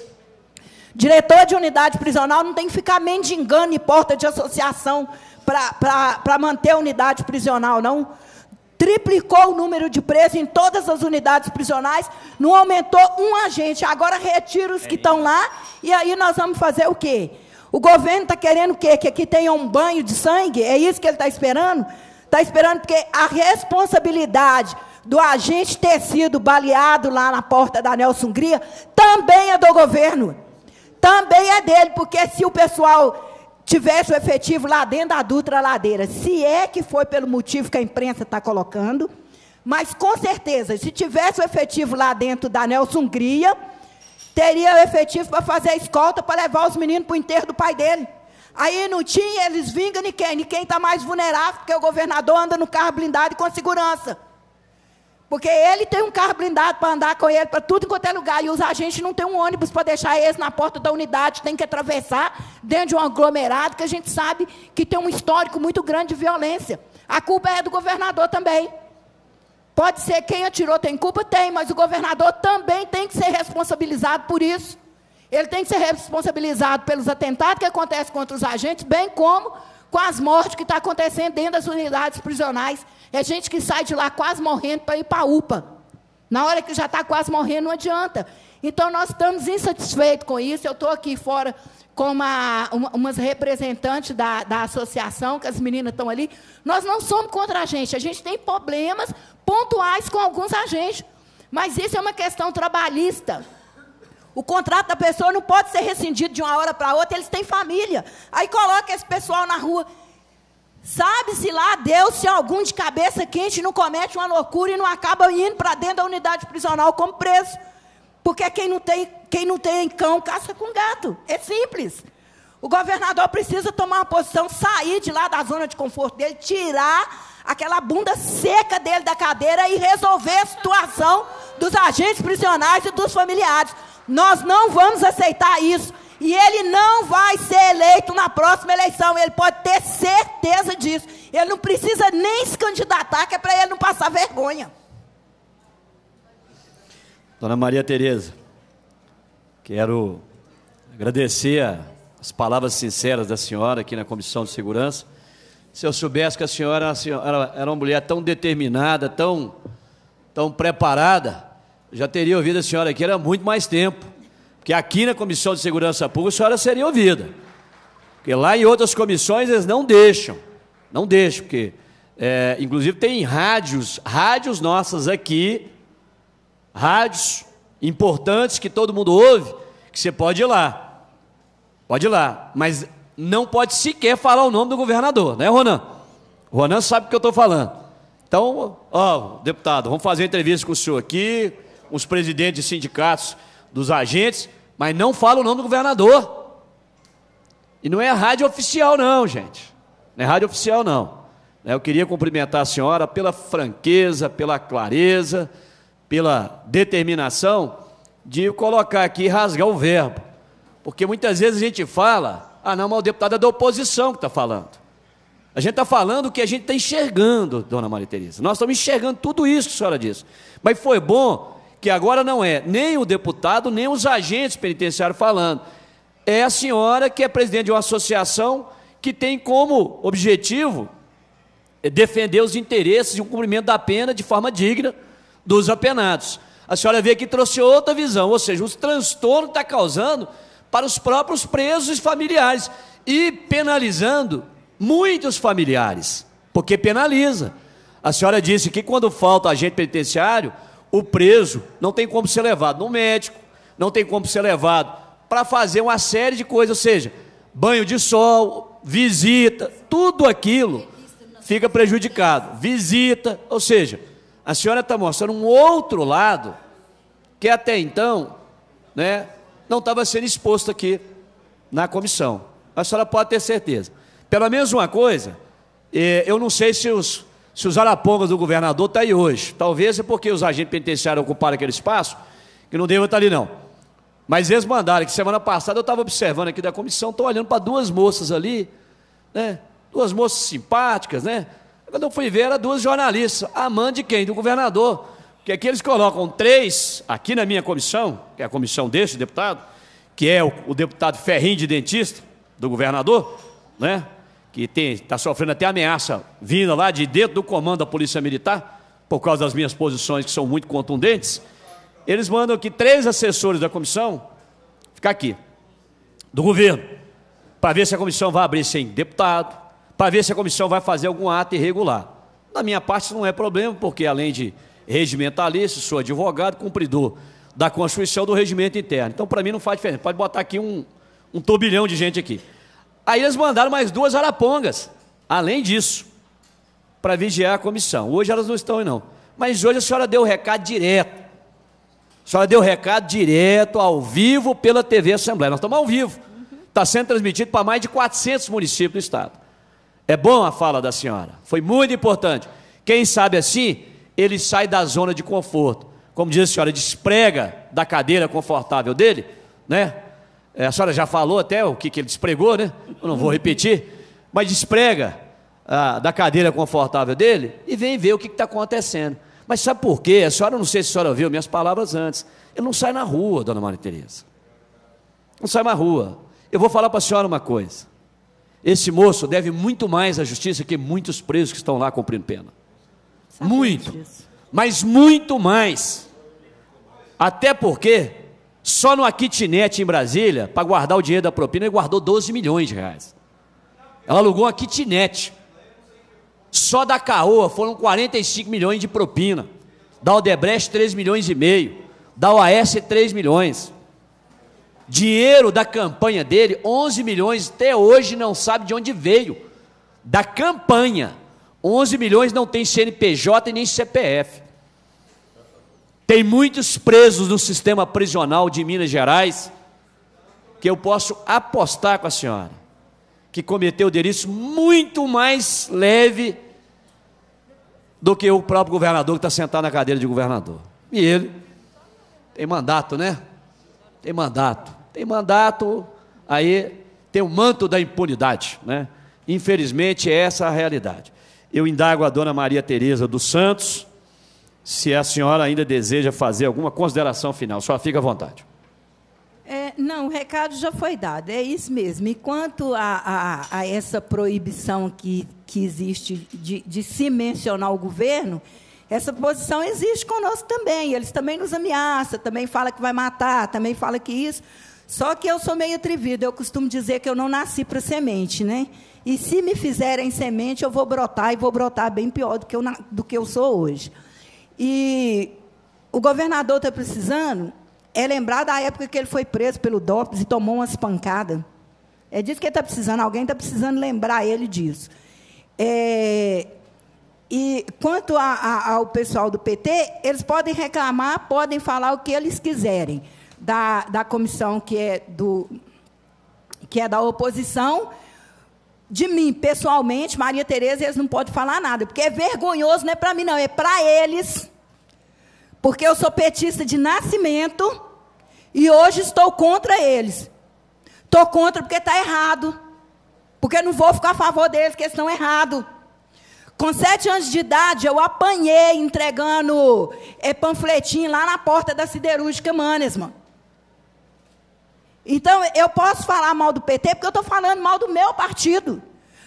Diretor de unidade prisional não tem que ficar mendigando em porta de associação para manter a unidade prisional, não. Triplicou o número de presos em todas as unidades prisionais, não aumentou um agente. Agora retira os que estão é lá e aí nós vamos fazer o quê? O governo está querendo o quê? Que aqui tenha um banho de sangue? É isso que ele está esperando? Está esperando porque a responsabilidade do agente ter sido baleado lá na porta da Nelson Hungria também é do governo. Também é dele, porque se o pessoal tivesse o efetivo lá dentro da Dutra Ladeira, se é que foi pelo motivo que a imprensa está colocando, mas com certeza, se tivesse o efetivo lá dentro da Nelson Hungria, teria o efetivo para fazer a escolta para levar os meninos para o enterro do pai dele. Aí não tinha, eles vingam de quem? De quem está mais vulnerável, porque o governador anda no carro blindado e com segurança. Porque ele tem um carro blindado para andar com ele para tudo quanto é lugar. E os agentes não tem um ônibus para deixar eles na porta da unidade. Tem que atravessar dentro de um aglomerado que a gente sabe que tem um histórico muito grande de violência. A culpa é do governador também. Pode ser quem atirou tem culpa? Tem, mas o governador também tem que ser responsabilizado por isso. Ele tem que ser responsabilizado pelos atentados que acontecem contra os agentes, bem como com as mortes que está acontecendo dentro das unidades prisionais. É gente que sai de lá quase morrendo para ir para a UPA. Na hora que já está quase morrendo, não adianta. Então, nós estamos insatisfeitos com isso. Eu estou aqui fora com uma, uma, umas representantes da, da associação, que as meninas estão ali. Nós não somos contra a gente. A gente tem problemas pontuais com alguns agentes. Mas isso é uma questão trabalhista. O contrato da pessoa não pode ser rescindido de uma hora para outra, eles têm família. Aí coloca esse pessoal na rua. Sabe-se lá Deus se algum de cabeça quente não comete uma loucura e não acaba indo para dentro da unidade prisional como preso. Porque quem não tem, quem não tem cão, caça com gato. É simples. O governador precisa tomar uma posição, sair de lá da zona de conforto dele, tirar aquela bunda seca dele da cadeira e resolver a situação dos agentes prisionais e dos familiares. Nós não vamos aceitar isso. E ele não vai ser eleito na próxima eleição. Ele pode ter certeza disso. Ele não precisa nem se candidatar, que é para ele não passar vergonha. Dona Maria Tereza, quero agradecer as palavras sinceras da senhora aqui na Comissão de Segurança. Se eu soubesse que a senhora, a senhora era uma mulher tão determinada, tão, tão preparada, já teria ouvido a senhora aqui, há muito mais tempo. Porque aqui na Comissão de Segurança Pública a senhora seria ouvida. Porque lá em outras comissões eles não deixam. Não deixam, porque é, inclusive tem rádios, rádios nossas aqui, rádios importantes que todo mundo ouve, que você pode ir lá. Pode ir lá. Mas não pode sequer falar o nome do governador, né, Ronan? Ronan sabe o que eu estou falando. Então, ó, deputado, vamos fazer entrevista com o senhor aqui, os presidentes de sindicatos dos agentes, mas não fala o nome do governador. E não é a rádio oficial, não, gente. Não é rádio oficial, não. Eu queria cumprimentar a senhora pela franqueza, pela clareza, pela determinação de colocar aqui rasgar o verbo. Porque muitas vezes a gente fala ah, não, mas o deputado é da oposição que está falando. A gente está falando o que a gente está enxergando, dona Maria Tereza. Nós estamos enxergando tudo isso que a senhora disse. Mas foi bom que agora não é nem o deputado, nem os agentes penitenciários falando. É a senhora que é presidente de uma associação que tem como objetivo defender os interesses e o cumprimento da pena de forma digna dos apenados. A senhora aqui que trouxe outra visão, ou seja, os transtornos que está causando para os próprios presos e familiares e penalizando muitos familiares, porque penaliza. A senhora disse que quando falta agente penitenciário, o preso não tem como ser levado no médico, não tem como ser levado para fazer uma série de coisas, ou seja, banho de sol, visita, tudo aquilo fica prejudicado. Visita, ou seja, a senhora está mostrando um outro lado que até então, né, não estava sendo exposto aqui na comissão. A senhora pode ter certeza. Pelo menos uma coisa, é, eu não sei se os, se os arapongas do governador estão tá aí hoje. Talvez é porque os agentes penitenciários ocuparam aquele espaço, que não deviam estar ali, não. Mas eles mandaram, que semana passada eu estava observando aqui da comissão, estou olhando para duas moças ali, né? Duas moças simpáticas, né? Quando eu fui ver, eram duas jornalistas. A mãe de quem? Do governador que aqui eles colocam três, aqui na minha comissão, que é a comissão deste deputado, que é o, o deputado Ferrinho de Dentista, do governador, né? que está sofrendo até ameaça vinda lá de dentro do comando da Polícia Militar, por causa das minhas posições que são muito contundentes, eles mandam aqui três assessores da comissão ficar aqui, do governo, para ver se a comissão vai abrir sem deputado, para ver se a comissão vai fazer algum ato irregular. Da minha parte não é problema, porque além de regimentalista, sou advogado, cumpridor da Constituição do regimento interno. Então, para mim, não faz diferença. Pode botar aqui um, um turbilhão de gente aqui. Aí eles mandaram mais duas arapongas, além disso, para vigiar a comissão. Hoje elas não estão aí, não. Mas hoje a senhora deu o recado direto. A senhora deu o recado direto, ao vivo, pela TV Assembleia. Nós estamos ao vivo. Está sendo transmitido para mais de 400 municípios do Estado. É bom a fala da senhora. Foi muito importante. Quem sabe assim ele sai da zona de conforto. Como diz a senhora, desprega da cadeira confortável dele, né? É, a senhora já falou até o que, que ele despregou, né? Eu não vou repetir, mas desprega ah, da cadeira confortável dele e vem ver o que está acontecendo. Mas sabe por quê? A senhora, não sei se a senhora ouviu minhas palavras antes. Ele não sai na rua, dona Maria Tereza. Não sai na rua. Eu vou falar para a senhora uma coisa. Esse moço deve muito mais à justiça que muitos presos que estão lá cumprindo pena muito, disso. É mas muito mais. Até porque, só numa kitnet em Brasília, para guardar o dinheiro da propina, ele guardou 12 milhões de reais. Ela alugou uma kitnet. Só da Caoa foram 45 milhões de propina. Da Odebrecht, 3 milhões e meio. Da OAS, 3 milhões. Dinheiro da campanha dele, 11 milhões, até hoje não sabe de onde veio. Da campanha. 11 milhões não tem CNPJ e nem CPF. Tem muitos presos no sistema prisional de Minas Gerais que eu posso apostar com a senhora que cometeu delírio muito mais leve do que o próprio governador que está sentado na cadeira de governador. E ele tem mandato, né? Tem mandato. Tem mandato, aí tem o manto da impunidade, né? Infelizmente, é essa a realidade. Eu indago a dona Maria Tereza dos Santos se a senhora ainda deseja fazer alguma consideração final. Só fica à vontade. É, não, o recado já foi dado, é isso mesmo. E quanto a, a, a essa proibição que, que existe de, de se mencionar o governo, essa posição existe conosco também. Eles também nos ameaçam, também fala que vai matar, também fala que isso. Só que eu sou meio atrevido, eu costumo dizer que eu não nasci para semente, né? E se me fizerem semente, eu vou brotar e vou brotar bem pior do que eu, do que eu sou hoje. E o governador está precisando é lembrar da época que ele foi preso pelo DOPS e tomou umas pancadas. É disso que ele está precisando, alguém está precisando lembrar ele disso. É, e quanto a, a, ao pessoal do PT, eles podem reclamar, podem falar o que eles quiserem da, da comissão que é, do, que é da oposição de mim pessoalmente, Maria Tereza, eles não podem falar nada, porque é vergonhoso, não é para mim não, é para eles. Porque eu sou petista de nascimento e hoje estou contra eles. Estou contra porque está errado. Porque eu não vou ficar a favor deles, que eles estão errados. Com sete anos de idade, eu apanhei entregando é, panfletinho lá na porta da siderúrgica Manesman. Então, eu posso falar mal do PT porque eu estou falando mal do meu partido.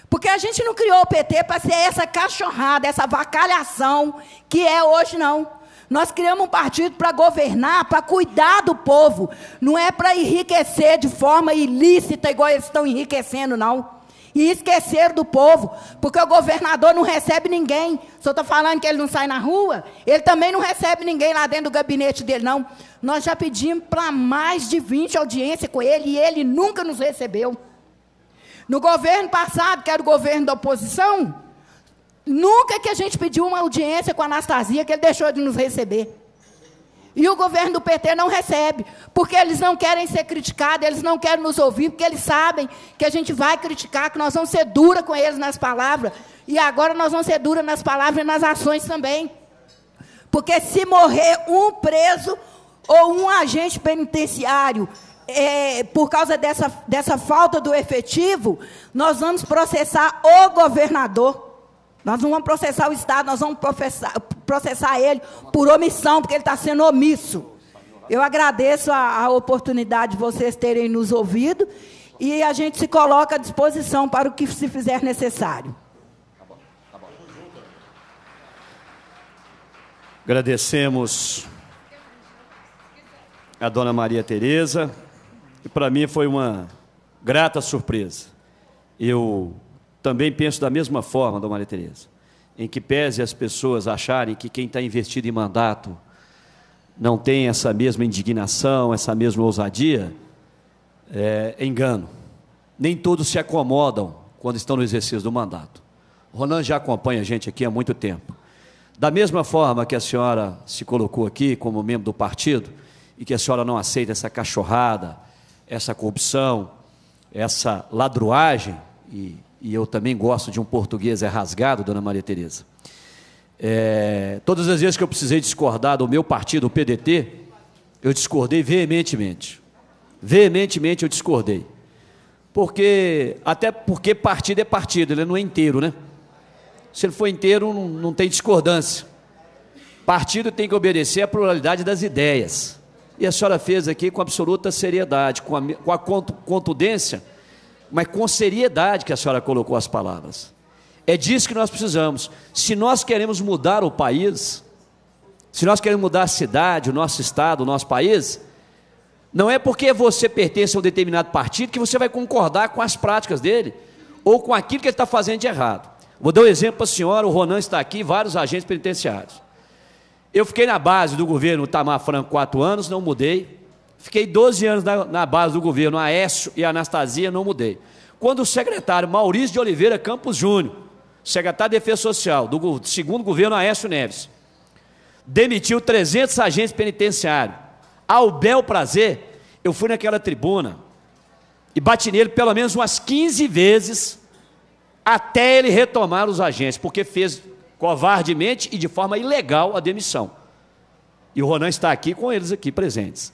Porque a gente não criou o PT para ser essa cachorrada, essa vacalhação que é hoje, não. Nós criamos um partido para governar, para cuidar do povo. Não é para enriquecer de forma ilícita, igual eles estão enriquecendo, não e esquecer do povo, porque o governador não recebe ninguém. Só estou tá falando que ele não sai na rua, ele também não recebe ninguém lá dentro do gabinete dele, não. Nós já pedimos para mais de 20 audiências com ele e ele nunca nos recebeu. No governo passado, que era o governo da oposição, nunca que a gente pediu uma audiência com a Anastasia, que ele deixou de nos receber. E o governo do PT não recebe, porque eles não querem ser criticados, eles não querem nos ouvir, porque eles sabem que a gente vai criticar, que nós vamos ser dura com eles nas palavras, e agora nós vamos ser dura nas palavras e nas ações também. Porque se morrer um preso ou um agente penitenciário é, por causa dessa, dessa falta do efetivo, nós vamos processar o governador. Nós não vamos processar o Estado, nós vamos processar, processar ele por omissão, porque ele está sendo omisso. Eu agradeço a, a oportunidade de vocês terem nos ouvido e a gente se coloca à disposição para o que se fizer necessário. Agradecemos a dona Maria Tereza, e para mim foi uma grata surpresa. Eu também penso da mesma forma, dona Maria Tereza em que pese as pessoas acharem que quem está investido em mandato não tem essa mesma indignação, essa mesma ousadia, é, é engano. Nem todos se acomodam quando estão no exercício do mandato. O Ronan já acompanha a gente aqui há muito tempo. Da mesma forma que a senhora se colocou aqui como membro do partido e que a senhora não aceita essa cachorrada, essa corrupção, essa ladruagem e e eu também gosto de um português é rasgado, dona Maria Tereza. É, todas as vezes que eu precisei discordar do meu partido, o PDT, eu discordei veementemente. Veementemente eu discordei. Porque, até porque partido é partido, ele não é inteiro, né? Se ele for inteiro, não, não tem discordância. Partido tem que obedecer à pluralidade das ideias. E a senhora fez aqui com absoluta seriedade, com a, com a contundência mas com seriedade que a senhora colocou as palavras. É disso que nós precisamos. Se nós queremos mudar o país, se nós queremos mudar a cidade, o nosso estado, o nosso país, não é porque você pertence a um determinado partido que você vai concordar com as práticas dele ou com aquilo que ele está fazendo de errado. Vou dar um exemplo para a senhora: o Ronan está aqui, vários agentes penitenciários. Eu fiquei na base do governo Tamar Franco quatro anos, não mudei. Fiquei 12 anos na, na base do governo Aécio e Anastasia, não mudei. Quando o secretário Maurício de Oliveira Campos Júnior, secretário de Defesa Social, do segundo governo Aécio Neves, demitiu 300 agentes penitenciários. Ao bel prazer, eu fui naquela tribuna e bati nele pelo menos umas 15 vezes até ele retomar os agentes, porque fez covardemente e de forma ilegal a demissão. E o Ronan está aqui com eles aqui presentes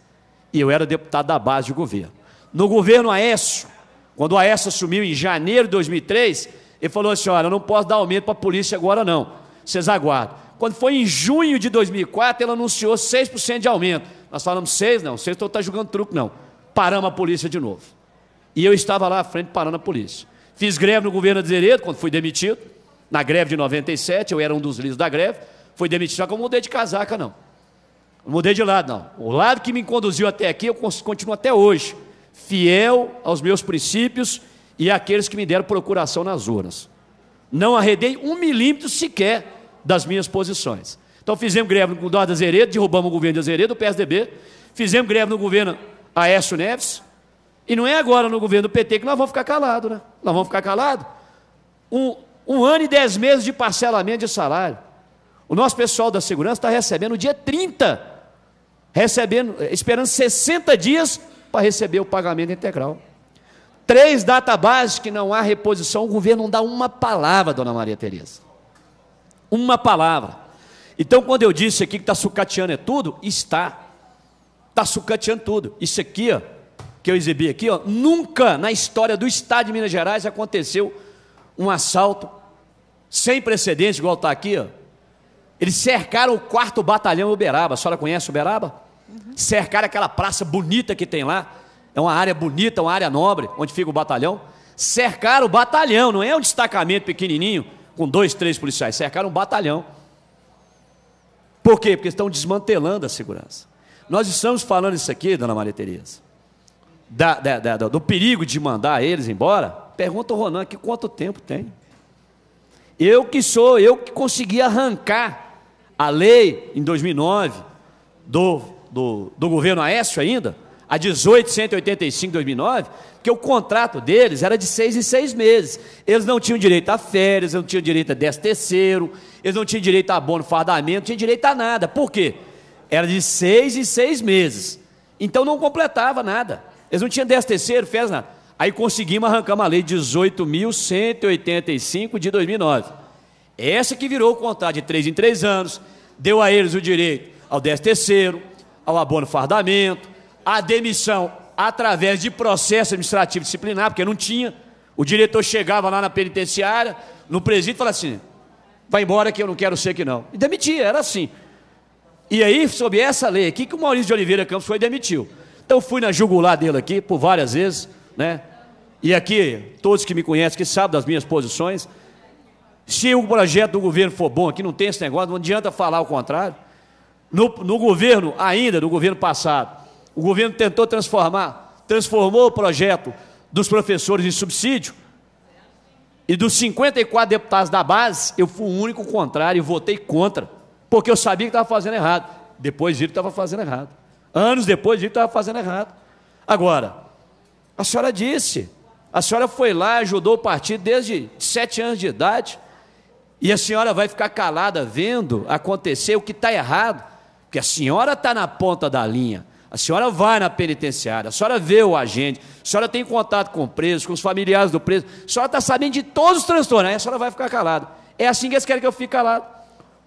e eu era deputado da base do governo. No governo Aécio, quando o Aécio assumiu em janeiro de 2003, ele falou assim: olha, eu não posso dar aumento para a polícia agora, não. Vocês aguardam. Quando foi em junho de 2004, ele anunciou 6% de aumento. Nós falamos 6, não, 6 não está jogando truque, não. Paramos a polícia de novo. E eu estava lá à frente parando a polícia. Fiz greve no governo Azeredo, quando fui demitido, na greve de 97, eu era um dos líderes da greve. Fui demitido, só que eu mudei de casaca, não. Não mudei de lado, não. O lado que me conduziu até aqui, eu continuo até hoje, fiel aos meus princípios e àqueles que me deram procuração nas urnas. Não arredei um milímetro sequer das minhas posições. Então fizemos greve no governo da Azeredo, derrubamos o governo da Azeredo, o PSDB, fizemos greve no governo Aécio Neves, e não é agora no governo do PT que nós vamos ficar calados, né? Nós vamos ficar calados. Um, um ano e dez meses de parcelamento de salário. O nosso pessoal da segurança está recebendo no dia 30 recebendo, esperando 60 dias para receber o pagamento integral. Três data base que não há reposição, o governo não dá uma palavra, dona Maria Tereza. Uma palavra. Então, quando eu disse aqui que está sucateando é tudo, está. Está sucateando tudo. Isso aqui, ó, que eu exibi aqui, ó, nunca na história do Estado de Minas Gerais aconteceu um assalto sem precedentes, igual está aqui, ó, eles cercaram o quarto batalhão Uberaba. A senhora conhece Uberaba? Uhum. Cercaram aquela praça bonita que tem lá. É uma área bonita, uma área nobre, onde fica o batalhão. Cercaram o batalhão, não é um destacamento pequenininho com dois, três policiais. Cercaram um batalhão. Por quê? Porque estão desmantelando a segurança. Nós estamos falando isso aqui, dona Maria Tereza, da, da, da, do perigo de mandar eles embora. Pergunta o Ronan aqui quanto tempo tem. Eu que sou, eu que consegui arrancar a lei, em 2009, do, do, do governo Aécio ainda, a 1885 2009, que o contrato deles era de seis em seis meses. Eles não tinham direito a férias, não tinham direito a 10 terceiro, eles não tinham direito a abono fardamento, não tinham direito a nada. Por quê? Era de seis em seis meses. Então não completava nada. Eles não tinham 10 terceiro, fez nada. Aí conseguimos arrancar uma lei 18.185 de 2009. Essa que virou o contrato de três em três anos, deu a eles o direito ao 10 terceiro, ao abono fardamento, à demissão através de processo administrativo disciplinar, porque não tinha. O diretor chegava lá na penitenciária, no presídio, e falava assim: vai embora que eu não quero ser aqui não. E demitia, era assim. E aí, sob essa lei aqui, que o Maurício de Oliveira Campos foi e demitiu. Então fui na jugular dele aqui por várias vezes, né? E aqui, todos que me conhecem, que sabem das minhas posições, se o projeto do governo for bom, aqui não tem esse negócio, não adianta falar o contrário. No, no governo, ainda, no governo passado, o governo tentou transformar, transformou o projeto dos professores em subsídio, e dos 54 deputados da base, eu fui o único contrário e votei contra, porque eu sabia que estava fazendo errado. Depois vi que estava fazendo errado. Anos depois vi que estava fazendo errado. Agora, a senhora disse, a senhora foi lá, ajudou o partido desde sete anos de idade. E a senhora vai ficar calada vendo acontecer o que está errado, porque a senhora está na ponta da linha. A senhora vai na penitenciária, a senhora vê o agente, a senhora tem contato com o preso, com os familiares do preso, a senhora está sabendo de todos os transtornos, aí a senhora vai ficar calada. É assim que eles querem que eu fique calado.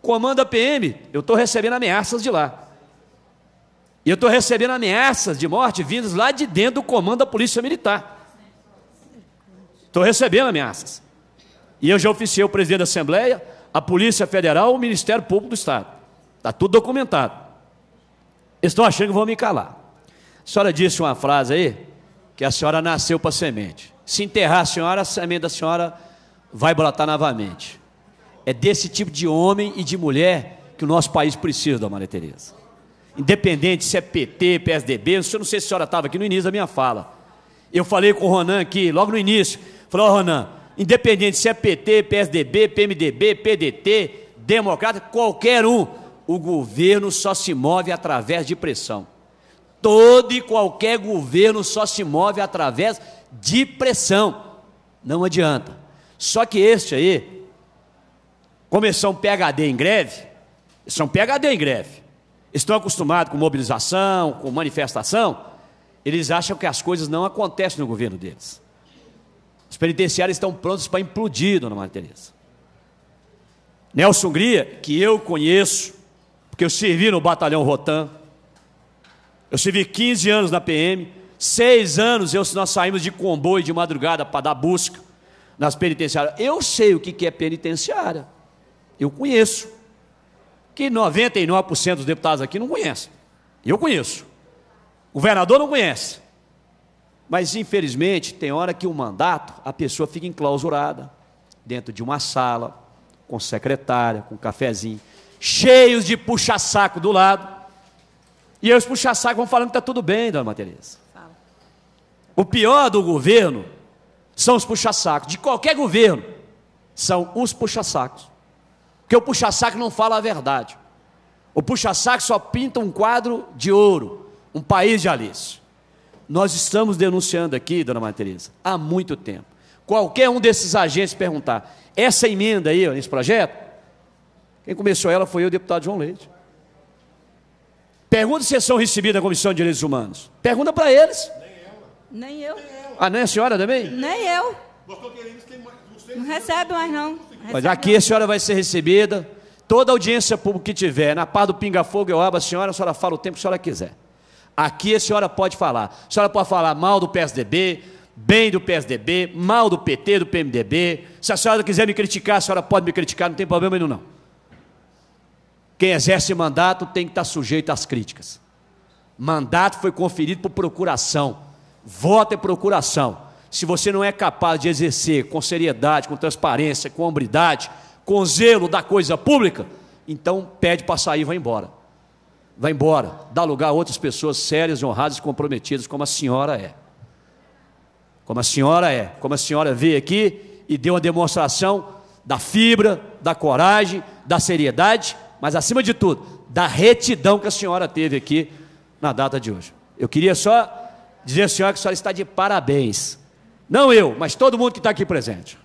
Comando a PM, eu estou recebendo ameaças de lá. E eu estou recebendo ameaças de morte vindas lá de dentro do comando da Polícia Militar. Estou recebendo ameaças. E eu já oficiei o presidente da Assembleia, a Polícia Federal, o Ministério Público do Estado. Está tudo documentado. Estão achando que vão me calar. A senhora disse uma frase aí, que a senhora nasceu para semente. Se enterrar a senhora, a semente da senhora vai brotar novamente. É desse tipo de homem e de mulher que o nosso país precisa, dona Maria Tereza. Independente se é PT, PSDB, eu não sei se a senhora estava aqui no início da minha fala. Eu falei com o Ronan aqui, logo no início. Falei, oh, Ronan, independente se é PT, PSDB, PMDB, PDT, democrata, qualquer um, o governo só se move através de pressão. Todo e qualquer governo só se move através de pressão. Não adianta. Só que este aí, como eles são PHD em greve, eles são PHD em greve, estão acostumados com mobilização, com manifestação, eles acham que as coisas não acontecem no governo deles. Os penitenciários estão prontos para implodir, dona Maria Tereza. Nelson Hungria, que eu conheço, porque eu servi no batalhão Rotan, eu servi 15 anos na PM, seis anos eu, nós saímos de comboio de madrugada para dar busca nas penitenciárias. Eu sei o que é penitenciária, eu conheço. Que 99% dos deputados aqui não conhecem. Eu conheço. O governador não conhece. Mas infelizmente, tem hora que o mandato, a pessoa fica enclausurada dentro de uma sala, com secretária, com cafezinho, cheios de puxa-saco do lado. E os puxa-saco vão falando que está tudo bem, dona Matereza. O pior do governo são os puxa-sacos. De qualquer governo, são os puxa-sacos. Porque o puxa-saco não fala a verdade. O puxa-saco só pinta um quadro de ouro, um país de Alice nós estamos denunciando aqui, dona Maria Tereza, há muito tempo. Qualquer um desses agentes perguntar, essa emenda aí, nesse projeto, quem começou ela foi eu, deputado João Leite. Pergunta se são recebidos na Comissão de Direitos Humanos. Pergunta para eles. Nem eu. Nem eu. Ah, nem é a senhora também? Nem eu. Não recebe mais, não. Mas aqui a senhora vai ser recebida. Toda audiência pública que tiver, na pá do Pinga Fogo, eu abro a senhora, a senhora fala o tempo que a senhora quiser. Aqui a senhora pode falar. A senhora pode falar mal do PSDB, bem do PSDB, mal do PT, do PMDB. Se a senhora quiser me criticar, a senhora pode me criticar, não tem problema nenhum, não. Quem exerce mandato tem que estar sujeito às críticas. Mandato foi conferido por procuração. Voto é procuração. Se você não é capaz de exercer com seriedade, com transparência, com hombridade, com zelo da coisa pública, então pede para sair e vai embora. Vai embora, dá lugar a outras pessoas sérias, honradas e comprometidas, como a senhora é. Como a senhora é. Como a senhora veio aqui e deu a demonstração da fibra, da coragem, da seriedade, mas acima de tudo, da retidão que a senhora teve aqui na data de hoje. Eu queria só dizer à senhora que a senhora está de parabéns. Não eu, mas todo mundo que está aqui presente.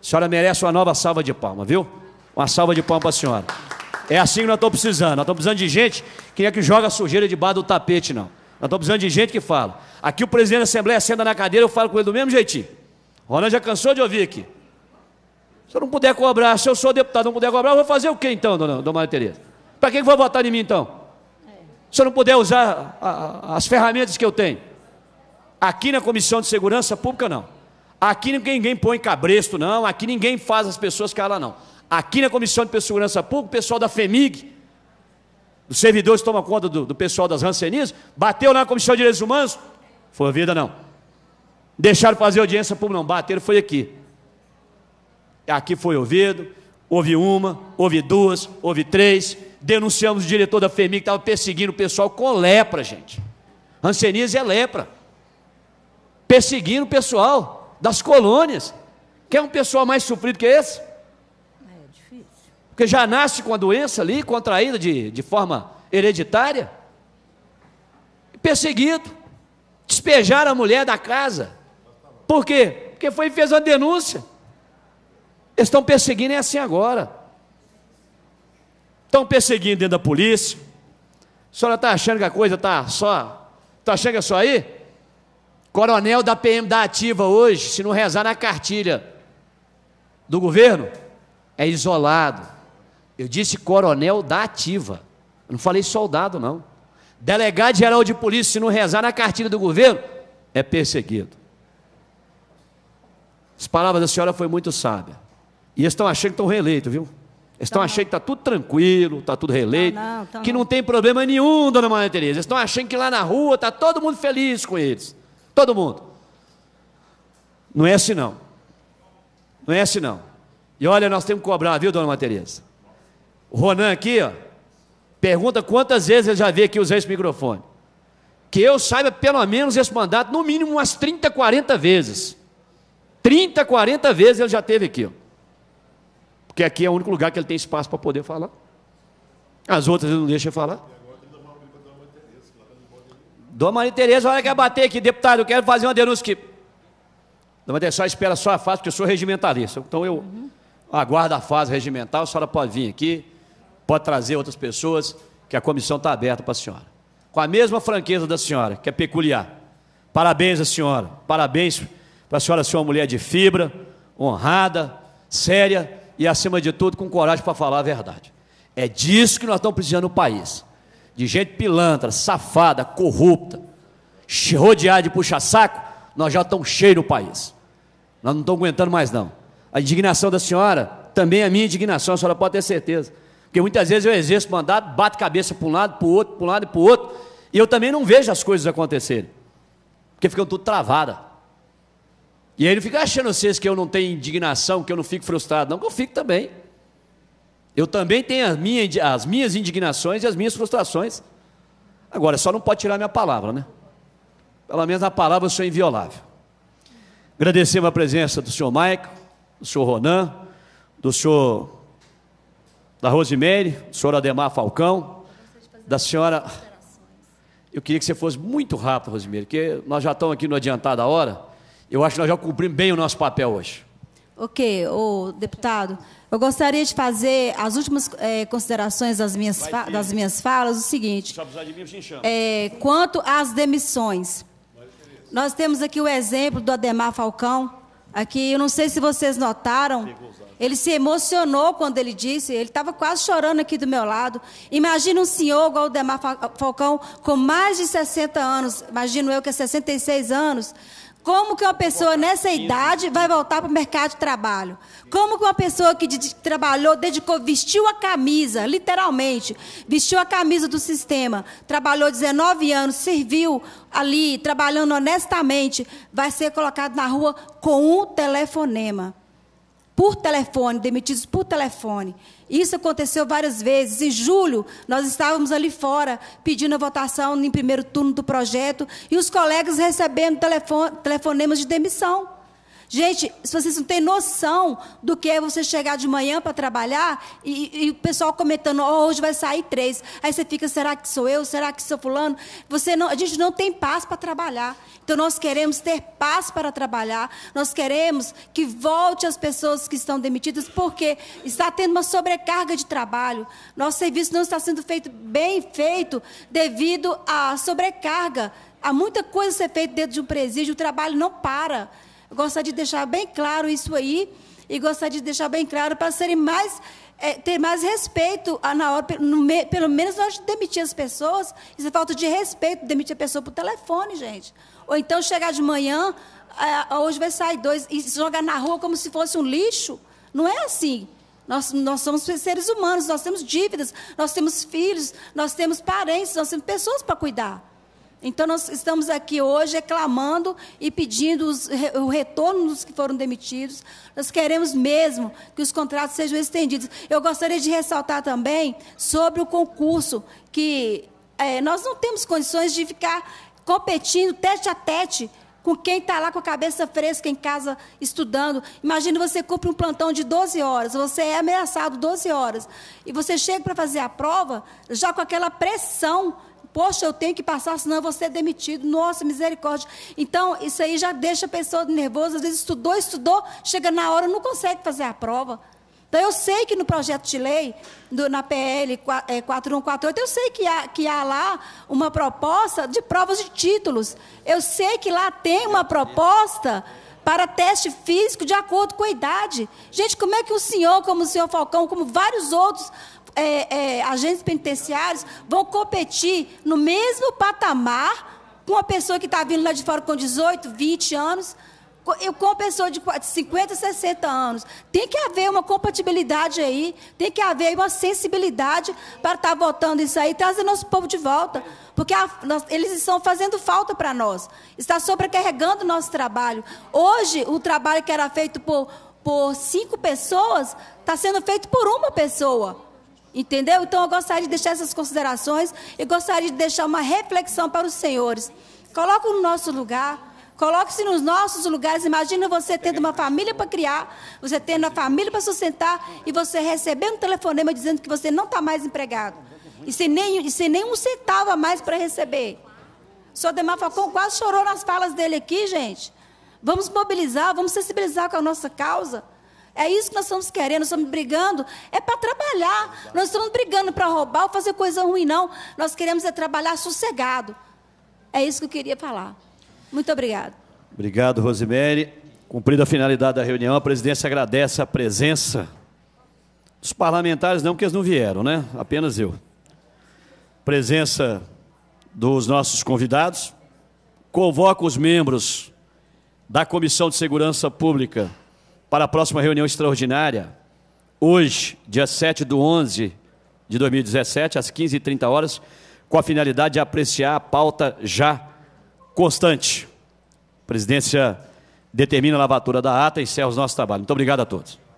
A senhora merece uma nova salva de palmas, viu? Uma salva de palmas para a senhora. É assim que nós estamos precisando. Nós estamos precisando de gente que é que joga sujeira debaixo do tapete, não. Nós estamos precisando de gente que fala. Aqui o presidente da Assembleia senta na cadeira, eu falo com ele do mesmo jeitinho. Ronald já cansou de ouvir aqui. Se eu não puder cobrar, se eu sou deputado não puder cobrar, eu vou fazer o quê então, dona, dona Maria Tereza? Para quem que vai votar em mim então? Se eu não puder usar a, a, as ferramentas que eu tenho. Aqui na Comissão de Segurança Pública, não. Aqui ninguém põe cabresto, não. Aqui ninguém faz as pessoas calar, não. Aqui na Comissão de Segurança Pública, o pessoal da FEMIG, os servidores tomam conta do, do pessoal das rancenias, bateu lá na Comissão de Direitos Humanos, foi vida não. Deixaram fazer audiência pública, não, bateram, foi aqui. Aqui foi ouvido, houve uma, houve duas, houve três, denunciamos o diretor da FEMIG que estava perseguindo o pessoal com lepra, gente. Rancenias é lepra. Perseguindo o pessoal das colônias. Quer um pessoal mais sofrido que esse? Porque já nasce com a doença ali, contraída de, de forma hereditária. Perseguido. Despejaram a mulher da casa. Por quê? Porque foi e fez uma denúncia. Eles estão perseguindo é assim agora. Estão perseguindo dentro da polícia. A senhora está achando que a coisa está só. Está achando que é só aí? Coronel da PM da Ativa hoje, se não rezar na cartilha do governo, é isolado. Eu disse coronel da ativa. Eu não falei soldado, não. Delegado geral de polícia, se não rezar na cartilha do governo, é perseguido. As palavras da senhora foi muito sábia. E eles estão achando que estão reeleitos, viu? Eles estão achando que está tudo tranquilo, está tudo reeleito, não, não, que não tem problema nenhum, dona Maria Tereza. Eles estão achando que lá na rua está todo mundo feliz com eles. Todo mundo. Não é assim não. Não é assim não. E olha, nós temos que cobrar, viu, dona Maria Tereza? O Ronan aqui, ó, pergunta quantas vezes ele já veio aqui usar esse microfone. Que eu saiba pelo menos esse mandato, no mínimo umas 30, 40 vezes. 30, 40 vezes ele já teve aqui. Ó. Porque aqui é o único lugar que ele tem espaço para poder falar. As outras ele não deixa falar. Dona Maria Tereza, olha que quer bater aqui, deputado, eu quero fazer uma denúncia aqui. Dona Maria só espera só a fase, porque eu sou regimentalista. Então eu uhum. aguardo a fase regimental, a senhora pode vir aqui, pode trazer outras pessoas, que a comissão está aberta para a senhora. Com a mesma franqueza da senhora, que é peculiar. Parabéns à senhora, parabéns para a senhora ser uma mulher de fibra, honrada, séria e, acima de tudo, com coragem para falar a verdade. É disso que nós estamos precisando no país. De gente pilantra, safada, corrupta, rodeada de puxa-saco, nós já estamos cheios no país. Nós não estamos aguentando mais, não. A indignação da senhora também é minha indignação, a senhora pode ter certeza. Porque muitas vezes eu exerço mandato, bato cabeça para um lado, para o outro, para um lado e para o outro, e eu também não vejo as coisas acontecerem, porque ficam tudo travada. E aí não fica achando vocês que eu não tenho indignação, que eu não fico frustrado, não, que eu fico também. Eu também tenho as, minhas as minhas indignações e as minhas frustrações. Agora, só não pode tirar minha palavra, né? Pelo menos a palavra eu sou inviolável. Agradecemos a presença do senhor Maico, do senhor Ronan, do senhor da Rosemary, do senhor Ademar Falcão, da senhora. Eu queria que você fosse muito rápido, Rosemary, porque nós já estamos aqui no adiantado da hora. Eu acho que nós já cumprimos bem o nosso papel hoje. Ok, ô, deputado. Eu gostaria de fazer as últimas é, considerações das minhas, das minhas falas, o seguinte. é, quanto às demissões, nós temos aqui o exemplo do Ademar Falcão, Aqui, eu não sei se vocês notaram, ele se emocionou quando ele disse, ele estava quase chorando aqui do meu lado. Imagina um senhor igual o Demar Falcão, com mais de 60 anos, imagino eu que é 66 anos, como que uma pessoa nessa idade vai voltar para o mercado de trabalho? Como que uma pessoa que trabalhou, dedicou, vestiu a camisa, literalmente, vestiu a camisa do sistema, trabalhou 19 anos, serviu ali, trabalhando honestamente, vai ser colocado na rua com um telefonema? por telefone, demitidos por telefone. Isso aconteceu várias vezes. Em julho, nós estávamos ali fora pedindo a votação em primeiro turno do projeto e os colegas recebendo telefonemas de demissão. Gente, se vocês não têm noção do que é você chegar de manhã para trabalhar e, e, o pessoal comentando, oh, hoje vai sair três. Aí você fica, será que sou eu? Será que sou fulano? Você não, a gente não tem paz para trabalhar. Então nós queremos ter paz para trabalhar. Nós queremos que volte as pessoas que estão demitidas, porque está tendo uma sobrecarga de trabalho. Nosso serviço não está sendo feito bem feito devido à sobrecarga. Há muita coisa a ser feita dentro de um presídio, o trabalho não para. Eu gostaria de deixar bem claro isso aí e gostaria de deixar bem claro para serem mais é, ter mais respeito a, na hora, no, pelo menos na hora de demitir as pessoas. Isso é falta de respeito, demitir a pessoa por telefone, gente. Ou então chegar de manhã, é, hoje vai sair dois, e jogar na rua como se fosse um lixo. Não é assim. Nós, nós somos seres humanos, nós temos dívidas, nós temos filhos, nós temos parentes, nós temos pessoas para cuidar. Então, nós estamos aqui hoje reclamando e pedindo os, o retorno dos que foram demitidos. Nós queremos mesmo que os contratos sejam estendidos. Eu gostaria de ressaltar também sobre o concurso, que é, nós não temos condições de ficar competindo tete a tete com quem está lá com a cabeça fresca em casa estudando. Imagina você cumpre um plantão de 12 horas, você é ameaçado 12 horas, e você chega para fazer a prova já com aquela pressão Poxa, eu tenho que passar, senão eu vou ser demitido. Nossa, misericórdia. Então, isso aí já deixa a pessoa nervosa. Às vezes estudou, estudou, chega na hora, não consegue fazer a prova. Então, eu sei que no projeto de lei, do, na PL 4148, é, eu sei que há, que há lá uma proposta de provas de títulos. Eu sei que lá tem uma proposta para teste físico de acordo com a idade. Gente, como é que o senhor, como o senhor Falcão, como vários outros é, é, agentes penitenciários vão competir no mesmo patamar com a pessoa que está vindo lá de fora com 18, 20 anos, com a pessoa de 50, 60 anos. Tem que haver uma compatibilidade aí, tem que haver uma sensibilidade para estar tá votando isso aí, trazer nosso povo de volta. Porque a, nós, eles estão fazendo falta para nós. Está sobrecarregando o nosso trabalho. Hoje, o trabalho que era feito por, por cinco pessoas está sendo feito por uma pessoa. Entendeu? Então eu gostaria de deixar essas considerações e gostaria de deixar uma reflexão para os senhores. Coloca no nosso lugar, coloque-se nos nossos lugares. Imagina você tendo uma família para criar, você tendo uma família para sustentar e você receber um telefonema dizendo que você não está mais empregado. E sem, nem, e sem nenhum centavo a mais para receber. O senhor Demar Falcão quase chorou nas falas dele aqui, gente. Vamos mobilizar, vamos sensibilizar com a nossa causa. É isso que nós estamos querendo, nós estamos brigando, é para trabalhar. Nós estamos brigando para roubar ou fazer coisa ruim, não. Nós queremos é trabalhar sossegado. É isso que eu queria falar. Muito obrigado. Obrigado, Rosemary. Cumprida a finalidade da reunião, a presidência agradece a presença dos parlamentares, não porque eles não vieram, né? Apenas eu. Presença dos nossos convidados. Convoca os membros da Comissão de Segurança Pública para a próxima reunião extraordinária, hoje, dia 7 de 11 de 2017, às 15h30 horas, com a finalidade de apreciar a pauta já constante. A presidência determina a lavatura da ata e encerra os nossos trabalhos. Muito obrigado a todos.